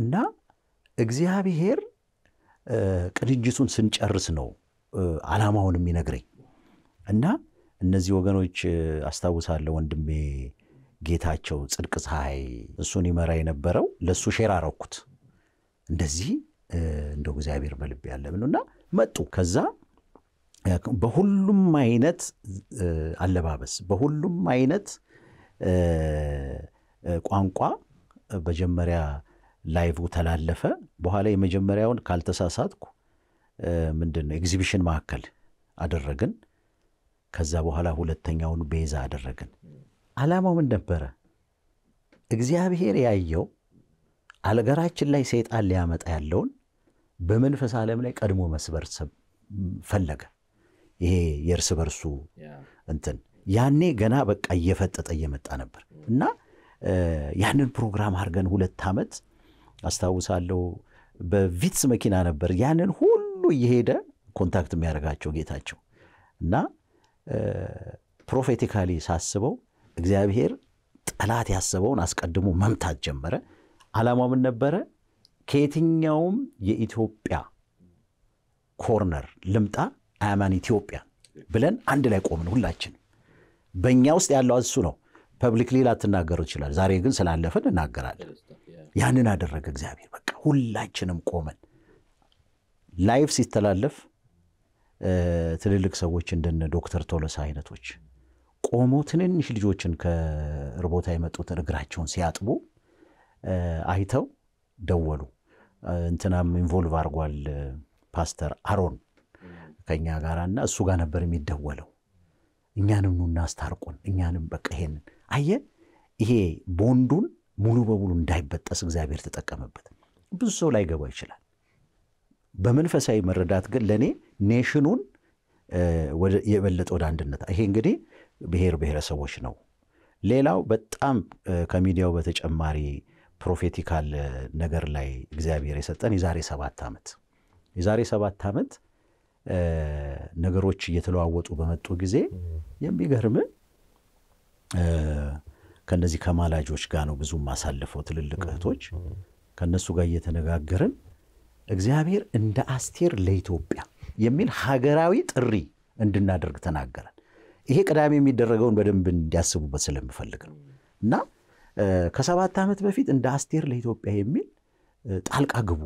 እና እግዚአብሔር ቅንጅቱን ስንጨርስ ነው አላማውን የሚነግረኝ እና እነዚህ ወገኖች አስታውሳለሁ ወንድሜ ጌታቸው ጽድቅ ፀሐይ እሱን ይመራ የነበረው ለእሱ ሼር አረኩት እንደዚህ እንደው እግዚአብሔር በልብ ያለምን እና መጡ ከዛ በሁሉም አይነት አለባበስ፣ በሁሉም አይነት ቋንቋ መጀመሪያ ላይቭ ተላለፈ። በኋላ የመጀመሪያውን ካልተሳሳትኩ ምንድን ነው ኤግዚቢሽን ማዕከል አደረግን። ከዛ በኋላ ሁለተኛውን ቤዛ አደረግን። ዓላማው ምን ነበረ? እግዚአብሔር ያየው አገራችን ላይ ሰይጣን ሊያመጣ ያለውን በመንፈስ ዓለም ላይ ቀድሞ መስበር ፈለገ። ይሄ የእርስ በርሱ እንትን ያኔ ገና በቃ እየፈጠጠ እየመጣ ነበር እና ያንን ፕሮግራም አድርገን ሁለት ዓመት አስታውሳለሁ በቪትስ መኪና ነበር ያንን ሁሉ እየሄደ ኮንታክት የሚያደርጋቸው ጌታቸው እና ፕሮፌቲካሊ ሳስበው እግዚአብሔር ጠላት ያሰበውን አስቀድሞ መምታት ጀመረ አላማው ምን ነበረ ከየትኛውም የኢትዮጵያ ኮርነር ልምጣ አማን ኢትዮጵያ ብለን አንድ ላይ ቆምን። ሁላችን በእኛ ውስጥ ያለው እሱ ነው። ፐብሊክሊ ላትናገሩ ይችላል። ዛሬ ግን ስላለፍን እናገራለን። ያንን አደረገ እግዚአብሔር። በቃ ሁላችንም ቆመን ላይፍ ሲተላለፍ ትልልቅ ሰዎች እንደነ ዶክተር ቶለሳ አይነቶች ቆሞ ትንንሽ ልጆችን ከርቦታ የመጡትን እግራቸውን ሲያጥቡ አይተው ደወሉ። እንትናም ኢንቮልቭ አርጓል ፓስተር አሮን ከእኛ ጋር እና እሱ ጋር ነበር የሚደወለው። እኛንም ኑና አስታርቁን፣ እኛንም በቃ ይሄንን አየ። ይሄ ቦንዱን ሙሉ በሙሉ እንዳይበጠስ እግዚአብሔር ተጠቀመበት። ብዙ ሰው ላይገባ ይችላል። በመንፈሳዊ መረዳት ግን ለእኔ ኔሽኑን የበለጠ ወደ አንድነት ይሄ እንግዲህ ብሔር ብሔረሰቦች ነው። ሌላው በጣም ከሚዲያው በተጨማሪ ፕሮፌቲካል ነገር ላይ እግዚአብሔር የሰጠን የዛሬ ሰባት ዓመት የዛሬ ሰባት ዓመት ነገሮች እየተለዋወጡ በመጡ ጊዜ የሚገርም ከነዚህ ከማላጆች ጋር ነው ብዙ ማሳልፈው ትልልቅ እህቶች ከነሱ ጋር እየተነጋገርን እግዚአብሔር እንደ አስቴር ለኢትዮጵያ የሚል ሀገራዊ ጥሪ እንድናደርግ ተናገረን። ይሄ ቅዳሜ የሚደረገውን በደንብ እንዲያስቡበት ስለምፈልግ ነው እና ከሰባት ዓመት በፊት እንደ አስቴር ለኢትዮጵያ የሚል ጣልቃ ግቡ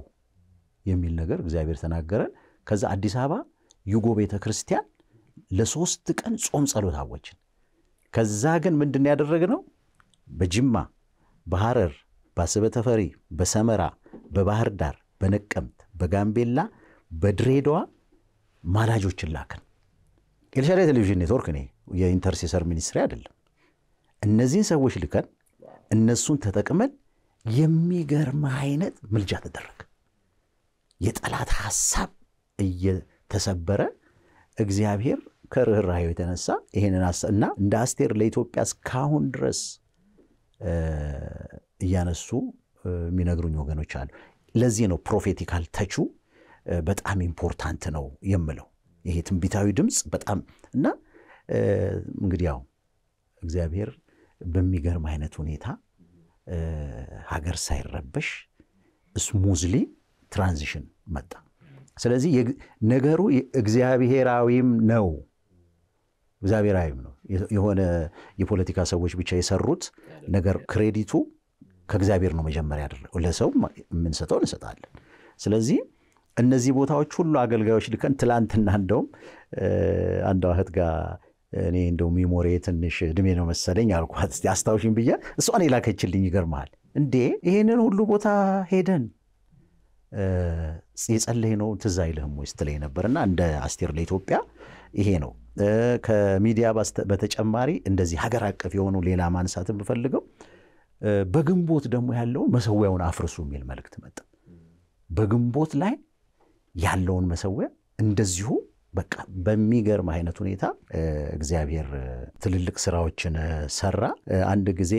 የሚል ነገር እግዚአብሔር ተናገረን። ከዛ አዲስ አበባ ዩጎ ቤተ ክርስቲያን ለሶስት ቀን ጾም ጸሎት አወችን። ከዛ ግን ምንድን ያደረግ ነው? በጅማ፣ በሐረር፣ በአሰበ ተፈሪ፣ በሰመራ፣ በባህር ዳር፣ በነቀምት፣ በጋምቤላ፣ በድሬዳዋ ማላጆችን ላክን። ኤልሻዳይ ቴሌቪዥን ኔትወርክ እኔ የኢንተርሴሰር ሚኒስትሪ አይደለም። እነዚህን ሰዎች ልከን እነሱን ተጠቅመን የሚገርም አይነት ምልጃ ተደረገ። የጠላት ሐሳብ እየተሰበረ እግዚአብሔር ከርኅራኄው የተነሳ ይሄንን እና እንደ አስቴር ለኢትዮጵያ እስካሁን ድረስ እያነሱ የሚነግሩኝ ወገኖች አሉ። ለዚህ ነው ፕሮፌቲካል ተቹ በጣም ኢምፖርታንት ነው የምለው። ይሄ ትንቢታዊ ድምፅ በጣም እና እንግዲህ ያው እግዚአብሔር በሚገርም አይነት ሁኔታ ሀገር ሳይረበሽ ስሙዝሊ ትራንዚሽን መጣ። ስለዚህ ነገሩ እግዚአብሔራዊም ነው እግዚአብሔራዊም ነው። የሆነ የፖለቲካ ሰዎች ብቻ የሰሩት ነገር ክሬዲቱ ከእግዚአብሔር ነው መጀመሪያ ያደረገው። ለሰው የምንሰጠው እንሰጣለን። ስለዚህ እነዚህ ቦታዎች ሁሉ አገልጋዮች ልከን ትላንትና እንደውም አንድ እህት ጋር እኔ እንደው ሚሞሬ ትንሽ እድሜ ነው መሰለኝ አልኳት። አስታውሽኝ ብያ እሷን የላከችልኝ ይገርመሃል እንዴ ይሄንን ሁሉ ቦታ ሄደን የጸለይ ነው ትዝ አይልህም ወይ ስትለኝ ነበርና እንደ አስቴር ለኢትዮጵያ ይሄ ነው። ከሚዲያ በተጨማሪ እንደዚህ ሀገር አቀፍ የሆኑ ሌላ ማንሳትን ብፈልገው በግንቦት ደግሞ ያለውን መሰዊያውን አፍርሱ የሚል መልእክት መጣ። በግንቦት ላይ ያለውን መሰዊያ እንደዚሁ በቃ በሚገርም አይነት ሁኔታ እግዚአብሔር ትልልቅ ስራዎችን ሰራ። አንድ ጊዜ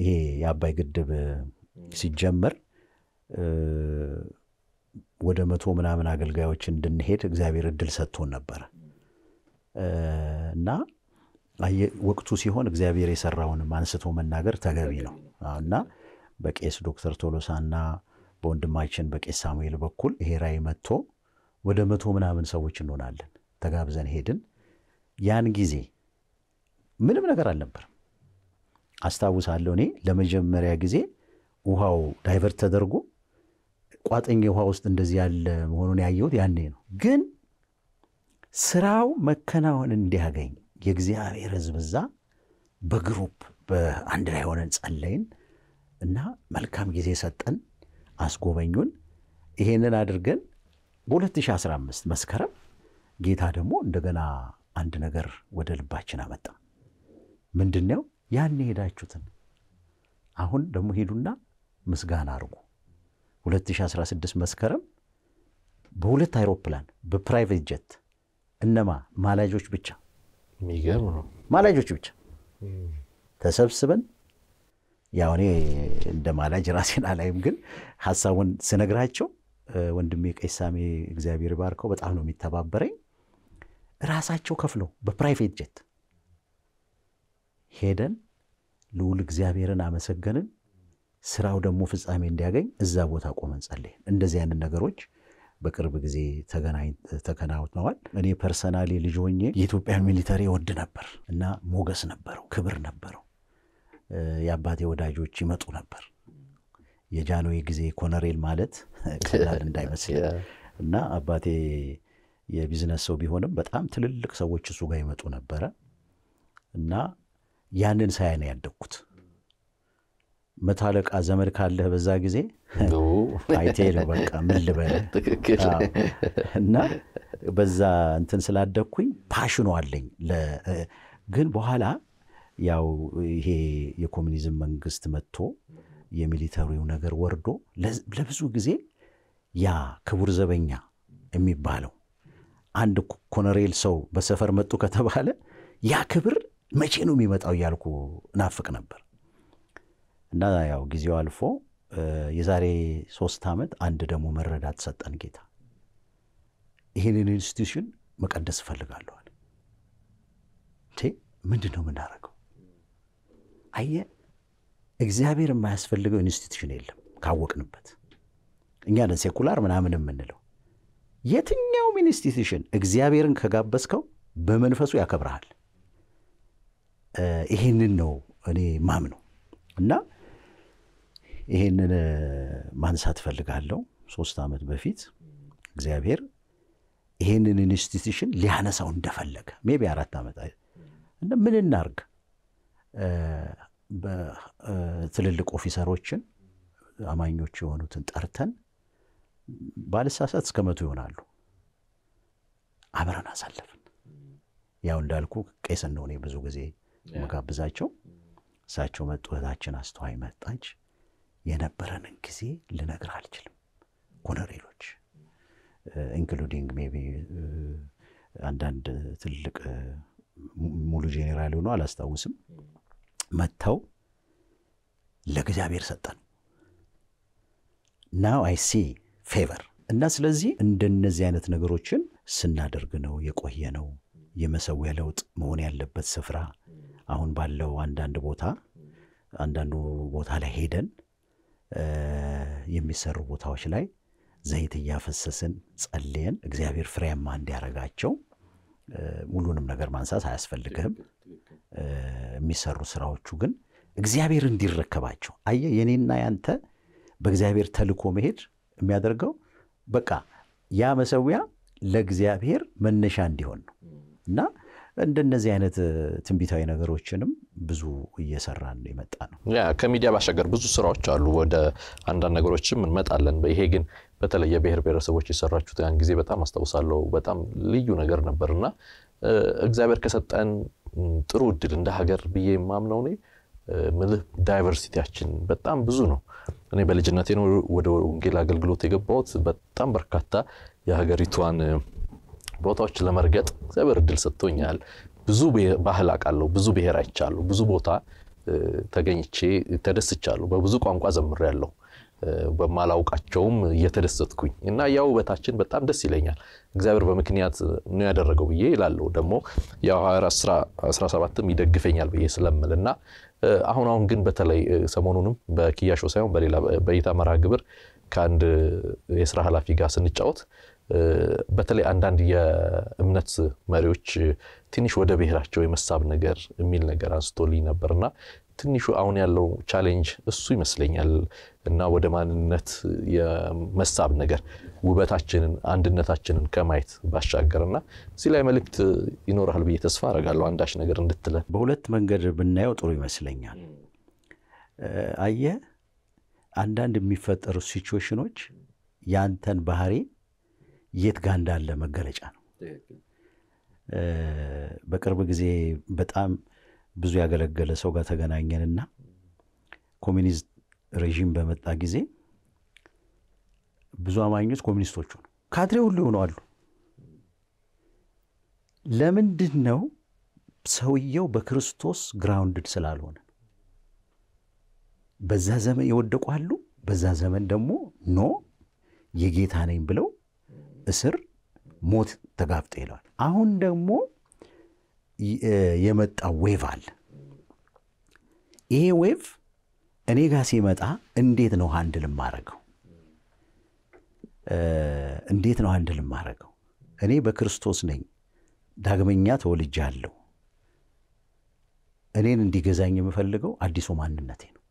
ይሄ የአባይ ግድብ ሲጀመር ወደ መቶ ምናምን አገልጋዮች እንድንሄድ እግዚአብሔር እድል ሰጥቶን ነበረ እና ወቅቱ ሲሆን እግዚአብሔር የሰራውንም አንስቶ መናገር ተገቢ ነው እና በቄስ ዶክተር ቶሎሳና በወንድማችን በቄስ ሳሙኤል በኩል ይሄ ራእይ መጥቶ ወደ መቶ ምናምን ሰዎች እንሆናለን ተጋብዘን ሄድን። ያን ጊዜ ምንም ነገር አልነበርም። አስታውሳለሁ እኔ ለመጀመሪያ ጊዜ ውሃው ዳይቨርት ተደርጎ ቋጥኝ ውሃ ውስጥ እንደዚህ ያለ መሆኑን ያየሁት ያኔ ነው። ግን ስራው መከናወን እንዲያገኝ የእግዚአብሔር ሕዝብ እዛ በግሩፕ በአንድ ላይ ሆነን ጸለይን እና መልካም ጊዜ ሰጠን፣ አስጎበኙን። ይሄንን አድርገን በ2015 መስከረም ጌታ ደግሞ እንደገና አንድ ነገር ወደ ልባችን አመጣ። ምንድን ነው? ያን የሄዳችሁትን አሁን ደግሞ ሄዱና ምስጋና አድርጉ። 2016 መስከረም በሁለት አይሮፕላን በፕራይቬት ጀት እነማ ማላጆች ብቻ ማላጆች ብቻ ተሰብስበን ያው እኔ እንደ ማላጅ ራሴን አላይም፣ ግን ሀሳቡን ስነግራቸው ወንድሜ ቀሳሜ እግዚአብሔር ባርከው በጣም ነው የሚተባበረኝ። ራሳቸው ከፍለው በፕራይቬት ጀት ሄደን ልውል እግዚአብሔርን አመሰገንን። ስራው ደግሞ ፍጻሜ እንዲያገኝ እዛ ቦታ ቆመን ጸልይ። እንደዚህ አይነት ነገሮች በቅርብ ጊዜ ተከናውነዋል። እኔ ፐርሰናሊ ልጅ ሆኜ የኢትዮጵያን ሚሊተሪ ወድ ነበር እና ሞገስ ነበረው፣ ክብር ነበረው። የአባቴ ወዳጆች ይመጡ ነበር። የጃንሆይ ጊዜ ኮነሬል ማለት *laughs* ቀላል እንዳይመስል እና አባቴ የቢዝነስ ሰው ቢሆንም በጣም ትልልቅ ሰዎች እሱ ጋር ይመጡ ነበረ እና ያንን ሳያ ነው ያደግኩት። መታለቃ ዘመድ ካለህ በዛ ጊዜ *laughs* አይቴ ነው በቃ ምን እና በዛ እንትን ስላደግኩኝ ፓሽኑ አለኝ ግን በኋላ ያው ይሄ የኮሚኒዝም መንግስት መጥቶ የሚሊተሪው ነገር ወርዶ ለብዙ ጊዜ ያ ክቡር ዘበኛ የሚባለው አንድ ኮነሬል ሰው በሰፈር መጡ ከተባለ ያ ክብር መቼ ነው የሚመጣው እያልኩ ናፍቅ ነበር እና ያው ጊዜው አልፎ የዛሬ ሶስት ዓመት አንድ ደግሞ መረዳት ሰጠን ጌታ። ይህንን ኢንስቲቱሽን መቀደስ እፈልጋለዋል። ምንድን ነው የምናደርገው? አየ እግዚአብሔር የማያስፈልገው ኢንስቲቱሽን የለም። ካወቅንበት እኛ ነን ሴኩላር ምናምን የምንለው። የትኛውም ኢንስቲቱሽን እግዚአብሔርን ከጋበዝከው በመንፈሱ ያከብረሃል። ይህንን ነው እኔ ማምነው እና ይሄንን ማንሳት ፈልጋለሁ። ሶስት ዓመት በፊት እግዚአብሔር ይሄንን ኢንስቲትዩሽን ሊያነሳው እንደፈለገ ሜቢ አራት ዓመት እንደ ምን እናርግ ትልልቅ ኦፊሰሮችን አማኞች የሆኑትን ጠርተን ባልሳሳት እስከ መቶ ይሆናሉ አብረን አሳለፍን። ያው እንዳልኩ ቄስ እንደሆነ ብዙ ጊዜ መጋብዛቸው እሳቸው መጡ። እህታችን አስተዋይ መጣች። የነበረንን ጊዜ ልነግር አልችልም። ኮነሬሎች ኢንክሉዲንግ ቢ አንዳንድ ትልቅ ሙሉ ጄኔራል ሆኖ አላስታውስም መጥተው ለእግዚአብሔር ሰጠን። ናው አይ ሲ ፌቨር እና ስለዚህ እንደነዚህ አይነት ነገሮችን ስናደርግ ነው የቆየ ነው የመሰዊያ ለውጥ መሆን ያለበት ስፍራ አሁን ባለው አንዳንድ ቦታ አንዳንዱ ቦታ ላይ ሄደን የሚሰሩ ቦታዎች ላይ ዘይት እያፈሰስን ጸልየን እግዚአብሔር ፍሬያማ እንዲያረጋቸው ሙሉንም ነገር ማንሳት አያስፈልግህም። የሚሰሩ ስራዎቹ ግን እግዚአብሔር እንዲረከባቸው አየ የኔና ያንተ በእግዚአብሔር ተልኮ መሄድ የሚያደርገው በቃ ያ መሰዊያ ለእግዚአብሔር መነሻ እንዲሆን ነው እና እንደነዚህ አይነት ትንቢታዊ ነገሮችንም ብዙ እየሰራን የመጣ ነው። ያ ከሚዲያ ባሻገር ብዙ ስራዎች አሉ። ወደ አንዳንድ ነገሮችም እንመጣለን። ይሄ ግን በተለይ የብሔር ብሔረሰቦች የሰራችሁት ያን ጊዜ በጣም አስታውሳለሁ። በጣም ልዩ ነገር ነበርና እግዚአብሔር ከሰጠን ጥሩ እድል እንደ ሀገር ብዬ የማምነው እኔ ምልህ ዳይቨርሲቲያችን በጣም ብዙ ነው። እኔ በልጅነቴ ነው ወደ ወንጌል አገልግሎት የገባሁት። በጣም በርካታ የሀገሪቷን ቦታዎች ለመርገጥ እግዚአብሔር እድል ሰጥቶኛል። ብዙ ባህል አውቃለሁ፣ ብዙ ብሔር አይቻለሁ፣ ብዙ ቦታ ተገኝቼ ተደስቻለሁ። በብዙ ቋንቋ ዘምሬያለሁ። በማላውቃቸውም እየተደሰትኩኝ እና ያ ውበታችን በጣም ደስ ይለኛል። እግዚአብሔር በምክንያት ነው ያደረገው ብዬ ይላለሁ። ደግሞ የሐዋርያት ሥራ 17 ይደግፈኛል ብዬ ስለምል እና አሁን አሁን ግን በተለይ ሰሞኑንም በኪያሾ ሳይሆን በሌላ በይታ መርሃ ግብር ከአንድ የስራ ኃላፊ ጋር ስንጫወት በተለይ አንዳንድ የእምነት መሪዎች ትንሽ ወደ ብሔራቸው የመሳብ ነገር የሚል ነገር አንስቶልኝ ነበርና ትንሹ አሁን ያለው ቻሌንጅ እሱ ይመስለኛል እና ወደ ማንነት የመሳብ ነገር ውበታችንን፣ አንድነታችንን ከማየት ባሻገርና እዚህ ላይ መልእክት ይኖራል ብዬ ተስፋ አደርጋለሁ። አንዳች ነገር እንድትለን በሁለት መንገድ ብናየው ጥሩ ይመስለኛል። አየ አንዳንድ የሚፈጠሩ ሲቹዌሽኖች ያንተን ባህሪ የት ጋ እንዳለ መገለጫ ነው። በቅርብ ጊዜ በጣም ብዙ ያገለገለ ሰው ጋር ተገናኘንና ኮሚኒስት ሬዥም በመጣ ጊዜ ብዙ አማኞች ኮሚኒስቶቹ ነው ካድሬ ሁሉ የሆነው አሉ። ለምንድን ነው ሰውየው በክርስቶስ ግራውንድድ ስላልሆነ በዛ ዘመን የወደቁ አሉ። በዛ ዘመን ደግሞ ኖ የጌታ ነኝ ብለው እስር፣ ሞት ተጋፍጦ ይለዋል። አሁን ደግሞ የመጣ ዌቭ አለ። ይሄ ዌቭ እኔ ጋር ሲመጣ እንዴት ነው ሃንድል ማረገው? እንዴት ነው ሃንድል ማረገው? እኔ በክርስቶስ ነኝ፣ ዳግመኛ ተወልጃለሁ። እኔን እንዲገዛኝ የምፈልገው አዲሱ ማንነቴ ነው።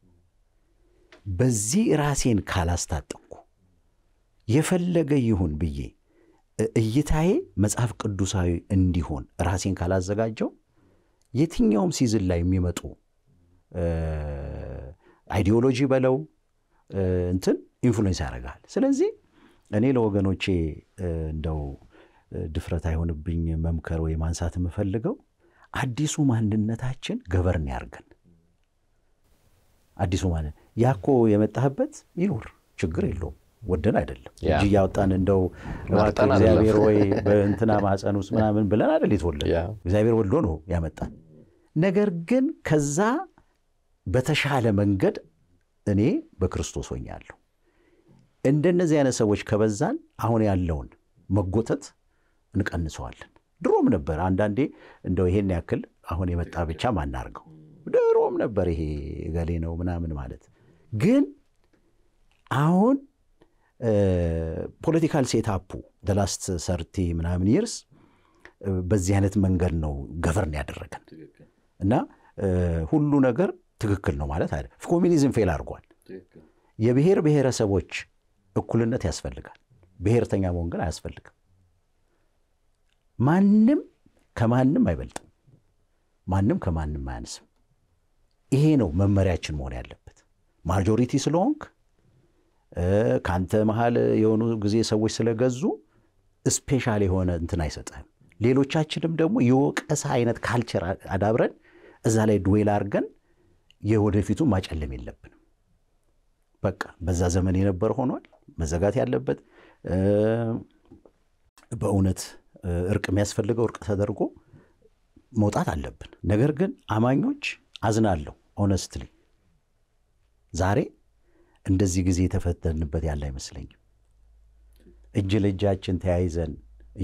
በዚህ ራሴን ካላስታጠቅኩ የፈለገ ይሁን ብዬ እይታዬ መጽሐፍ ቅዱሳዊ እንዲሆን ራሴን ካላዘጋጀው የትኛውም ሲዝን ላይ የሚመጡ አይዲዮሎጂ በለው እንትን ኢንፍሉዌንስ ያደርጋል። ስለዚህ እኔ ለወገኖቼ እንደው ድፍረት አይሆንብኝ መምከር ወይ ማንሳት የምፈልገው አዲሱ ማንነታችን ገበርን ያርገን። አዲሱ ማንነት ያኮ የመጣህበት ይኑር፣ ችግር የለውም። ወደን አይደለም እጅ እያወጣን እንደው እግዚአብሔር ወይ በእንትና ማፀን ውስጥ ምናምን ብለን አይደል የተወለደ እግዚአብሔር ወልዶ ነው ያመጣን። ነገር ግን ከዛ በተሻለ መንገድ እኔ በክርስቶስ ሆኛለሁ። እንደነዚህ አይነት ሰዎች ከበዛን አሁን ያለውን መጎተት እንቀንሰዋለን። ድሮም ነበር አንዳንዴ እንደው ይሄን ያክል አሁን የመጣ ብቻ ማናርገው ድሮም ነበር ይሄ ገሌ ነው ምናምን ማለት ግን አሁን ፖለቲካል ሴታፑ ደላስት ሰርቲ ምናምን ይርስ በዚህ አይነት መንገድ ነው ገቨርን ያደረገን እና ሁሉ ነገር ትክክል ነው ማለት አለ። ኮሚኒዝም ፌል አድርጓል። የብሔር ብሔረሰቦች እኩልነት ያስፈልጋል። ብሔርተኛ መሆን ግን አያስፈልግም። ማንም ከማንም አይበልጥም። ማንም ከማንም አያንስም። ይሄ ነው መመሪያችን መሆን ያለበት። ማጆሪቲ ስለሆንክ ከአንተ መሃል የሆኑ ጊዜ ሰዎች ስለገዙ ስፔሻል የሆነ እንትን አይሰጥህም። ሌሎቻችንም ደግሞ የወቀሳ አይነት ካልቸር አዳብረን እዛ ላይ ድዌል አድርገን የወደፊቱ ማጨለም የለብንም። በቃ በዛ ዘመን የነበረ ሆኗል። መዘጋት ያለበት በእውነት እርቅ የሚያስፈልገው እርቅ ተደርጎ መውጣት አለብን። ነገር ግን አማኞች አዝናለሁ ኦነስትሊ ዛሬ እንደዚህ ጊዜ የተፈተንበት ያለ አይመስለኝም። እጅ ለእጃችን ተያይዘን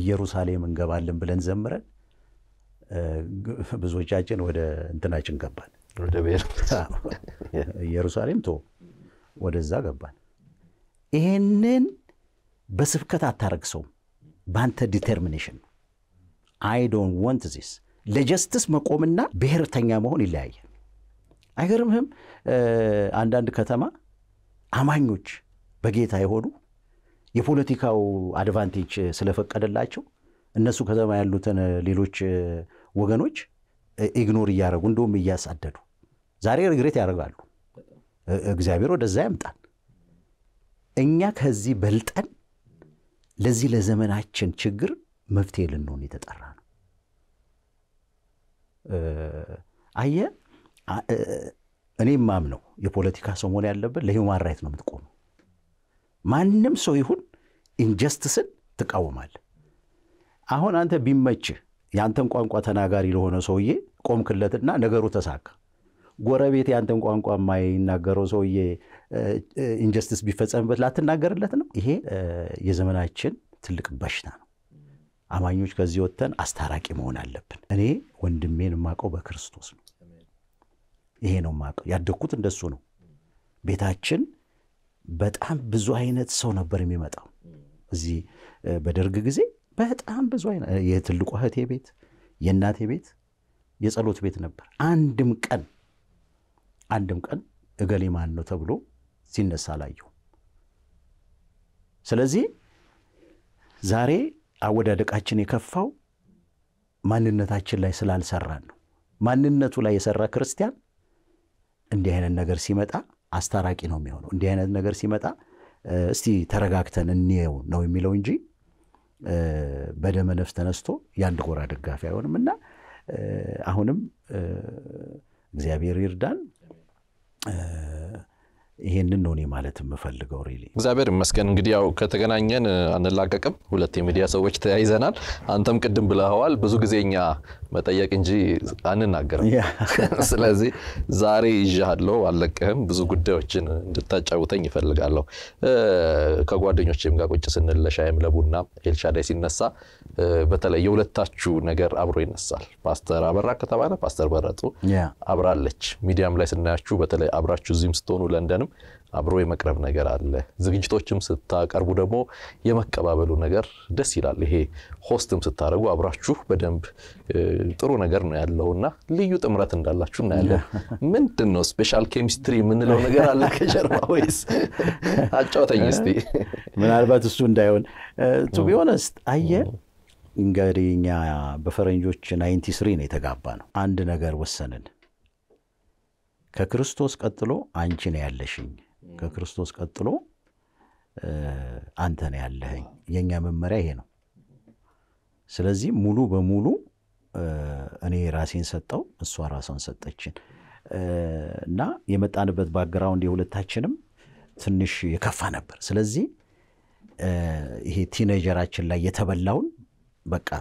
ኢየሩሳሌም እንገባለን ብለን ዘምረን ብዙዎቻችን ወደ እንትናችን ገባን። ኢየሩሳሌም ቶ ወደዛ ገባን። ይሄንን በስብከት አታረግሰውም። በአንተ ዲተርሚኔሽን ነው። አይ ዶን ወንት ዚስ ለጀስትስ መቆምና ብሔርተኛ መሆን ይለያያል። አይገርምህም? አንዳንድ ከተማ አማኞች በጌታ የሆኑ የፖለቲካው አድቫንቴጅ ስለፈቀደላቸው እነሱ ከተማ ያሉትን ሌሎች ወገኖች ኢግኖር እያደረጉ እንደውም እያሳደዱ ዛሬ ርግሬት ያደርጋሉ። እግዚአብሔር ወደዛ ያምጣል። እኛ ከዚህ በልጠን ለዚህ ለዘመናችን ችግር መፍትሄ ልንሆን የተጠራ ነው። አየ እኔ ማምነው የፖለቲካ ሰው መሆን ያለብን ለሂውማን ራይት ነው የምትቆመው። ማንም ሰው ይሁን ኢንጀስትስን ትቃወማለህ። አሁን አንተ ቢመችህ የአንተን ቋንቋ ተናጋሪ ለሆነ ሰውዬ ቆምክለትና ነገሩ ተሳካ። ጎረቤት የአንተን ቋንቋ የማይናገረው ሰውዬ ኢንጀስቲስ ቢፈጸምበት ላትናገርለት ነው። ይሄ የዘመናችን ትልቅ በሽታ ነው። አማኞች ከዚህ ወጥተን አስታራቂ መሆን አለብን። እኔ ወንድሜን የማውቀው በክርስቶስ ነው። ይሄ ነው ማቀው ያደግኩት እንደሱ ነው። ቤታችን በጣም ብዙ አይነት ሰው ነበር የሚመጣው። እዚህ በደርግ ጊዜ በጣም ብዙ አይነት የትልቁ እህቴ ቤት፣ የእናቴ ቤት፣ የጸሎት ቤት ነበር። አንድም ቀን አንድም ቀን እገሌ ማን ነው ተብሎ ሲነሳ አላየሁም። ስለዚህ ዛሬ አወዳደቃችን የከፋው ማንነታችን ላይ ስላልሰራን ነው። ማንነቱ ላይ የሰራ ክርስቲያን እንዲህ አይነት ነገር ሲመጣ አስታራቂ ነው የሚሆነው። እንዲህ አይነት ነገር ሲመጣ እስቲ ተረጋግተን እንየው ነው የሚለው እንጂ በደመ ነፍስ ተነስቶ የአንድ ጎራ ደጋፊ አይሆንም እና አሁንም እግዚአብሔር ይርዳን። ይሄንን ነው እኔ ማለት የምፈልገው። ሪሊ እግዚአብሔር ይመስገን። እንግዲህ ያው ከተገናኘን አንላቀቅም። ሁለት የሚዲያ ሰዎች ተያይዘናል። አንተም ቅድም ብለኸዋል፣ ብዙ ጊዜ እኛ መጠየቅ እንጂ አንናገርም። *laughs* ስለዚህ ዛሬ ይዣለሁ፣ አለቅህም። ብዙ ጉዳዮችን እንድታጫውተኝ ይፈልጋለሁ። ከጓደኞችም ጋር ቁጭ ስንል ለሻይም ለቡና ኤልሻዳይ ሲነሳ በተለይ የሁለታችሁ ነገር አብሮ ይነሳል። ፓስተር አበራ ከተባለ ፓስተር በረጡ አብራለች። ሚዲያም ላይ ስናያችሁ በተለይ አብራችሁ እዚህም ስትሆኑ ለንደን ቢሆንም አብሮ የመቅረብ ነገር አለ። ዝግጅቶችም ስታቀርቡ ደግሞ የመቀባበሉ ነገር ደስ ይላል። ይሄ ሆስትም ስታደርጉ አብራችሁ በደንብ ጥሩ ነገር ነው ያለው እና ልዩ ጥምረት እንዳላችሁ እናያለን። ምንድን ነው ስፔሻል ኬሚስትሪ የምንለው ነገር አለ ከጀርባ ወይስ? አጫውተኝ እስቲ። *laughs* ምናልባት እሱ እንዳይሆን ቱ ቢ ኦነስት አየ እንግዲህ እኛ በፈረንጆች ናይንቲ ስሪ ነው የተጋባ ነው። አንድ ነገር ወሰንን ከክርስቶስ ቀጥሎ አንቺ ነው ያለሽኝ፣ ከክርስቶስ ቀጥሎ አንተ ነው ያለኸኝ። የእኛ መመሪያ ይሄ ነው። ስለዚህ ሙሉ በሙሉ እኔ ራሴን ሰጠው፣ እሷ ራሷን ሰጠችን እና የመጣንበት ባግራውንድ የሁለታችንም ትንሽ የከፋ ነበር። ስለዚህ ይሄ ቲኔጀራችን ላይ የተበላውን በቃ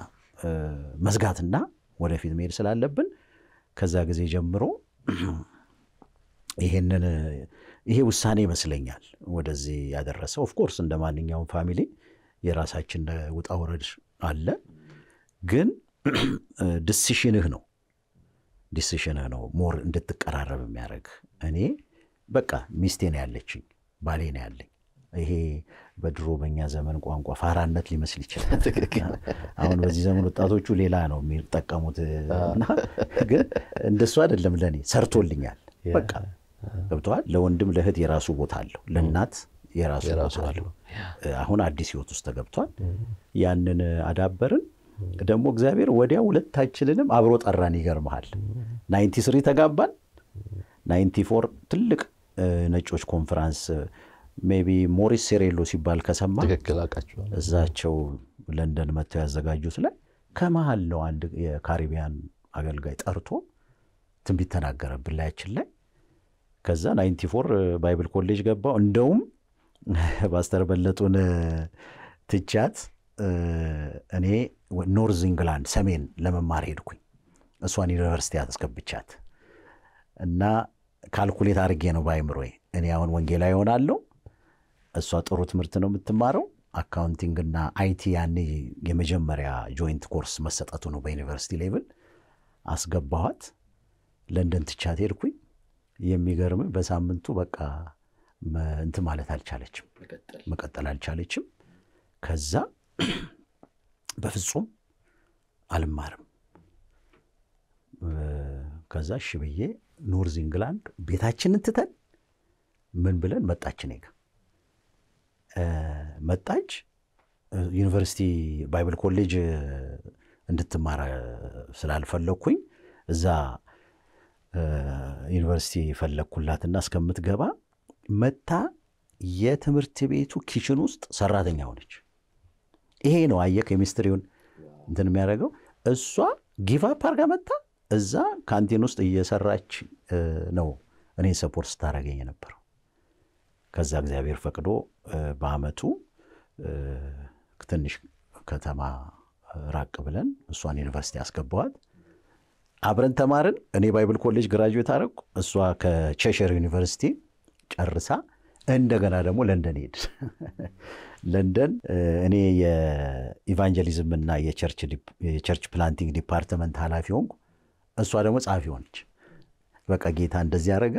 መዝጋትና ወደፊት መሄድ ስላለብን ከዛ ጊዜ ጀምሮ ይሄንን ይሄ ውሳኔ ይመስለኛል ወደዚህ ያደረሰው። ኦፍኮርስ እንደ ማንኛውም ፋሚሊ የራሳችን ውጣ ውረድ አለ፣ ግን ዲሲሽንህ ነው ዲሲሽንህ ነው ሞር እንድትቀራረብ የሚያደርግ እኔ በቃ ሚስቴን ያለችኝ ባሌ ነው ያለኝ። ይሄ በድሮ በእኛ ዘመን ቋንቋ ፋራነት ሊመስል ይችላል። አሁን በዚህ ዘመን ወጣቶቹ ሌላ ነው የሚጠቀሙት፣ ግን እንደሱ አይደለም። ለእኔ ሰርቶልኛል በቃ ገብተዋል። ለወንድም ለእህት የራሱ ቦታ አለው፣ ለእናት የራሱ ቦታ አለው። አሁን አዲስ ህይወት ውስጥ ተገብቷል። ያንን አዳበርን። ደግሞ እግዚአብሔር ወዲያ ሁለታችንንም አብሮ ጠራን። ይገርመሃል፣ ናይንቲ ስሪ ተጋባን። ናይንቲ ፎር ትልቅ ነጮች ኮንፈራንስ ቢ ሞሪስ ሴሬሎ ሲባል ከሰማ እዛቸው ለንደን መጥተው ያዘጋጁት ላይ ከመሀል ነው አንድ የካሪቢያን አገልጋይ ጠርቶ ትንቢት ተናገረብን ላያችን ላይ ከዛ ናይንቲ ፎር ባይብል ኮሌጅ ገባው። እንደውም *laughs* ፓስተር በለጡን ትቻት እኔ ኖርዝ ኢንግላንድ ሰሜን ለመማር ሄድኩኝ። እሷን ዩኒቨርሲቲ አስገብቻት እና ካልኩሌት አድርጌ ነው ባይምሮ እኔ አሁን ወንጌላ ይሆናለሁ። እሷ ጥሩ ትምህርት ነው የምትማረው። አካውንቲንግና አይቲ ያኔ የመጀመሪያ ጆይንት ኮርስ መሰጠቱ ነው በዩኒቨርሲቲ ሌቭል። አስገባኋት። ለንደን ትቻት ሄድኩኝ። የሚገርም በሳምንቱ በቃ እንት ማለት አልቻለችም፣ መቀጠል አልቻለችም። ከዛ በፍጹም አልማርም። ከዛ እሺ ብዬ ኖርዝ ኢንግላንድ ቤታችንን ትተን ምን ብለን መጣች፣ እኔ ጋ መጣች። ዩኒቨርሲቲ ባይብል ኮሌጅ እንድትማር ስላልፈለግኩኝ እዛ ዩኒቨርሲቲ ፈለግኩላትና እስከምትገባ መታ የትምህርት ቤቱ ኪችን ውስጥ ሰራተኛ ሆነች። ይሄ ነው አየ ኬሚስትሪውን እንትን የሚያደርገው እሷ ጊቭ አፕ አድርጋ መታ እዛ ካንቲን ውስጥ እየሰራች ነው እኔ ሰፖርት ስታደርገኝ የነበረው። ከዛ እግዚአብሔር ፈቅዶ በአመቱ ትንሽ ከተማ ራቅ ብለን እሷን ዩኒቨርሲቲ አስገባዋት። አብረን ተማርን። እኔ ባይብል ኮሌጅ ግራጁዌት አደረኩ። እሷ ከቸሸር ዩኒቨርሲቲ ጨርሳ እንደገና ደግሞ ለንደን ሄድ *laughs* ለንደን እኔ የኢቫንጀሊዝምና የቸርች ፕላንቲንግ ዲፓርትመንት ኃላፊ ሆንኩ። እሷ ደግሞ ጸሐፊ ሆነች። በቃ ጌታ እንደዚህ ያደረገ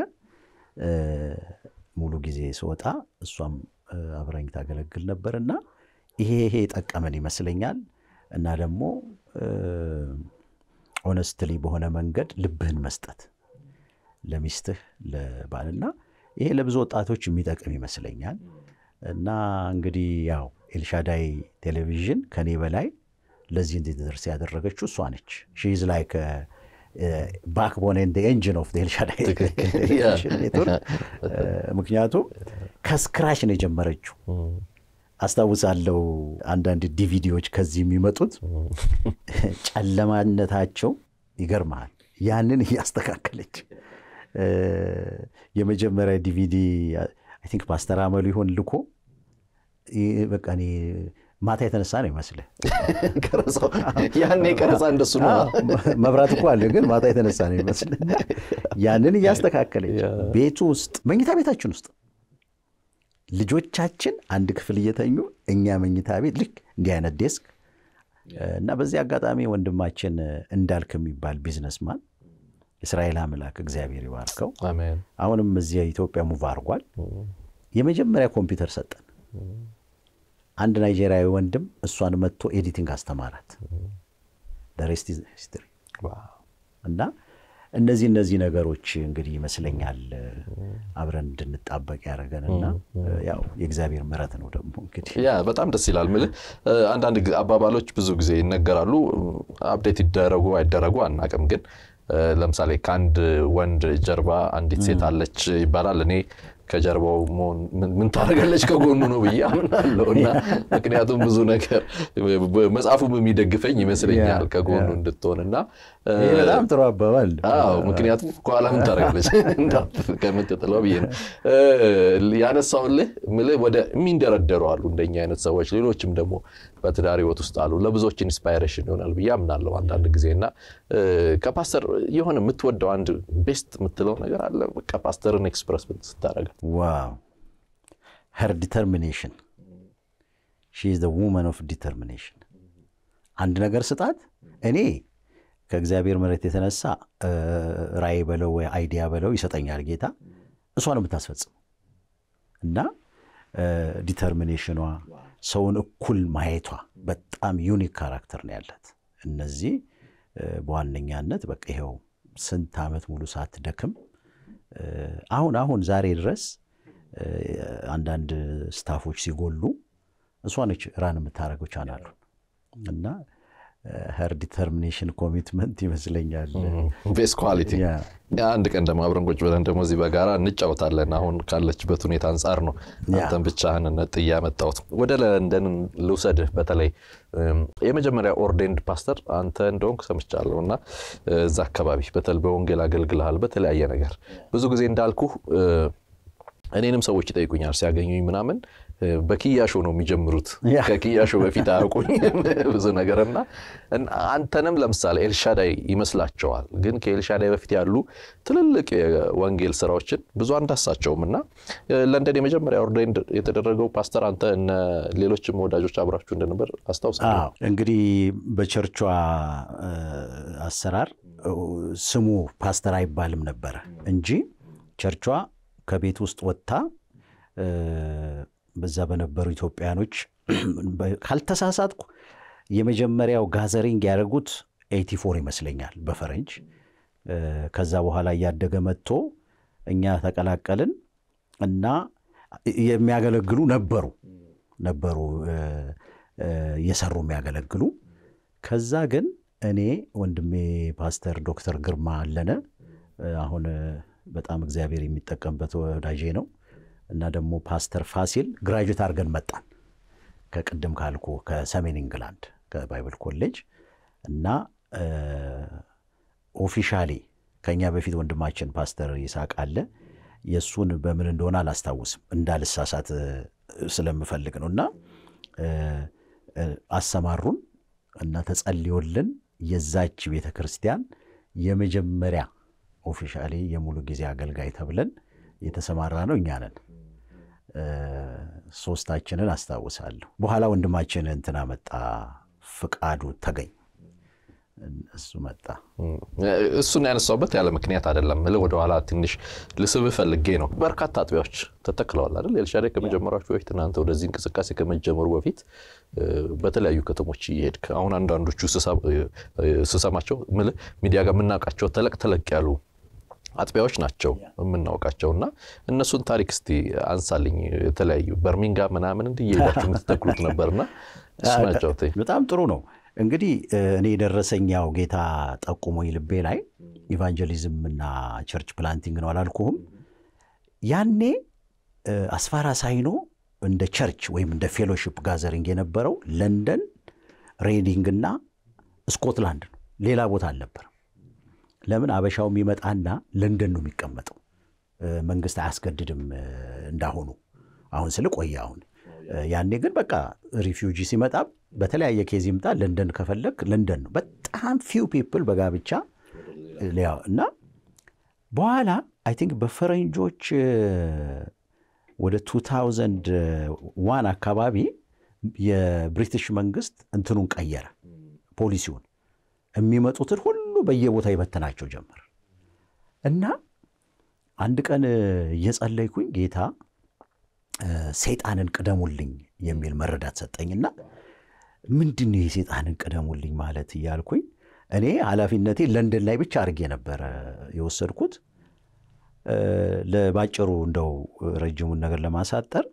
ሙሉ ጊዜ ስወጣ እሷም አብራኝ ታገለግል ነበርና ይሄ ይሄ ጠቀመን ይመስለኛል እና ደግሞ ኦነስትሊ በሆነ መንገድ ልብህን መስጠት ለሚስትህ ለባልና ይሄ ለብዙ ወጣቶች የሚጠቅም ይመስለኛል። እና እንግዲህ ያው ኤልሻዳይ ቴሌቪዥን ከኔ በላይ ለዚህ እንዲደርስ ያደረገችው እሷ ነች። ሺዝ ላይክ ባክቦን ኤንጂን ኦፍ ኤልሻዳይ ቴሌቪዥን ምክንያቱም ከስክራች ነው የጀመረችው። አስታውሳለሁ አንዳንድ ዲቪዲዎች ከዚህ የሚመጡት *laughs* ጨለማነታቸው ይገርመሃል። ያንን እያስተካከለች የመጀመሪያ ዲቪዲ አይ ቲንክ ፓስተር አመሉ ይሆን ልኮ በቃ እኔ ማታ የተነሳ ነው ይመስል ያኔ ቀረጻ እንደሱ ነው። መብራት እኮ አለ፣ ግን ማታ የተነሳ ነው ይመስል ያንን እያስተካከለች ቤቱ ውስጥ መኝታ ቤታችን ውስጥ ልጆቻችን አንድ ክፍል እየተኙ እኛ መኝታ ቤት ልክ እንዲህ አይነት ዴስክ እና በዚህ አጋጣሚ ወንድማችን እንዳልክ የሚባል ቢዝነስማን እስራኤል አምላክ እግዚአብሔር ይባርከው፣ አሁንም እዚህ ኢትዮጵያ ሙቭ አርጓል የመጀመሪያ ኮምፒውተር ሰጠን። አንድ ናይጄሪያዊ ወንድም እሷን መጥቶ ኤዲቲንግ አስተማራት። ሬስት እና እነዚህ እነዚህ ነገሮች እንግዲህ ይመስለኛል አብረን እንድንጣበቅ ያደረገን እና ያው የእግዚአብሔር ምረት ነው ደግሞ እንግዲህ ያ በጣም ደስ ይላል። ምል አንዳንድ አባባሎች ብዙ ጊዜ ይነገራሉ። አብዴት ይደረጉ አይደረጉ አናቅም፣ ግን ለምሳሌ ከአንድ ወንድ ጀርባ አንዲት ሴት አለች ይባላል። እኔ ከጀርባው መሆን ምን ታደርጋለች ከጎኑ ነው ብዬ አምናለሁ እና *laughs* ምክንያቱም ብዙ ነገር መጽሐፉም የሚደግፈኝ ይመስለኛል ከጎኑ እንድትሆን እና በጣም ጥሩ አባባል። ምክንያቱም ከኋላ ምን ታደርጋለች *laughs* *laughs* ከምትጥለው ብዬ ነው ያነሳውልህ። ምልህ ወደ የሚንደረደሩ አሉ እንደኛ አይነት ሰዎች፣ ሌሎችም ደግሞ በትዳር ህይወት ውስጥ አሉ። ለብዙዎች ኢንስፓይሬሽን ይሆናል ብዬ አምናለሁ አንዳንድ ጊዜ እና ከፓስተር የሆነ የምትወደው አንድ ቤስት የምትለው ነገር አለ? በቃ ፓስተርን ኤክስፕረስ ስታደርጋት ዋው ሄር ዲተርሚኔሽን ሺ ኢዝ ዘ ውመን ኦፍ ዲተርሚኔሽን። አንድ ነገር ስጣት። እኔ ከእግዚአብሔር መሬት የተነሳ ራይ በለው ወይ አይዲያ በለው ይሰጠኛል ጌታ። እሷ ነው የምታስፈጽመው እና ዲተርሚኔሽኗ ሰውን እኩል ማየቷ በጣም ዩኒክ ካራክተር ነው ያለት እነዚህ በዋነኛነት በቃ ይኸው ስንት ዓመት ሙሉ ሳትደክም አሁን አሁን ዛሬ ድረስ አንዳንድ ስታፎች ሲጎሉ እሷ ነች ራን የምታደረገው ቻናሉ እና ሄር ዲተርሚኔሽን ኮሚትመንት ይመስለኛል ቤስት ኳሊቲ አንድ ቀን ደግሞ አብረን ቁጭ ብለን ደግሞ እዚህ በጋራ እንጫወታለን። አሁን ካለችበት ሁኔታ አንጻር ነው አንተን ብቻህን ነጥዬ ያመጣሁት። ወደ ለንደን ልውሰድህ። በተለይ የመጀመሪያ ኦርዴንድ ፓስተር አንተ እንደሆንክ ሰምቻለሁ እና እዛ አካባቢ በተለይ በወንጌል አገልግልሃል በተለያየ ነገር ብዙ ጊዜ እንዳልኩ እኔንም ሰዎች ይጠይቁኛል ሲያገኙኝ ምናምን በክያሾ ነው የሚጀምሩት። ከክያሾ በፊት አያውቁኝ ብዙ ነገርና አንተንም ለምሳሌ ኤልሻዳይ ይመስላቸዋል፣ ግን ከኤልሻዳይ በፊት ያሉ ትልልቅ የወንጌል ስራዎችን ብዙ አንዳሳቸውም እና ለንደን የመጀመሪያ ኦርዳይን የተደረገው ፓስተር አንተ እነ ሌሎችም ወዳጆች አብራችሁ እንደነበር አስታውሳለሁ። እንግዲህ በቸርቿ አሰራር ስሙ ፓስተር አይባልም ነበረ እንጂ ቸርቿ ከቤት ውስጥ ወጥታ በዛ በነበሩ ኢትዮጵያኖች *clears throat* ካልተሳሳትኩ የመጀመሪያው ጋዘሪንግ ያደረጉት ኤቲ ፎር ይመስለኛል በፈረንጅ ከዛ በኋላ እያደገ መጥቶ እኛ ተቀላቀልን እና የሚያገለግሉ ነበሩ ነበሩ እየሰሩ የሚያገለግሉ ከዛ ግን እኔ ወንድሜ ፓስተር ዶክተር ግርማ አለነ አሁን በጣም እግዚአብሔር የሚጠቀምበት ወዳጄ ነው እና ደግሞ ፓስተር ፋሲል ግራጁዌት አድርገን መጣን ከቅድም ካልኩ ከሰሜን ኢንግላንድ ከባይብል ኮሌጅ እና ኦፊሻሊ ከእኛ በፊት ወንድማችን ፓስተር ይስሐቅ አለ የእሱን በምን እንደሆነ አላስታውስም እንዳልሳሳት ስለምፈልግ ነው እና አሰማሩን እና ተጸልዮልን የዛች ቤተ ክርስቲያን የመጀመሪያ ኦፊሻሊ የሙሉ ጊዜ አገልጋይ ተብለን የተሰማራ ነው እኛ ነን ሶስታችንን አስታውሳለሁ። በኋላ ወንድማችን እንትና መጣ፣ ፍቃዱ ተገኝ እሱ መጣ። እሱን ያነሳውበት ያለ ምክንያት አይደለም። ል ወደኋላ ትንሽ ልስብ ፈልጌ ነው። በርካታ አጥቢያዎች ተተክለዋል አይደል? ኤልሻዳይ ከመጀመራችሁ በፊት እናንተ ወደዚህ እንቅስቃሴ ከመጀመሩ በፊት በተለያዩ ከተሞች እየሄድክ አሁን አንዳንዶቹ ስሰማቸው ምል ሚዲያ ጋር የምናውቃቸው ተለቅ ተለቅ ያሉ አጥቢያዎች ናቸው የምናውቃቸው እና እነሱን ታሪክ እስቲ አንሳልኝ። የተለያዩ በርሚንጋ ምናምን እንዲህ እየሄዳችሁ የምትተክሉት ነበርና *laughs* በጣም ጥሩ ነው። እንግዲህ እኔ የደረሰኝ ያው ጌታ ጠቁሞ ልቤ ላይ ኢቫንጀሊዝም እና ቸርች ፕላንቲንግ ነው አላልኩሁም ያኔ አስፋራ ሳይኖ እንደ ቸርች ወይም እንደ ፌሎሺፕ ጋዘሪንግ የነበረው ለንደን ሬዲንግ እና ስኮትላንድ ነው። ሌላ ቦታ አልነበርም። ለምን አበሻው የሚመጣና ለንደን ነው የሚቀመጠው። መንግስት አያስገድድም እንዳሆኑ አሁን ስል ቆየ። አሁን ያኔ ግን በቃ ሪፊውጂ ሲመጣ በተለያየ ኬዝ ይምጣ፣ ለንደን ከፈለግ ለንደን ነው። በጣም ፊው ፒፕል በጋብቻ እና በኋላ አይ ቲንክ በፈረንጆች ወደ 2001 አካባቢ የብሪቲሽ መንግስት እንትኑን ቀየረ ፖሊሲውን የሚመጡትን ሁሉ በየቦታ ይበተናቸው ጀመር እና አንድ ቀን እየጸለይኩኝ ጌታ ሰይጣንን ቅደሙልኝ የሚል መረዳት ሰጠኝና ምንድን ነው የሰይጣንን ቅደሙልኝ ማለት እያልኩኝ እኔ ኃላፊነቴ ለንደን ላይ ብቻ አድርጌ ነበረ የወሰድኩት። ለባጭሩ እንደው ረጅሙን ነገር ለማሳጠር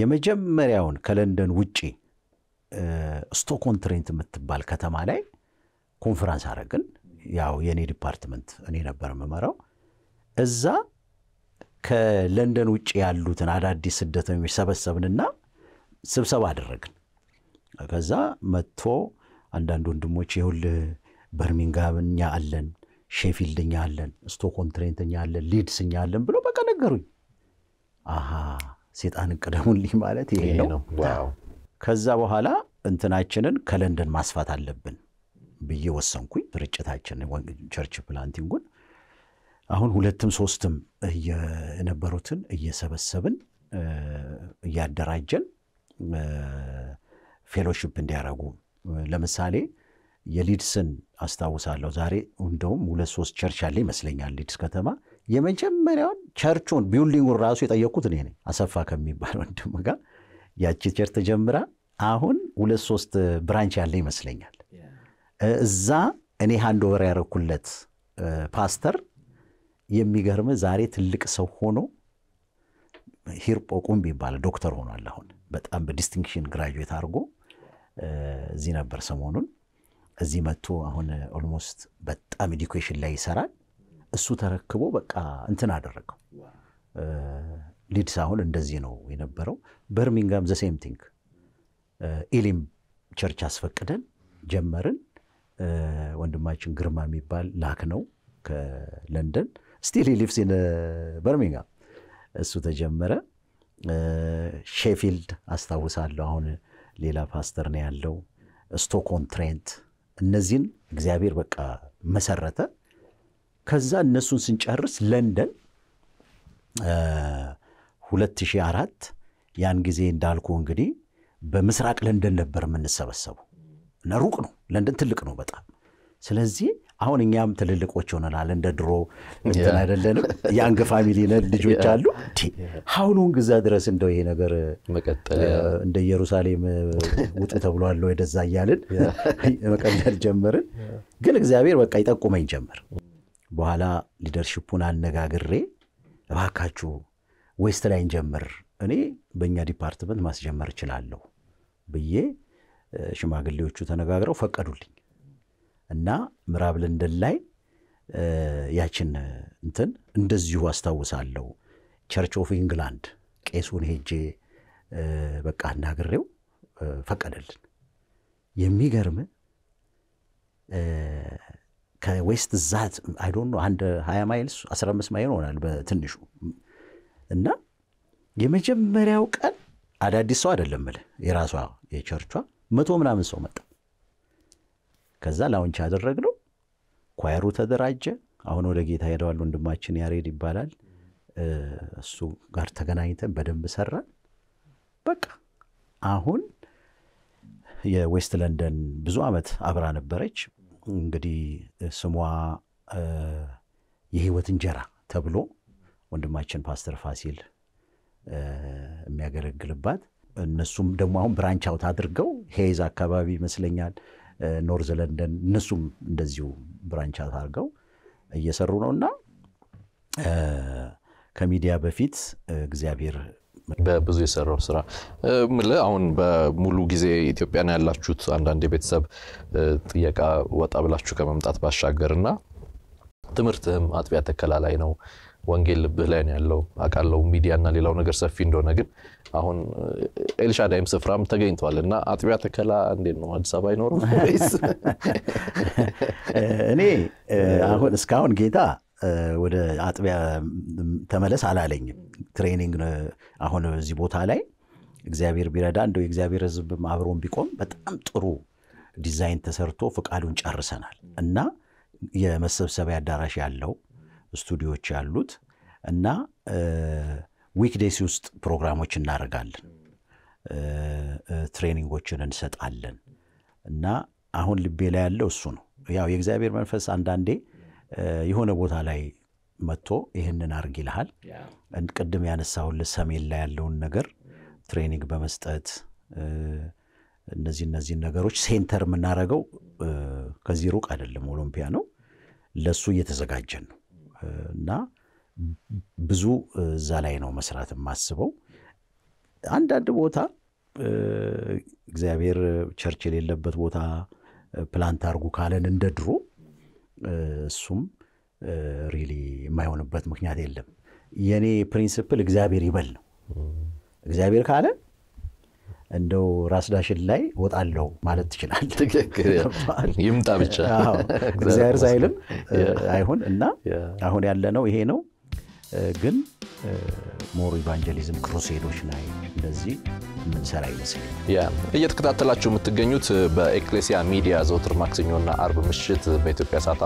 የመጀመሪያውን ከለንደን ውጪ ስቶክ ኦን ትሬንት የምትባል ከተማ ላይ ኮንፈረንስ አደረግን። ያው የእኔ ዲፓርትመንት እኔ ነበር የምመራው። እዛ ከለንደን ውጭ ያሉትን አዳዲስ ስደተኞች ሰበሰብንና ስብሰባ አደረግን። ከዛ መጥቶ አንዳንድ ወንድሞች ይኸውልህ በርሚንጋም እኛ አለን፣ ሼፊልድ እኛ አለን፣ ትሬንት እኛ አለን፣ ሊድስ እኛ አለን ብሎ በቃ ነገሩኝ። አሃ ሴጣን ቅደሙልኝ ማለት ይሄ ነው። ከዛ በኋላ እንትናችንን ከለንደን ማስፋት አለብን ብዬ ወሰንኩኝ። ድርጅታችን ቸርች ፕላንቲንጉን አሁን ሁለትም ሶስትም የነበሩትን እየሰበሰብን እያደራጀን ፌሎሽፕ እንዲያረጉ ለምሳሌ የሊድስን አስታውሳለሁ። ዛሬ እንደውም ሁለት ሶስት ቸርች አለ ይመስለኛል ሊድስ ከተማ። የመጀመሪያውን ቸርቹን ቢውልዲንጉን ራሱ የጠየቅኩት እኔ ነኝ። አሰፋ ከሚባል ወንድም ጋር ያቺ ቸርች ተጀምራ አሁን ሁለት ሶስት ብራንች ያለ ይመስለኛል። እዛ እኔ ሃንድ ኦቨር ያደረኩለት ፓስተር የሚገርም ዛሬ ትልቅ ሰው ሆኖ ሂርጶ ቁምቢ ይባላል። ዶክተር ሆኗል። አሁን በጣም በዲስቲንክሽን ግራጁዌት አድርጎ እዚህ ነበር ሰሞኑን እዚህ መጥቶ አሁን ኦልሞስት በጣም ኤዱኬሽን ላይ ይሰራል። እሱ ተረክቦ በቃ እንትን አደረገው። ሊድስ አሁን እንደዚህ ነው የነበረው። በርሚንጋም ዘሴም ቲንግ ኢሊም ቸርች አስፈቅደን ጀመርን። ወንድማችን ግርማ የሚባል ላክ ነው ከለንደን ስቲል ሊቭስ ኢን በርሚንግሃም እሱ ተጀመረ። ሼፊልድ አስታውሳለሁ። አሁን ሌላ ፓስተር ነው ያለው። ስቶኮን ትሬንት፣ እነዚህን እግዚአብሔር በቃ መሰረተ። ከዛ እነሱን ስንጨርስ ለንደን 2004 ያን ጊዜ እንዳልኩ እንግዲህ በምስራቅ ለንደን ነበር የምንሰበሰቡ እና ሩቅ ነው። ለንደን ትልቅ ነው በጣም ስለዚህ አሁን እኛም ትልልቆች ሆነናል። እንደ ድሮ እንትን አይደለንም። ያንግ ፋሚሊ ነን፣ ልጆች አሉ። ሀውሉን ግዛ ድረስ እንደው ይሄ ነገር እንደ ኢየሩሳሌም ውጡ ተብሏል ወደዛ እያልን መቀለል ጀመርን። ግን እግዚአብሔር በቃ ይጠቁመኝ ጀመር። በኋላ ሊደርሽፑን አነጋግሬ እባካችሁ ዌስት ላይ እንጀምር፣ እኔ በእኛ ዲፓርትመንት ማስጀመር እችላለሁ ብዬ ሽማግሌዎቹ ተነጋግረው ፈቀዱልኝ እና ምዕራብ ለንደን ላይ ያችን እንትን እንደዚሁ አስታውሳለሁ። ቸርች ኦፍ ኢንግላንድ ቄሱን ሄጄ በቃ እናግሬው ፈቀደልን። የሚገርም ከዌስት ዛት አይዶን አንድ ሀያ ማይልስ 15 ማይል ሆናል በትንሹ እና የመጀመሪያው ቀን አዳዲስ ሰው አይደለም የራሷ የቸርቿ መቶ ምናምን ሰው መጣ። ከዛ ላውንች ነው ኳየሩ ተደራጀ። አሁን ወደ ጌታ ሄደዋል ወንድማችን ያሬድ ይባላል። እሱ ጋር ተገናኝተን በደንብ ሰራን። በቃ አሁን የዌስት ለንደን ብዙ ዓመት አብራ ነበረች። እንግዲህ ስሟ የህይወት እንጀራ ተብሎ ወንድማችን ፓስተር ፋሲል የሚያገለግልባት እነሱም ደግሞ አሁን ብራንች አውት አድርገው ሄይዝ አካባቢ ይመስለኛል ኖርዝ ለንደን እነሱም እንደዚሁ ብራንች አውት አድርገው እየሰሩ ነው እና ከሚዲያ በፊት እግዚአብሔር በብዙ የሰራው ስራ ምል አሁን በሙሉ ጊዜ ኢትዮጵያን ያላችሁት አንዳንድ የቤተሰብ ጥየቃ ወጣ ብላችሁ ከመምጣት ባሻገር እና ትምህርትህም አጥቢያ ተከላላይ ነው ወንጌል ልብህ ላይ ያለው አቃለው ሚዲያ እና ሌላው ነገር ሰፊ እንደሆነ ግን አሁን ኤልሻዳይም ስፍራም ተገኝተዋል እና አጥቢያ ተከላ እንዴት ነው? አዲስ አበባ አይኖርም? እኔ አሁን እስካሁን ጌታ ወደ አጥቢያ ተመለስ አላለኝም። ትሬኒንግ አሁን እዚህ ቦታ ላይ እግዚአብሔር ቢረዳ እንደው የእግዚአብሔር ህዝብ አብሮን ቢቆም በጣም ጥሩ ዲዛይን ተሰርቶ ፍቃዱን ጨርሰናል እና የመሰብሰቢያ አዳራሽ ያለው ስቱዲዮዎች ያሉት እና ዊክዴይስ ውስጥ ፕሮግራሞች እናደርጋለን፣ ትሬኒንጎችን እንሰጣለን እና አሁን ልቤ ላይ ያለው እሱ ነው። ያው የእግዚአብሔር መንፈስ አንዳንዴ የሆነ ቦታ ላይ መጥቶ ይህንን አርግ ይልሃል። ቅድም ያነሳሁልህ ሰሜን ላይ ያለውን ነገር ትሬኒንግ በመስጠት እነዚህ እነዚህን ነገሮች ሴንተር የምናደርገው ከዚህ ሩቅ አይደለም፣ ኦሎምፒያ ነው። ለእሱ እየተዘጋጀን ነው። እና ብዙ እዛ ላይ ነው መስራት የማስበው። አንዳንድ ቦታ እግዚአብሔር ቸርች የሌለበት ቦታ ፕላንት አርጉ ካለን እንደ ድሮ እሱም ሪሊ የማይሆንበት ምክንያት የለም። የኔ ፕሪንስፕል እግዚአብሔር ይበል ነው። እግዚአብሔር ካለን እንደው ራስ ዳሽን ላይ ወጣለው ማለት ትችላል። *laughs* ይምጣ ብቻ *laughs* እግዚአብሔር ሳይልም አይሁን እና አሁን ያለነው ይሄ ነው። ግን ሞር ኢቫንጀሊዝም ክሩሴዶች ላይ እንደዚህ የምንሰራ ይመስለኛል። እየተከታተላችሁ የምትገኙት በኤክሌሲያ ሚዲያ ዘውትር ማክሰኞና አርብ ምሽት በኢትዮጵያ ሰዓት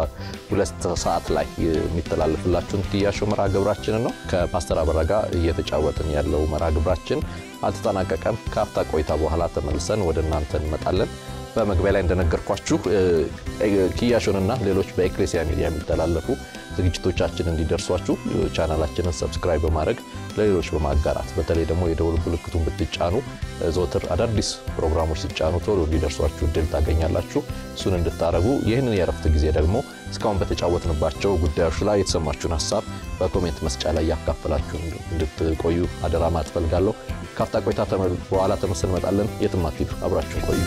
ሁለት ሰዓት ላይ የሚተላለፍላችሁን ትያሾ መርሃ ግብራችንን ነው። ከፓስተር አበራ ጋር እየተጫወጥን ያለው መርሃ ግብራችን አልተጠናቀቀም። ከአፍታ ቆይታ በኋላ ተመልሰን ወደ እናንተ እንመጣለን። በመግቢያ ላይ እንደነገርኳችሁ ኪያሾንና ሌሎች በኤክሌሲያ ሚዲያ የሚተላለፉ ዝግጅቶቻችን እንዲደርሷችሁ ቻናላችንን ሰብስክራይብ በማድረግ ለሌሎች በማጋራት በተለይ ደግሞ የደውል ምልክቱን ብትጫኑ ዘወትር አዳዲስ ፕሮግራሞች ሲጫኑ ቶሎ እንዲደርሷችሁ እድል ታገኛላችሁ። እሱን እንድታደረጉ ይህንን የረፍት ጊዜ ደግሞ እስካሁን በተጫወትንባቸው ጉዳዮች ላይ የተሰማችሁን ሀሳብ በኮሜንት መስጫ ላይ ያካፈላችሁ እንድትቆዩ አደራ ማለት እፈልጋለሁ። ካፍታ ቆይታ በኋላ ተመስል እንመጣለን። የትም አብራችሁን ቆዩ።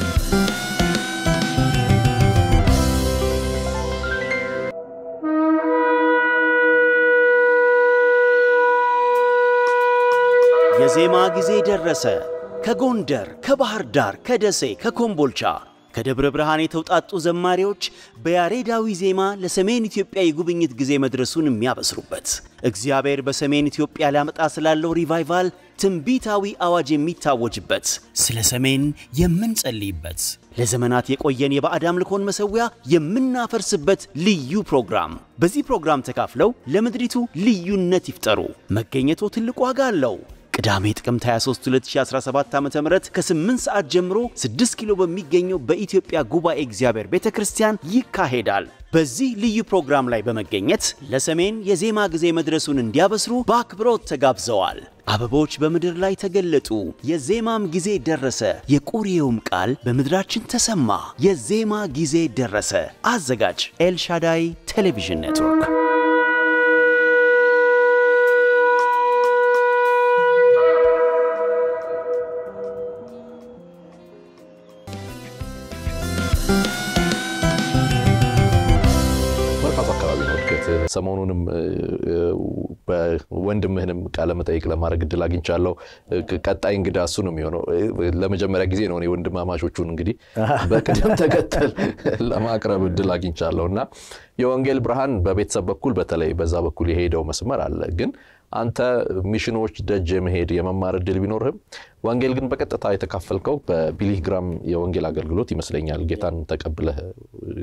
የዜማ ጊዜ ደረሰ። ከጎንደር፣ ከባህር ዳር፣ ከደሴ፣ ከኮምቦልቻ፣ ከደብረ ብርሃን የተውጣጡ ዘማሪዎች በያሬዳዊ ዜማ ለሰሜን ኢትዮጵያ የጉብኝት ጊዜ መድረሱን የሚያበስሩበት እግዚአብሔር በሰሜን ኢትዮጵያ ሊያመጣ ስላለው ሪቫይቫል ትንቢታዊ አዋጅ የሚታወጅበት ስለ ሰሜን የምንጸልይበት ለዘመናት የቆየን የባዕድ አምልኮን መሠዊያ የምናፈርስበት ልዩ ፕሮግራም። በዚህ ፕሮግራም ተካፍለው ለምድሪቱ ልዩነት ይፍጠሩ። መገኘቶ ትልቅ ዋጋ አለው። ቅዳሜ ጥቅምት 23 2017 ዓ.ም ከ8 ሰዓት ጀምሮ 6 ኪሎ በሚገኘው በኢትዮጵያ ጉባኤ እግዚአብሔር ቤተ ክርስቲያን ይካሄዳል። በዚህ ልዩ ፕሮግራም ላይ በመገኘት ለሰሜን የዜማ ጊዜ መድረሱን እንዲያበስሩ በአክብሮት ተጋብዘዋል። አበቦች በምድር ላይ ተገለጡ፣ የዜማም ጊዜ ደረሰ፣ የቁርዬውም ቃል በምድራችን ተሰማ፣ የዜማ ጊዜ ደረሰ። አዘጋጅ ኤልሻዳይ ቴሌቪዥን ኔትወርክ ሰሞኑንም ወንድምህንም መጠይቅ ለማድረግ እድል አግኝቻለሁ። ቀጣይ እንግዳ እሱ ነው የሚሆነው። ለመጀመሪያ ጊዜ ነው ወንድማማቾቹን እንግዲህ *laughs* በቅደም ተከተል ለማቅረብ እድል አግኝቻለሁ እና የወንጌል ብርሃን በቤተሰብ በኩል በተለይ በዛ በኩል የሄደው መስመር አለ ግን አንተ ሚሽኖች ደጅ የመሄድ የመማር እድል ቢኖርህም ወንጌል ግን በቀጥታ የተካፈልከው በቢሊግራም ግራም የወንጌል አገልግሎት ይመስለኛል። ጌታን ተቀብለህ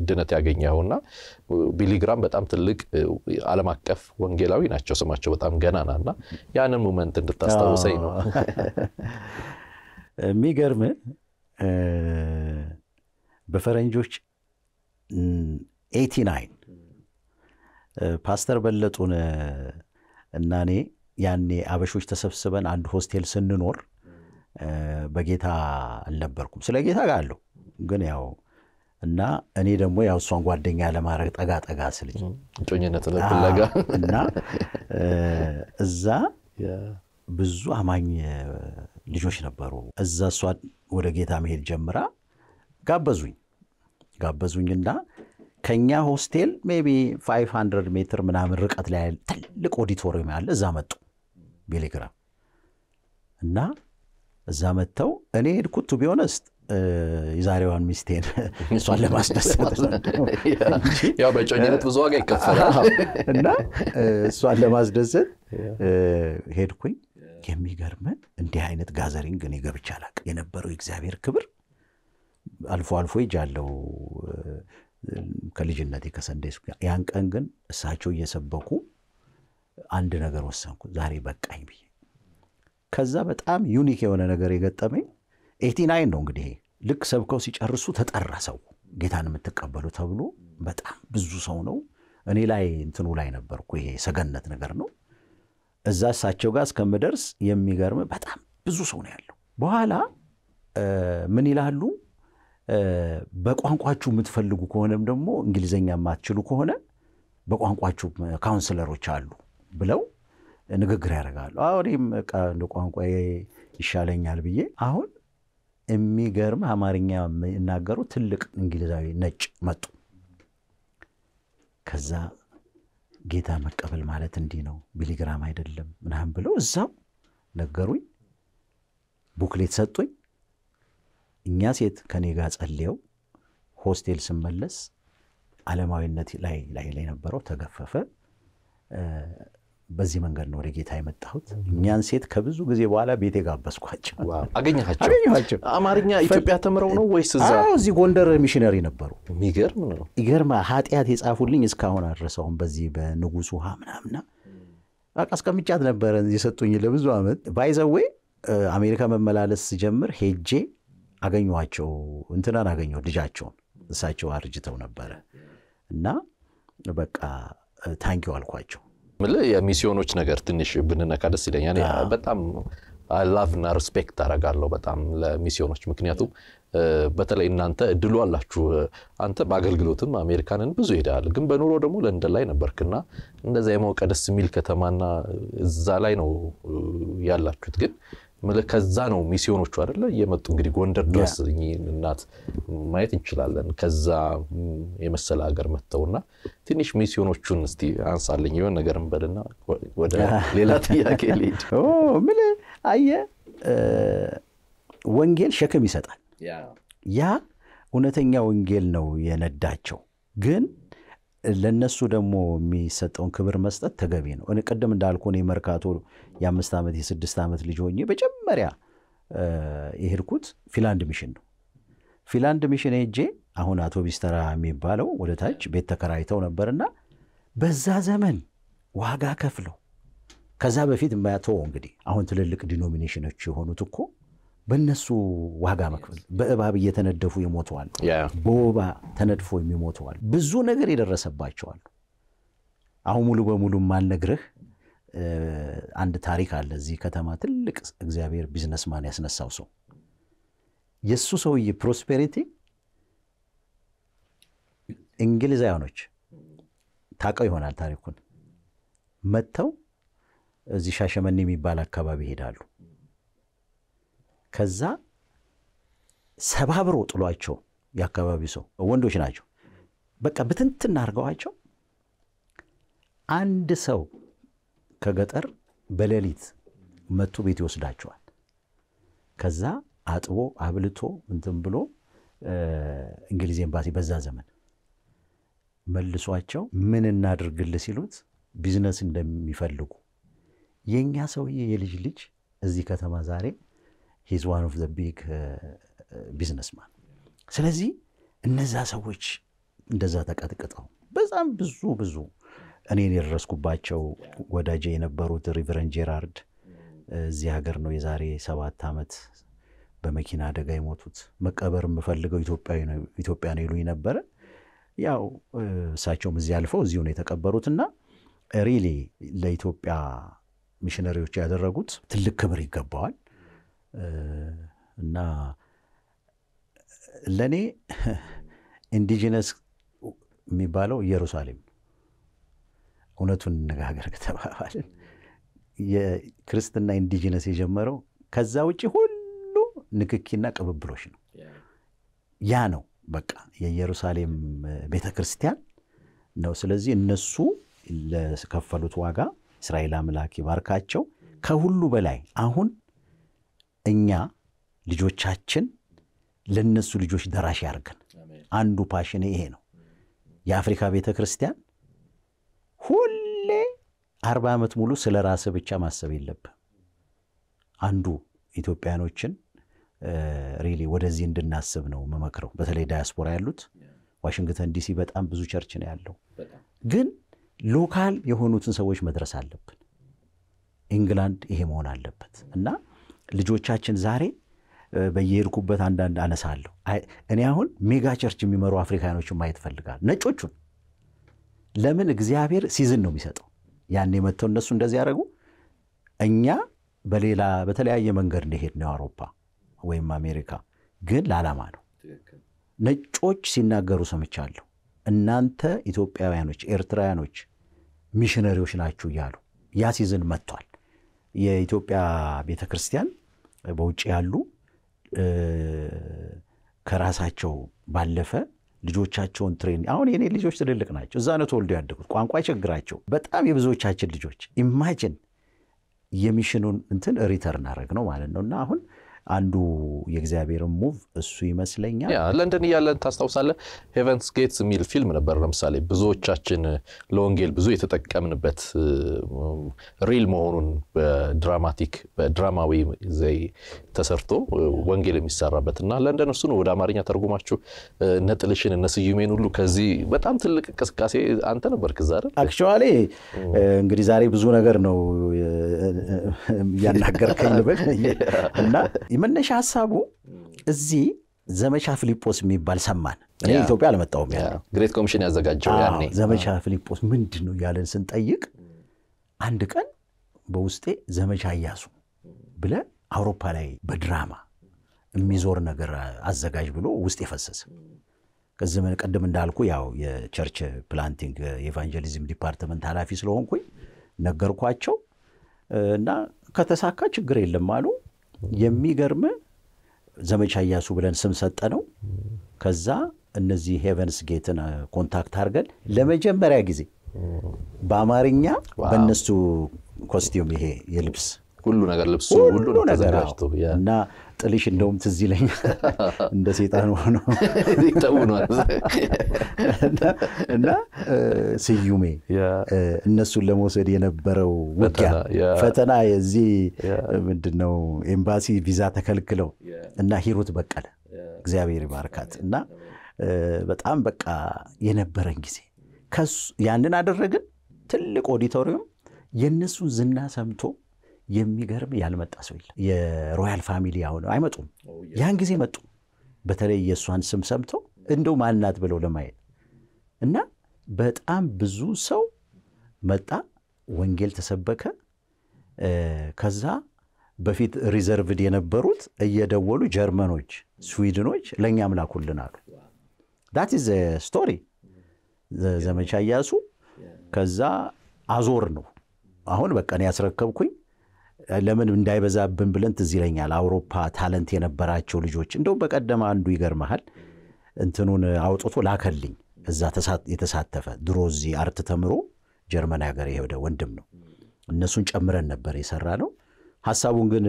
ድነት ያገኘኸው እና ቢሊ ግራም በጣም ትልቅ አለም አቀፍ ወንጌላዊ ናቸው። ስማቸው በጣም ገናና እና ያንን ሙመንት እንድታስታውሰኝ ነው። የሚገርም በፈረንጆች ኤቲ ናይን ፓስተር በለጡን እና እኔ ያኔ አበሾች ተሰብስበን አንድ ሆስቴል ስንኖር በጌታ አልነበርኩም። ስለ ጌታ ጋር ግን ያው እና እኔ ደግሞ ያው እሷን ጓደኛ ለማድረግ ጠጋ ጠጋ ስል እጮኝነት ፍለጋ እና እዛ ብዙ አማኝ ልጆች ነበሩ። እዛ እሷ ወደ ጌታ መሄድ ጀምራ ጋበዙኝ ጋበዙኝና ከኛ ሆስቴል ቢ 500 ሜትር ምናምን ርቀት ላይ ያለ ትልቅ ኦዲቶሪየም ያለ እዛ መጡ ቤሌግራም እና እዛ መጥተው እኔ ሄድኩት ቱ ቢሆነስት የዛሬዋን ሚስቴን *laughs* እሷን ለማስደሰት *laughs* ያው በጮኝነት ብዙ ዋጋ ይከፈላል እና እሷን ለማስደሰት ሄድኩኝ የሚገርመን እንዲህ አይነት ጋዘሪንግ እኔ ገብቼ አላቅም የነበረው የእግዚአብሔር ክብር አልፎ አልፎ ይጃለው ከልጅነቴ ከሰንደይ ያን ቀን ግን እሳቸው እየሰበኩ አንድ ነገር ወሰንኩ፣ ዛሬ በቃኝ ብዬ። ከዛ በጣም ዩኒክ የሆነ ነገር የገጠመኝ ኤቲናይን ነው እንግዲህ ልክ ሰብከው ሲጨርሱ ተጠራ ሰው ጌታን የምትቀበሉ ተብሎ በጣም ብዙ ሰው ነው። እኔ ላይ እንትኑ ላይ ነበርኩ። ይሄ ሰገነት ነገር ነው። እዛ እሳቸው ጋር እስከምደርስ የሚገርም በጣም ብዙ ሰው ነው ያለው። በኋላ ምን ይላሉ በቋንቋችሁ የምትፈልጉ ከሆነም ደግሞ እንግሊዘኛ የማትችሉ ከሆነ በቋንቋችሁ ካውንስለሮች አሉ ብለው ንግግር ያደርጋሉ። እኔም እንደ ቋንቋ ይሻለኛል ብዬ አሁን የሚገርም አማርኛ የሚናገሩ ትልቅ እንግሊዛዊ ነጭ መጡ። ከዛ ጌታ መቀበል ማለት እንዲህ ነው፣ ቢሊግራም አይደለም ምናምን ብለው እዛው ነገሩኝ። ቡክሌት ሰጡኝ። እኛ ሴት ከኔ ጋር ጸልየው ሆስቴል ስመለስ አለማዊነት ላይ ላይ ነበረው ተገፈፈ። በዚህ መንገድ ነው ወደ ጌታ የመጣሁት። እኛን ሴት ከብዙ ጊዜ በኋላ ቤቴ ጋበዝኳቸው። አገኘኋቸው። አማርኛ ኢትዮጵያ ተምረው ነው ወይስ እዛ? እዚህ ጎንደር ሚሽነሪ ነበሩ። የሚገርም ነው። ይገርማ ኃጢአት የጻፉልኝ እስካሁን አድረሰውን በዚህ በንጉሱ ውሃ ምናምና በቃ አስቀምጫት ነበረ የሰጡኝ ለብዙ ዓመት ባይዘዌ አሜሪካ መመላለስ ስጀምር ሄጄ አገኘኋቸው፣ እንትናን አገኘሁ ልጃቸውን። እሳቸው አርጅተው ነበረ እና በቃ ታንኪው አልኳቸው። የሚስዮኖች ነገር ትንሽ ብንነካ ደስ ይለኛል። በጣም ላቭ እና ሪስፔክት አደርጋለሁ በጣም ለሚስዮኖች። ምክንያቱም በተለይ እናንተ እድሉ አላችሁ። አንተ በአገልግሎትም አሜሪካንን ብዙ ሄደሃል፣ ግን በኑሮ ደግሞ ለንደን ላይ ነበርክና እንደዛ የሞቀ ደስ የሚል ከተማና እዛ ላይ ነው ያላችሁት ግን ከዛ ነው ሚስዮኖቹ አደለ እየመጡ እንግዲህ ጎንደር ድረስ እናት ማየት እንችላለን። ከዛ የመሰለ ሀገር መጥተውና ትንሽ ሚስዮኖቹን እስቲ አንሳለኝ የሆነ ነገር እንበልና ወደ ሌላ ጥያቄ ምን አየ ወንጌል ሸክም ይሰጣል። ያ እውነተኛ ወንጌል ነው የነዳቸው። ግን ለነሱ ደግሞ የሚሰጠውን ክብር መስጠት ተገቢ ነው። ቅድም እንዳልኩ እኔ መርካቶ የአምስት ዓመት የስድስት ዓመት ልጅ ሆኜ መጀመሪያ የሄድኩት ፊንላንድ ሚሽን ነው። ፊንላንድ ሚሽን ሄጄ አሁን አቶ ተራ የሚባለው ወደ ታች ቤት ተከራይተው ነበርና በዛ ዘመን ዋጋ ከፍለው ከዛ በፊት ማያተው እንግዲህ አሁን ትልልቅ ዲኖሚኔሽኖች የሆኑት እኮ በእነሱ ዋጋ መክፈል በእባብ እየተነደፉ ይሞተዋል፣ በወባ ተነድፎ የሚሞተዋል። ብዙ ነገር የደረሰባቸዋል። አሁን ሙሉ በሙሉ ማልነግርህ አንድ ታሪክ አለ። እዚህ ከተማ ትልቅ እግዚአብሔር ቢዝነስማን ያስነሳው ሰው የእሱ ሰውዬ ፕሮስፔሪቲ እንግሊዛውያኖች ታውቀው ይሆናል ታሪኩን። መጥተው እዚህ ሻሸመኔ የሚባል አካባቢ ይሄዳሉ። ከዛ ሰባብሮ ጥሏቸው የአካባቢው ሰው ወንዶች ናቸው። በቃ ብትንትና አድርገዋቸው አንድ ሰው ከገጠር በሌሊት መጥቶ ቤት ይወስዳቸዋል። ከዛ አጥቦ አብልቶ እንትን ብሎ እንግሊዝ ኤምባሲ በዛ ዘመን መልሷቸው ምን እናድርግል ሲሉት ቢዝነስ እንደሚፈልጉ የእኛ ሰውዬ የልጅ ልጅ እዚህ ከተማ ዛሬ ሂዝ ዋን ኦፍ ዘ ቢግ ቢዝነስማን። ስለዚህ እነዛ ሰዎች እንደዛ ተቀጥቅጠው በጣም ብዙ ብዙ እኔን የደረስኩባቸው ወዳጄ የነበሩት ሪቨረን ጄራርድ እዚህ ሀገር ነው የዛሬ ሰባት ዓመት በመኪና አደጋ የሞቱት። መቀበር የምፈልገው ኢትዮጵያ ነው ይሉኝ ነበረ። ያው እሳቸውም እዚህ አልፈው እዚሁ ነው የተቀበሩትና ሪሊ ለኢትዮጵያ ሚሽነሪዎች ያደረጉት ትልቅ ክብር ይገባዋል እና ለእኔ *laughs* ኢንዲጂነስ የሚባለው ኢየሩሳሌም እውነቱን እነጋገር *laughs* ከተባባልን የክርስትና ኢንዲጂነስ የጀመረው ከዛ ውጭ ሁሉ ንክኪና ቅብብሎች ነው። ያ ነው በቃ የኢየሩሳሌም ቤተ ክርስቲያን ነው። ስለዚህ እነሱ ለከፈሉት ዋጋ እስራኤል አምላክ ይባርካቸው። ከሁሉ በላይ አሁን እኛ ልጆቻችን ለነሱ ልጆች ደራሽ ያርገን። አንዱ ፓሽን ይሄ ነው። የአፍሪካ ቤተ ክርስቲያን ሁሌ አርባ ዓመት ሙሉ ስለ ራስ ብቻ ማሰብ የለብ አንዱ ኢትዮጵያኖችን ሪሊ ወደዚህ እንድናስብ ነው የምመክረው። በተለይ ዳያስፖራ ያሉት ዋሽንግተን ዲሲ በጣም ብዙ ቸርች ነው ያለው፣ ግን ሎካል የሆኑትን ሰዎች መድረስ አለብን። ኢንግላንድ ይሄ መሆን አለበት እና ልጆቻችን ዛሬ በየሄድኩበት አንዳንድ አነሳለሁ። እኔ አሁን ሜጋ ቸርች የሚመሩ አፍሪካኖችን ማየት እፈልጋለሁ ነጮቹን ለምን እግዚአብሔር ሲዝን ነው የሚሰጠው። ያኔ መጥተው እነሱ እንደዚህ ያደረጉ እኛ በሌላ በተለያየ መንገድ እንደሄድ ነው አውሮፓ ወይም አሜሪካ ግን ለዓላማ ነው። ነጮች ሲናገሩ ሰምቻለሁ። እናንተ ኢትዮጵያውያኖች፣ ኤርትራውያኖች ሚሽነሪዎች ናችሁ እያሉ ያ ሲዝን መጥቷል። የኢትዮጵያ ቤተ ክርስቲያን በውጭ ያሉ ከራሳቸው ባለፈ ልጆቻቸውን ትሬን አሁን የኔ ልጆች ትልልቅ ናቸው። እዛ ነው ተወልዶ ያደጉት። ቋንቋ ይቸግራቸው በጣም የብዙዎቻችን ልጆች ኢማጅን የሚሽኑን እንትን ሪተርን አረግ ነው ማለት ነው እና አሁን አንዱ የእግዚአብሔር ሙቭ እሱ ይመስለኛል። ለንደን እያለን ታስታውሳለህ፣ ሄቨንስ ጌትስ የሚል ፊልም ነበር። ለምሳሌ ብዙዎቻችን ለወንጌል ብዙ የተጠቀምንበት ሪል መሆኑን በድራማቲክ በድራማዊ ዘይ ተሰርቶ ወንጌል የሚሰራበት እና ለንደን እሱን ወደ አማርኛ ተርጉማችሁ እነ ጥልሽን እነ ስዩሜን ሁሉ ከዚህ በጣም ትልቅ እንቅስቃሴ አንተ ነበርክ እዛ አይደል? አክቹዋሊ እንግዲህ ዛሬ ብዙ ነገር ነው እያናገርከኝ *laughs* ልበል እና የመነሻ ሀሳቡ እዚህ ዘመቻ ፊሊጶስ የሚባል ሰማን። እኔ ኢትዮጵያ አልመጣሁም ግሬት ኮሚሽን ያዘጋጀው ያኔ ዘመቻ ፊሊጶስ ምንድን ነው እያለን ስንጠይቅ አንድ ቀን በውስጤ ዘመቻ እያሱ ብለ አውሮፓ ላይ በድራማ የሚዞር ነገር አዘጋጅ ብሎ ውስጥ የፈሰሰ ከዚህ ቀደም እንዳልኩ ያው የቸርች ፕላንቲንግ የኤቫንጀሊዝም ዲፓርትመንት ኃላፊ ስለሆንኩኝ ነገርኳቸው እና ከተሳካ ችግር የለም አሉ። የሚገርም ዘመቻ እያሱ ብለን ስም ሰጠ ነው። ከዛ እነዚህ ሄቨንስ ጌትን ኮንታክት አድርገን ለመጀመሪያ ጊዜ በአማርኛ በእነሱ ኮስቲዩም ይሄ የልብስ ሁሉ ነገር ልብሱ ሁሉ ነገር እና ጥልሽ እንደውም ትዝ ይለኛል *laughs* እንደ ሴጣን ሆኖ እና ስዩሜ እነሱን ለመውሰድ የነበረው ውጊያ ፈተና የዚህ ምንድነው ኤምባሲ ቪዛ ተከልክለው እና ሂሩት በቀለ እግዚአብሔር ይባርካት እና በጣም በቃ የነበረን ጊዜ ያንን አደረግን ትልቅ ኦዲቶሪየም የእነሱን ዝና ሰምቶ የሚገርም ያልመጣ ሰው የለም። የሮያል ፋሚሊ አሁን አይመጡም። ያን ጊዜ መጡ። በተለይ የእሷን ስም ሰምተው እንደው ማናት ብለው ለማየት እና በጣም ብዙ ሰው መጣ። ወንጌል ተሰበከ። ከዛ በፊት ሪዘርቭድ የነበሩት እየደወሉ ጀርመኖች፣ ስዊድኖች ለእኛም ላኩልን አሉ። ዳት ኢዝ ስቶሪ ዘመቻ እያሱ ከዛ አዞር ነው አሁን በቃ ያስረከብኩኝ ለምን እንዳይበዛብን ብለን ትዝ ይለኛል አውሮፓ ታለንት የነበራቸው ልጆች እንደውም በቀደም አንዱ ይገርመሃል እንትኑን አውጥቶ ላከልኝ እዛ የተሳተፈ ድሮ እዚህ አርት ተምሮ ጀርመን ሀገር የሄደ ወንድም ነው። እነሱን ጨምረን ነበር የሰራ ነው። ሀሳቡን ግን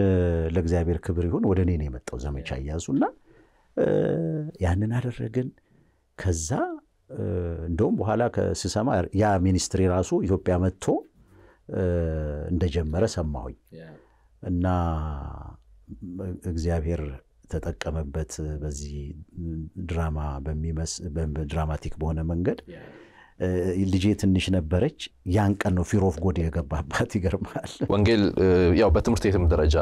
ለእግዚአብሔር ክብር ይሁን ወደ እኔ ነው የመጣው ዘመቻ እና ያንን አደረግን። ከዛ እንደውም በኋላ ስሰማ ያ ሚኒስትሪ ራሱ ኢትዮጵያ መጥቶ እንደጀመረ ሰማሁኝ እና እግዚአብሔር ተጠቀመበት በዚህ ድራማ ድራማቲክ በሆነ መንገድ ልጄ ትንሽ ነበረች። ያን ቀን ነው ፊሮፍ ጎድ የገባባት። ይገርማል። ወንጌል ያው በትምህርት ቤትም ደረጃ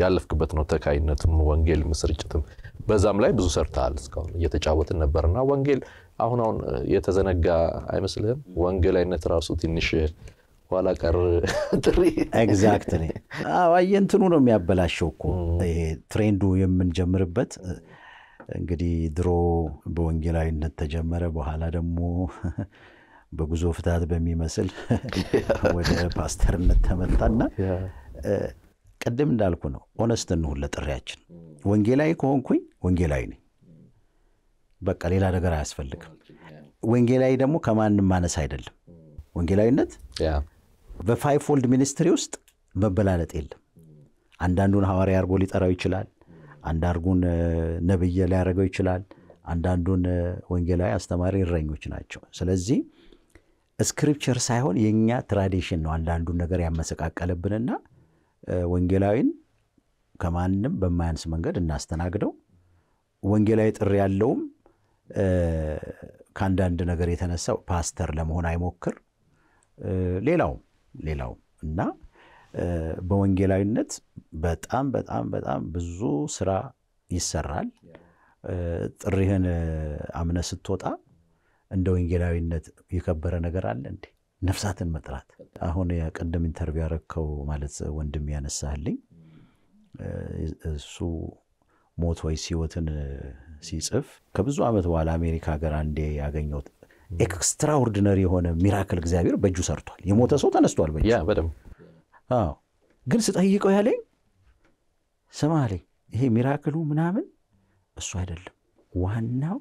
ያለፍክበት ነው፣ ተካይነትም ወንጌል ስርጭትም፣ በዛም ላይ ብዙ ሰርተሃል። እስካሁን እየተጫወትን ነበርና ወንጌል አሁን አሁን የተዘነጋ አይመስልህም? ወንጌላዊነት ራሱ ትንሽ ኋላ ቀር ጥሪ ኤግዛክትሊ አየንትኑ ነው የሚያበላሸው እኮ ትሬንዱ የምንጀምርበት እንግዲህ ድሮ በወንጌላዊነት ተጀመረ በኋላ ደግሞ በጉዞ ፍትሃት በሚመስል *laughs* ወደ ፓስተርነት ተመጣና ቅድም እንዳልኩ ነው ኦነስት እንሁን ለጥሪያችን ወንጌላዊ ከሆንኩኝ ወንጌላዊ ነኝ በቃ ሌላ ነገር አያስፈልግም ወንጌላዊ ደግሞ ከማንም ማነስ አይደለም ወንጌላዊነት በፋይፎልድ ሚኒስትሪ ውስጥ መበላለጥ የለም። አንዳንዱን ሐዋርያ አድርጎ ሊጠራው ይችላል። አንዳርጉን ነብየ ሊያደርገው ይችላል። አንዳንዱን ወንጌላዊ አስተማሪ እረኞች ናቸው። ስለዚህ ስክሪፕቸር ሳይሆን የእኛ ትራዲሽን ነው አንዳንዱን ነገር ያመሰቃቀለብንና ወንጌላዊን ከማንም በማያንስ መንገድ እናስተናግደው። ወንጌላዊ ጥሪ ያለውም ከአንዳንድ ነገር የተነሳው ፓስተር ለመሆን አይሞክር። ሌላውም ሌላው እና በወንጌላዊነት በጣም በጣም በጣም ብዙ ስራ ይሰራል። ጥሪህን አምነ ስትወጣ እንደ ወንጌላዊነት የከበረ ነገር አለ እንዴ? ነፍሳትን መጥራት አሁን ቅድም ኢንተርቪው ያረከው ማለት ወንድም ያነሳልኝ እሱ ሞት ወይስ ህይወትን ሲጽፍ ከብዙ ዓመት በኋላ አሜሪካ ሀገር አንዴ ያገኘው ኤክስትራኦርዲነሪ የሆነ ሚራክል እግዚአብሔር በእጁ ሰርቷል። የሞተ ሰው ተነስቷል። በአዎ ግን ስጠይቀው ያለኝ ስማ ላይ ይሄ ሚራክሉ ምናምን እሱ አይደለም ዋናው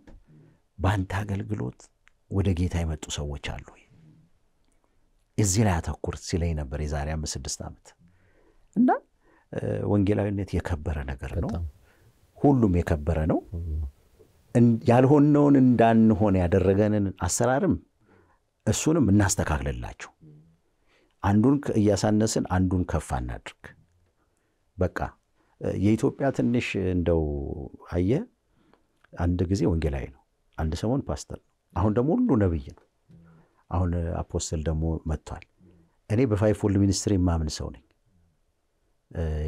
በአንተ አገልግሎት ወደ ጌታ የመጡ ሰዎች አሉ እዚህ ላይ አተኩር ሲለኝ ነበር የዛሬ አምስት ስድስት ዓመት እና ወንጌላዊነት የከበረ ነገር ነው። ሁሉም የከበረ ነው። ያልሆነውን እንዳንሆን ያደረገንን አሰራርም እሱንም እናስተካክልላቸው። አንዱን እያሳነስን አንዱን ከፍ አናድርግ። በቃ የኢትዮጵያ ትንሽ እንደው አየ አንድ ጊዜ ወንጌላዊ ነው፣ አንድ ሰሞን ፓስተር ነው፣ አሁን ደግሞ ሁሉ ነብይ ነው። አሁን አፖስትል ደግሞ መጥቷል። እኔ በፋይፎልድ ሚኒስትሪ የማምን ሰው ነኝ።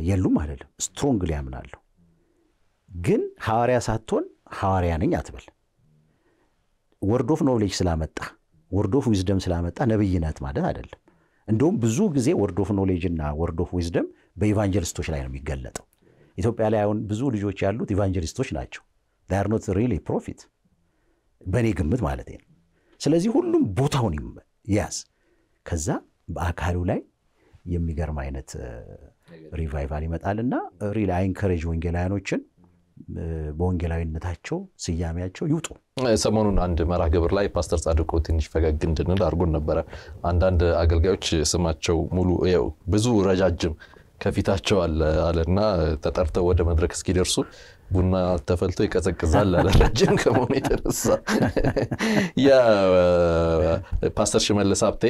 የሉም አይደለም፣ ስትሮንግሊ ሊያምናለሁ ግን ሐዋርያ ሳትሆን ሐዋርያ ነኝ አትበል። ወርድ ኦፍ ኖሌጅ ስላመጣ ወርዶፍ ኦፍ ዊዝደም ስላመጣ ነብይነት ማለት አይደለም። እንደውም ብዙ ጊዜ ወርድ ኦፍ ኖሌጅ እና ወርድ ኦፍ ዊዝደም በኢቫንጀሊስቶች ላይ ነው የሚገለጠው። ኢትዮጵያ ላይ አሁን ብዙ ልጆች ያሉት ኢቫንጀሊስቶች ናቸው። ዳር ኖት ሪሊ ፕሮፊት በእኔ ግምት ማለት ነው። ስለዚህ ሁሉም ቦታውን ያዝ። ከዛ በአካሉ ላይ የሚገርም አይነት ሪቫይቫል uh, ይመጣልና ሪል አይንከሬጅ ወንጌላውያኖችን በወንጌላዊነታቸው ስያሜያቸው ይውጡ። ሰሞኑን አንድ መርሃ ግብር ላይ ፓስተር ጻድቆ ትንሽ ፈገግ እንድንል አድርጎን ነበረ። አንዳንድ አገልጋዮች ስማቸው ሙሉ ብዙ ረጃጅም ከፊታቸው አለ አለና ተጠርተው ወደ መድረክ እስኪደርሱ ቡና ተፈልቶ ይቀዘቅዛል አለ። *laughs* ረጅም ከመሆኑ የተነሳ ፓስተር ሽመልስ ሀብቴ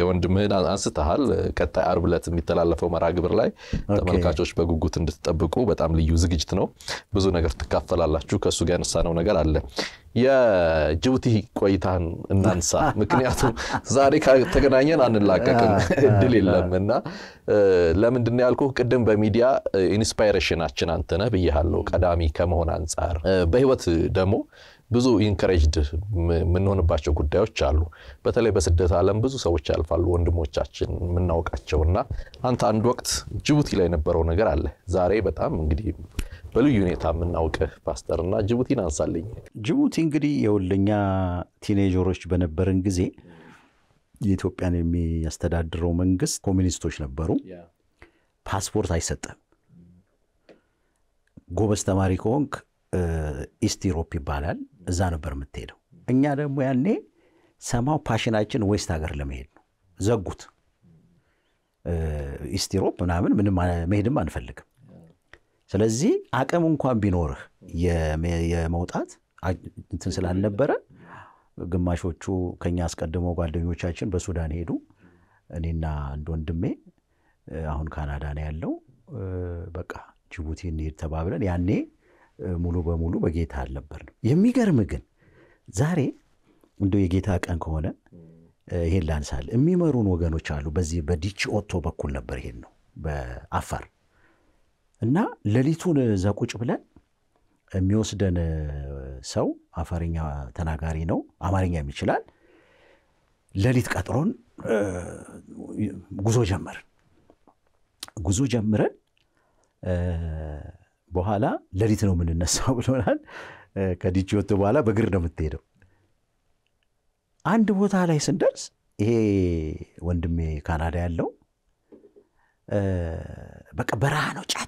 የወንድምህን አንስተሃል። ቀጣይ አርብ ዕለት የሚተላለፈው መራ ግብር ላይ ተመልካቾች በጉጉት እንድትጠብቁ በጣም ልዩ ዝግጅት ነው። ብዙ ነገር ትካፈላላችሁ። ከእሱ ጋር ያነሳነው ነገር አለ። የጅቡቲ ቆይታን እናንሳ። *laughs* ምክንያቱም ዛሬ ከተገናኘን አንላቀቅም፣ *laughs* *laughs* እድል የለም እና ለምንድን ነው ያልኩህ? ቅድም በሚዲያ ኢንስፓይሬሽናችን አንተ ብያለሁ፣ ቀዳሚ ከመሆን አንጻር። በህይወት ደግሞ ብዙ ኢንከሬጅድ የምንሆንባቸው ጉዳዮች አሉ። በተለይ በስደት ዓለም ብዙ ሰዎች ያልፋሉ፣ ወንድሞቻችን የምናውቃቸው እና አንተ አንድ ወቅት ጅቡቲ ላይ የነበረው ነገር አለ ዛሬ በጣም እንግዲህ በልዩ ሁኔታ የምናውቅህ ፓስተርና ጅቡቲን አንሳልኝ። ጅቡቲ እንግዲህ የሁለኛ ቲኔጀሮች በነበርን ጊዜ የኢትዮጵያን የሚያስተዳድረው መንግስት ኮሚኒስቶች ነበሩ። ፓስፖርት አይሰጥም። ጎበዝ ተማሪ ከሆንክ ኢስት ኢሮፕ ይባላል። እዛ ነበር የምትሄደው። እኛ ደግሞ ያኔ ሰማው ፓሽናችን ዌስት ሀገር ለመሄድ ነው። ዘጉት። ኢስት ኢሮፕ ምናምን ምንም መሄድም አንፈልግም። ስለዚህ አቅም እንኳን ቢኖርህ የመውጣት እንትን ስላልነበረ ግማሾቹ ከኛ አስቀድመው ጓደኞቻችን በሱዳን ሄዱ። እኔና አንድ ወንድሜ አሁን ካናዳ ነው ያለው። በቃ ጅቡቲ እንሄድ ተባብለን ያኔ ሙሉ በሙሉ በጌታ አልነበርንም። የሚገርም ግን ዛሬ እንደ የጌታ ቀን ከሆነ ይሄን ላንሳል። የሚመሩን ወገኖች አሉ። በዚህ በዲቺ ኦቶ በኩል ነበር ይሄን ነው በአፋር እና ሌሊቱን ዘቁጭ ብለን የሚወስደን ሰው አፋርኛ ተናጋሪ ነው፣ አማርኛም ይችላል። ሌሊት ቀጥሮን ጉዞ ጀመርን። ጉዞ ጀምረን በኋላ ሌሊት ነው የምንነሳው ብሎናል። ከዲች ወጥቶ በኋላ በእግር ነው የምትሄደው። አንድ ቦታ ላይ ስንደርስ ይሄ ወንድሜ ካናዳ ያለው በቃ በረሃ ነው ጫት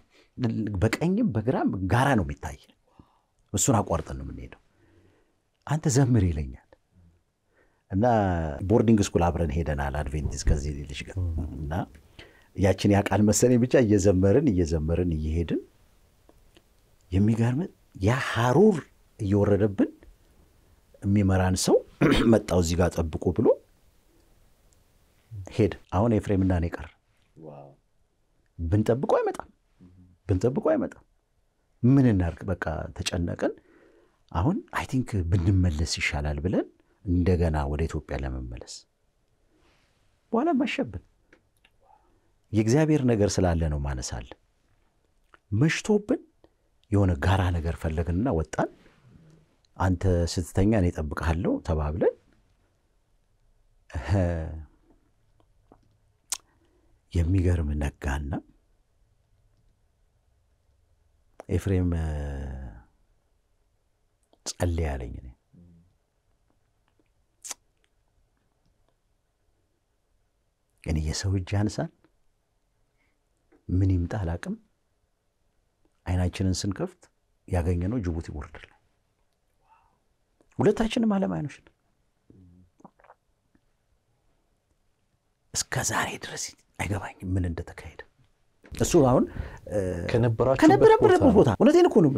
በቀኝም በግራም ጋራ ነው የሚታይ። እሱን አቋርጠን ነው የምንሄደው። አንተ ዘምር ይለኛል እና ቦርዲንግ ስኩል አብረን ሄደናል። አድቬንቲስ ከዚህ ልጅ ጋር እና ያችን ያቃል መሰለኝ ብቻ እየዘመርን እየዘመርን እየሄድን የሚገርም ያ ሀሩር እየወረደብን የሚመራን ሰው *clears throat* መጣው እዚህ ጋር ጠብቁ ብሎ ሄድ። አሁን ኤፍሬምና እኔ ቀር ብንጠብቀው አይመጣም። ጠብቆ አይመጣም። ምን እናርግ? በቃ ተጨነቅን። አሁን አይ ቲንክ ብንመለስ ይሻላል ብለን እንደገና ወደ ኢትዮጵያ ለመመለስ በኋላ መሸብን። የእግዚአብሔር ነገር ስላለ ነው ማነሳል። መሽቶብን የሆነ ጋራ ነገር ፈለግንና ወጣን። አንተ ስትተኛ እኔ እጠብቅሃለሁ ተባብለን የሚገርም ነጋና ኤፍሬም ጸልይ አለኝ። እኔ ግን የሰው እጅ አንሳን ምን ይምጣ አላቅም። አይናችንን ስንከፍት ያገኘነው ጅቡቲ ቦርደር ላይ ሁለታችንም አለም አይኖች ነው። እስከ ዛሬ ድረስ አይገባኝም ምን እንደተካሄደ እሱ አሁን ከነበረበት ቦታ እውነቴን እኮ ነው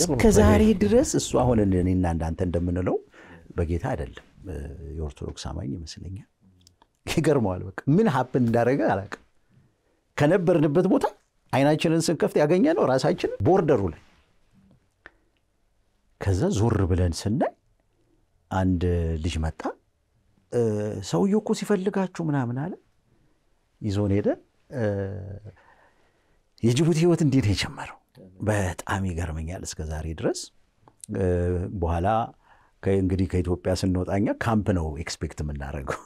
እስከ ዛሬ ድረስ እሱ አሁን እኔና እንዳንተ እንደምንለው በጌታ አይደለም የኦርቶዶክስ አማኝ ይመስለኛል ይገርመዋል በቃ ምን ሀብን እንዳደረገ አላውቅም ከነበርንበት ቦታ አይናችንን ስንከፍት ያገኘ ነው ራሳችን ቦርደሩ ላይ ከዛ ዞር ብለን ስናይ አንድ ልጅ መጣ ሰውየ እኮ ሲፈልጋችሁ ምናምን አለ ይዞን ሄደን የጅቡቲ ህይወት እንዴት የጀመረው በጣም ይገርመኛል። እስከ ዛሬ ድረስ በኋላ እንግዲህ ከኢትዮጵያ ስንወጣኛ ካምፕ ነው ኤክስፔክት የምናደርገው።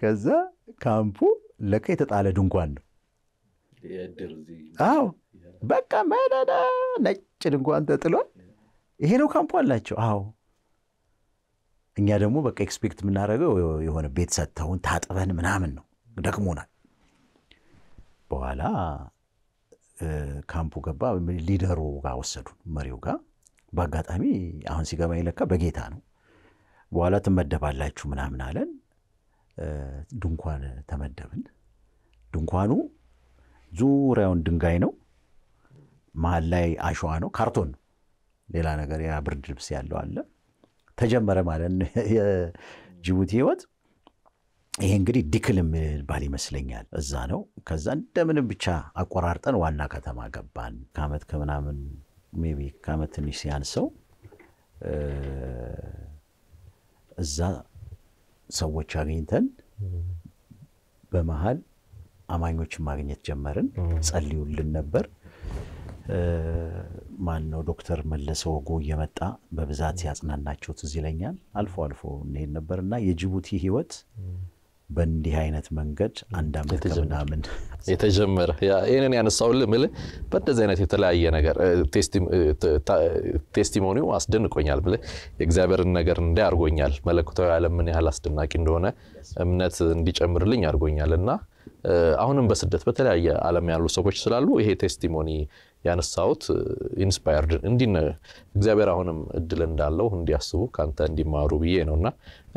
ከዛ ካምፑ ለካ የተጣለ ድንኳን ነው። አዎ በቃ መደዳ ነጭ ድንኳን ተጥሏል። ይሄ ነው ካምፑ አላቸው። አዎ እኛ ደግሞ በቃ ኤክስፔክት የምናደርገው የሆነ ቤት ሰጥተውን ታጥበን ምናምን ነው። ደክሞናል። በኋላ ካምፑ ገባ። ሊደሩ ጋር ወሰዱ፣ መሪው ጋር በአጋጣሚ አሁን ሲገባ ይለካ በጌታ ነው። በኋላ ትመደባላችሁ ምናምን አለን። ድንኳን ተመደብን። ድንኳኑ ዙሪያውን ድንጋይ ነው። መሀል ላይ አሸዋ ነው፣ ካርቶን ነው። ሌላ ነገር ያ ብርድ ልብስ ያለው አለ ተጀመረ ማለት ነው *laughs* የጅቡቲ ህይወት። ይሄ እንግዲህ ድክል የሚባል ይመስለኛል። እዛ ነው። ከዛ እንደምንም ብቻ አቆራርጠን ዋና ከተማ ገባን። ከአመት ከምናምን ሜይ ቢ ትንሽ ሲያንሰው እዛ ሰዎች አግኝተን በመሀል አማኞችን ማግኘት ጀመርን። ጸልዩልን ነበር። ማን ነው ዶክተር መለሰ ወጎ እየመጣ በብዛት ያጽናናቸው ትዝ ይለኛል። አልፎ አልፎ እንሄድ ነበር እና የጅቡቲ ህይወት በእንዲህ አይነት መንገድ አንድ አመት ከምናምን የተጀመረ ይህንን ያነሳውል ምል በእንደዚህ አይነት የተለያየ ነገር ቴስቲሞኒው አስደንቆኛል። ብል የእግዚአብሔርን ነገር እንዲህ አድርጎኛል። መለኮታዊ ዓለም ምን ያህል አስደናቂ እንደሆነ እምነት እንዲጨምርልኝ አድርጎኛል እና አሁንም በስደት በተለያየ ዓለም ያሉ ሰዎች ስላሉ ይሄ ቴስቲሞኒ ያነሳሁት ኢንስፓየርድ እንዲነ እግዚአብሔር አሁንም እድል እንዳለው እንዲያስቡ ከአንተ እንዲማሩ ብዬ ነው። እና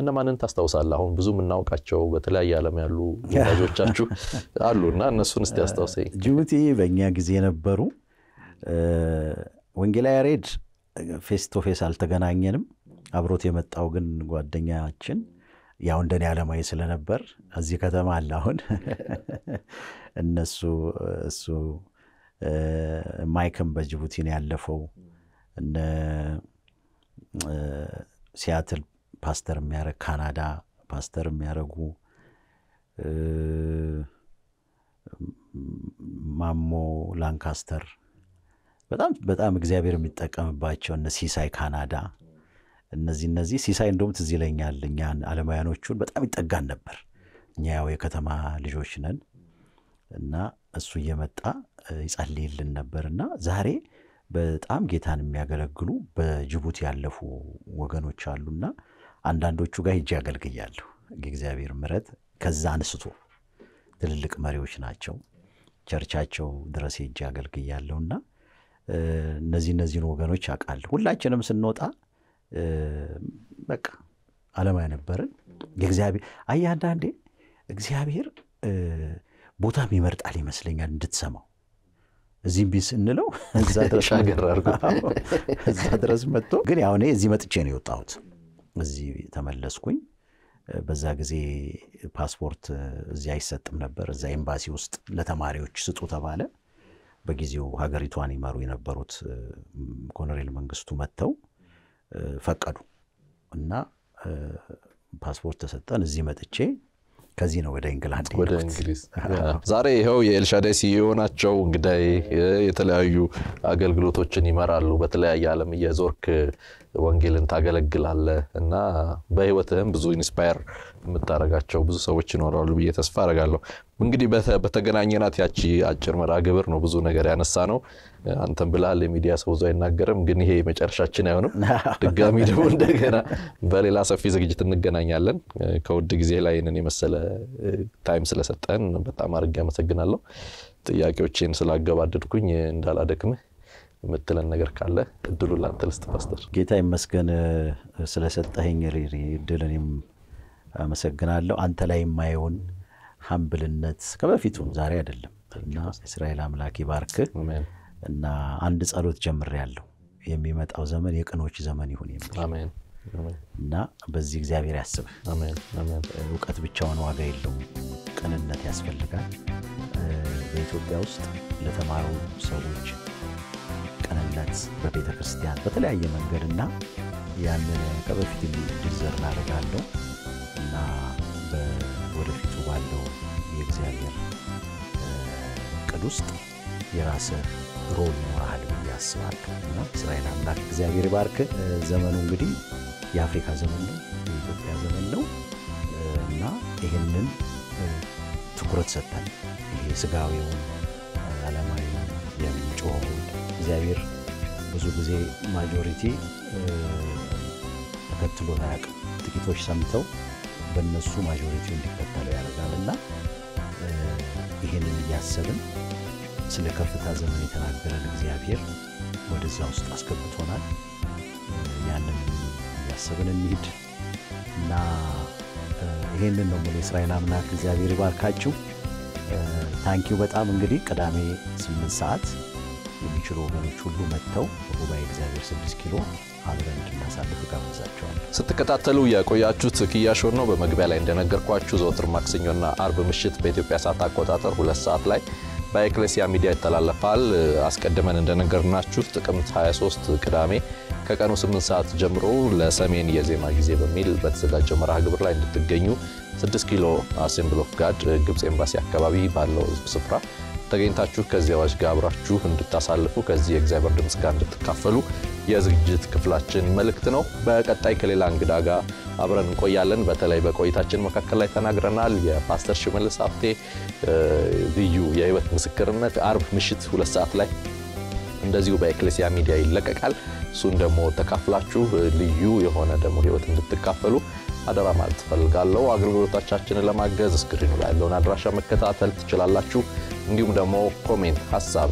እነማንን ታስታውሳለህ? አሁን ብዙ የምናውቃቸው በተለያየ ዓለም ያሉ ወዳጆቻችሁ *laughs* አሉ እና እነሱን እስቲ አስታውሰኝ። ጅቡቲ በእኛ ጊዜ ነበሩ። ወንጌላ ያሬድ ፌስ ቶ ፌስ አልተገናኘንም። አብሮት የመጣው ግን ጓደኛችን ያው እንደኔ አለማዊ ስለነበር እዚህ ከተማ አለ አሁን *laughs* እነሱ እሱ ማይክም በጅቡቲ ነው ያለፈው። እነ ሲያትል ፓስተር የሚያደረግ ካናዳ ፓስተር የሚያደረጉ ማሞ ላንካስተር በጣም በጣም እግዚአብሔር የሚጠቀምባቸው እነ ሲሳይ ካናዳ እነዚህ እነዚህ ሲሳይ እንደውም ትዝ ይለኛል። እኛ አለማውያኖቹን በጣም ይጠጋን ነበር። እኛ ያው የከተማ ልጆች ነን እና እሱ እየመጣ ይጸልይልን ነበር እና ዛሬ በጣም ጌታን የሚያገለግሉ በጅቡቲ ያለፉ ወገኖች አሉና አንዳንዶቹ ጋር ሄጄ አገልግያለሁ። የእግዚአብሔር ምረት ከዛ አንስቶ ትልልቅ መሪዎች ናቸው። ቸርቻቸው ድረስ ሄጄ አገልግያለሁና እነዚህ እነዚህን ወገኖች አውቃለሁ። ሁላችንም ስንወጣ በቃ አለማዊ ነበርን። የእግዚአብሔር አየህ አንዳንዴ እግዚአብሔር ቦታም ይመርጣል ይመስለኛል እንድትሰማው እዚህ ቢ ስንለው *laughs* እዛ ድረስ ድረስ መጥቶ *laughs* ግን ያው እኔ እዚህ መጥቼ ነው የወጣሁት። እዚህ ተመለስኩኝ። በዛ ጊዜ ፓስፖርት እዚህ አይሰጥም ነበር። እዛ ኤምባሲ ውስጥ ለተማሪዎች ስጡ ተባለ። በጊዜው ሀገሪቷን ይመሩ የነበሩት ኮሎኔል መንግስቱ መጥተው ፈቀዱ እና ፓስፖርት ተሰጠን። እዚህ መጥቼ ከዚህ ነው ወደ ኢንግላንድ ወደ እንግሊዝ *laughs* ዛሬ ይኸው የኤልሻዳይ ሲዮ ናቸው። እንግዳይ የተለያዩ አገልግሎቶችን ይመራሉ። በተለያየ አለም እየዞርክ ወንጌልን ታገለግላለ እና በህይወትህም ብዙ ኢንስፓየር የምታረጋቸው ብዙ ሰዎች ይኖራሉ ብዬ ተስፋ አረጋለሁ እንግዲህ በተገናኘናት ያቺ አጭር መራ ግብር ነው ብዙ ነገር ያነሳ ነው አንተም ብላል የሚዲያ ሰው እዛ አይናገርም። ግን ይሄ የመጨረሻችን አይሆንም። *laughs* ድጋሚ ደግሞ እንደገና በሌላ ሰፊ ዝግጅት እንገናኛለን። ከውድ ጊዜ ላይ ይህንን የመሰለ ታይም ስለሰጠን በጣም አድርጌ አመሰግናለሁ። ጥያቄዎችን ስላገባደድኩኝ እንዳላደክምህ የምትለን ነገር ካለ እድሉ ላንተ ልስጥ ፓስተር። ጌታ ይመስገን ስለሰጠኸኝ ሪሪ እድል እኔም አመሰግናለሁ። አንተ ላይ የማየውን ሀምብልነት ከበፊቱም ዛሬ አይደለም እና እስራኤል አምላክ ይባርክ። እና አንድ ጸሎት ያለው የሚመጣው ዘመን የቅኖች ዘመን ይሁን እና በዚህ እግዚአብሔር ያስብህ። እውቀት ብቻውን ዋጋ የለው ቅንነት ያስፈልጋል። በኢትዮጵያ ውስጥ ለተማሩ ሰዎች ቅንነት በቤተ ክርስቲያን በተለያየ መንገድ እና ያንን ከበፊት እንዲዘር እናደርጋለው እና ወደፊቱ ባለው የእግዚአብሔር ቅድ ውስጥ የራስህ ሮል ይኖራል ብዬ አስባለሁ እና እስራኤል አምላክ እግዚአብሔር ባርክ። ዘመኑ እንግዲህ የአፍሪካ ዘመን ነው፣ የኢትዮጵያ ዘመን ነው እና ይህንን ትኩረት ሰጥተን ይሄ ስጋዊውን ዓለማዊ የሚጮኸውን እግዚአብሔር ብዙ ጊዜ ማጆሪቲ ተከትሎ ታያቅ ጥቂቶች ሰምተው በእነሱ ማጆሪቲ እንዲከተለው ያደርጋል እና ይህንን እያሰብን ስለ ከፍታ ዘመን የተናገረን እግዚአብሔር ወደዛ ውስጥ አስገብቶናል። ያንን እያሰብን እንሂድ እና ይሄንን ነው ሙሉ የእስራኤል አምናት እግዚአብሔር ይባርካችሁ። ታንኪው በጣም እንግዲህ ቅዳሜ ስምንት ሰዓት የሚችሉ ወገኖች ሁሉ መጥተው በጉባኤ እግዚአብሔር ስድስት ኪሎ አብረን እንድናሳልፍ ጋብዛቸዋል። ስትከታተሉ የቆያችሁት ክያሾር ነው። በመግቢያ ላይ እንደነገርኳችሁ ዘወትር ማክሰኞና አርብ ምሽት በኢትዮጵያ ሰዓት አቆጣጠር ሁለት ሰዓት ላይ በኤክሌሲያ ሚዲያ ይተላለፋል። አስቀድመን እንደነገርናችሁ ጥቅምት 23 ቅዳሜ ከቀኑ 8 ሰዓት ጀምሮ ለሰሜን የዜማ ጊዜ በሚል በተዘጋጀው መርሃ ግብር ላይ እንድትገኙ 6 ኪሎ አሴምብል ኦፍ ጋድ ግብፅ ኤምባሲ አካባቢ ባለው ስፍራ ተገኝታችሁ ከዚህ አዋጅ ጋር አብራችሁ እንድታሳልፉ ከዚህ የእግዚአብሔር ድምፅ ጋር እንድትካፈሉ የዝግጅት ክፍላችን መልእክት ነው። በቀጣይ ከሌላ እንግዳ ጋር አብረን እንቆያለን። በተለይ በቆይታችን መካከል ላይ ተናግረናል። የፓስተር ሽመልስ ሀብቴ ልዩ የህይወት ምስክርነት አርብ ምሽት ሁለት ሰዓት ላይ እንደዚሁ በኤክሌሲያ ሚዲያ ይለቀቃል። እሱን ደግሞ ተካፍላችሁ ልዩ የሆነ ደግሞ ህይወት እንድትካፈሉ አደራ ማለት ትፈልጋለሁ። አገልግሎቶቻችንን ለማገዝ እስክሪኑ ላይ ያለውን አድራሻ መከታተል ትችላላችሁ። እንዲሁም ደግሞ ኮሜንት፣ ሀሳብ፣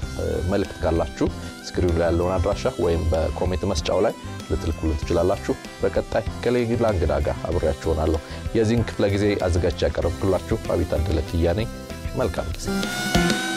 መልእክት ካላችሁ ስክሪኑ ላይ ያለውን አድራሻ ወይም በኮሜንት መስጫው ላይ ልትልኩልን ትችላላችሁ። በቀጣይ ከሌላ እንግዳ ጋር አብሬያችሁ ሆናለሁ። የዚህን ክፍለ ጊዜ አዘጋጅ ያቀረብኩላችሁ አቤት አደለ ኪያ መልካም ጊዜ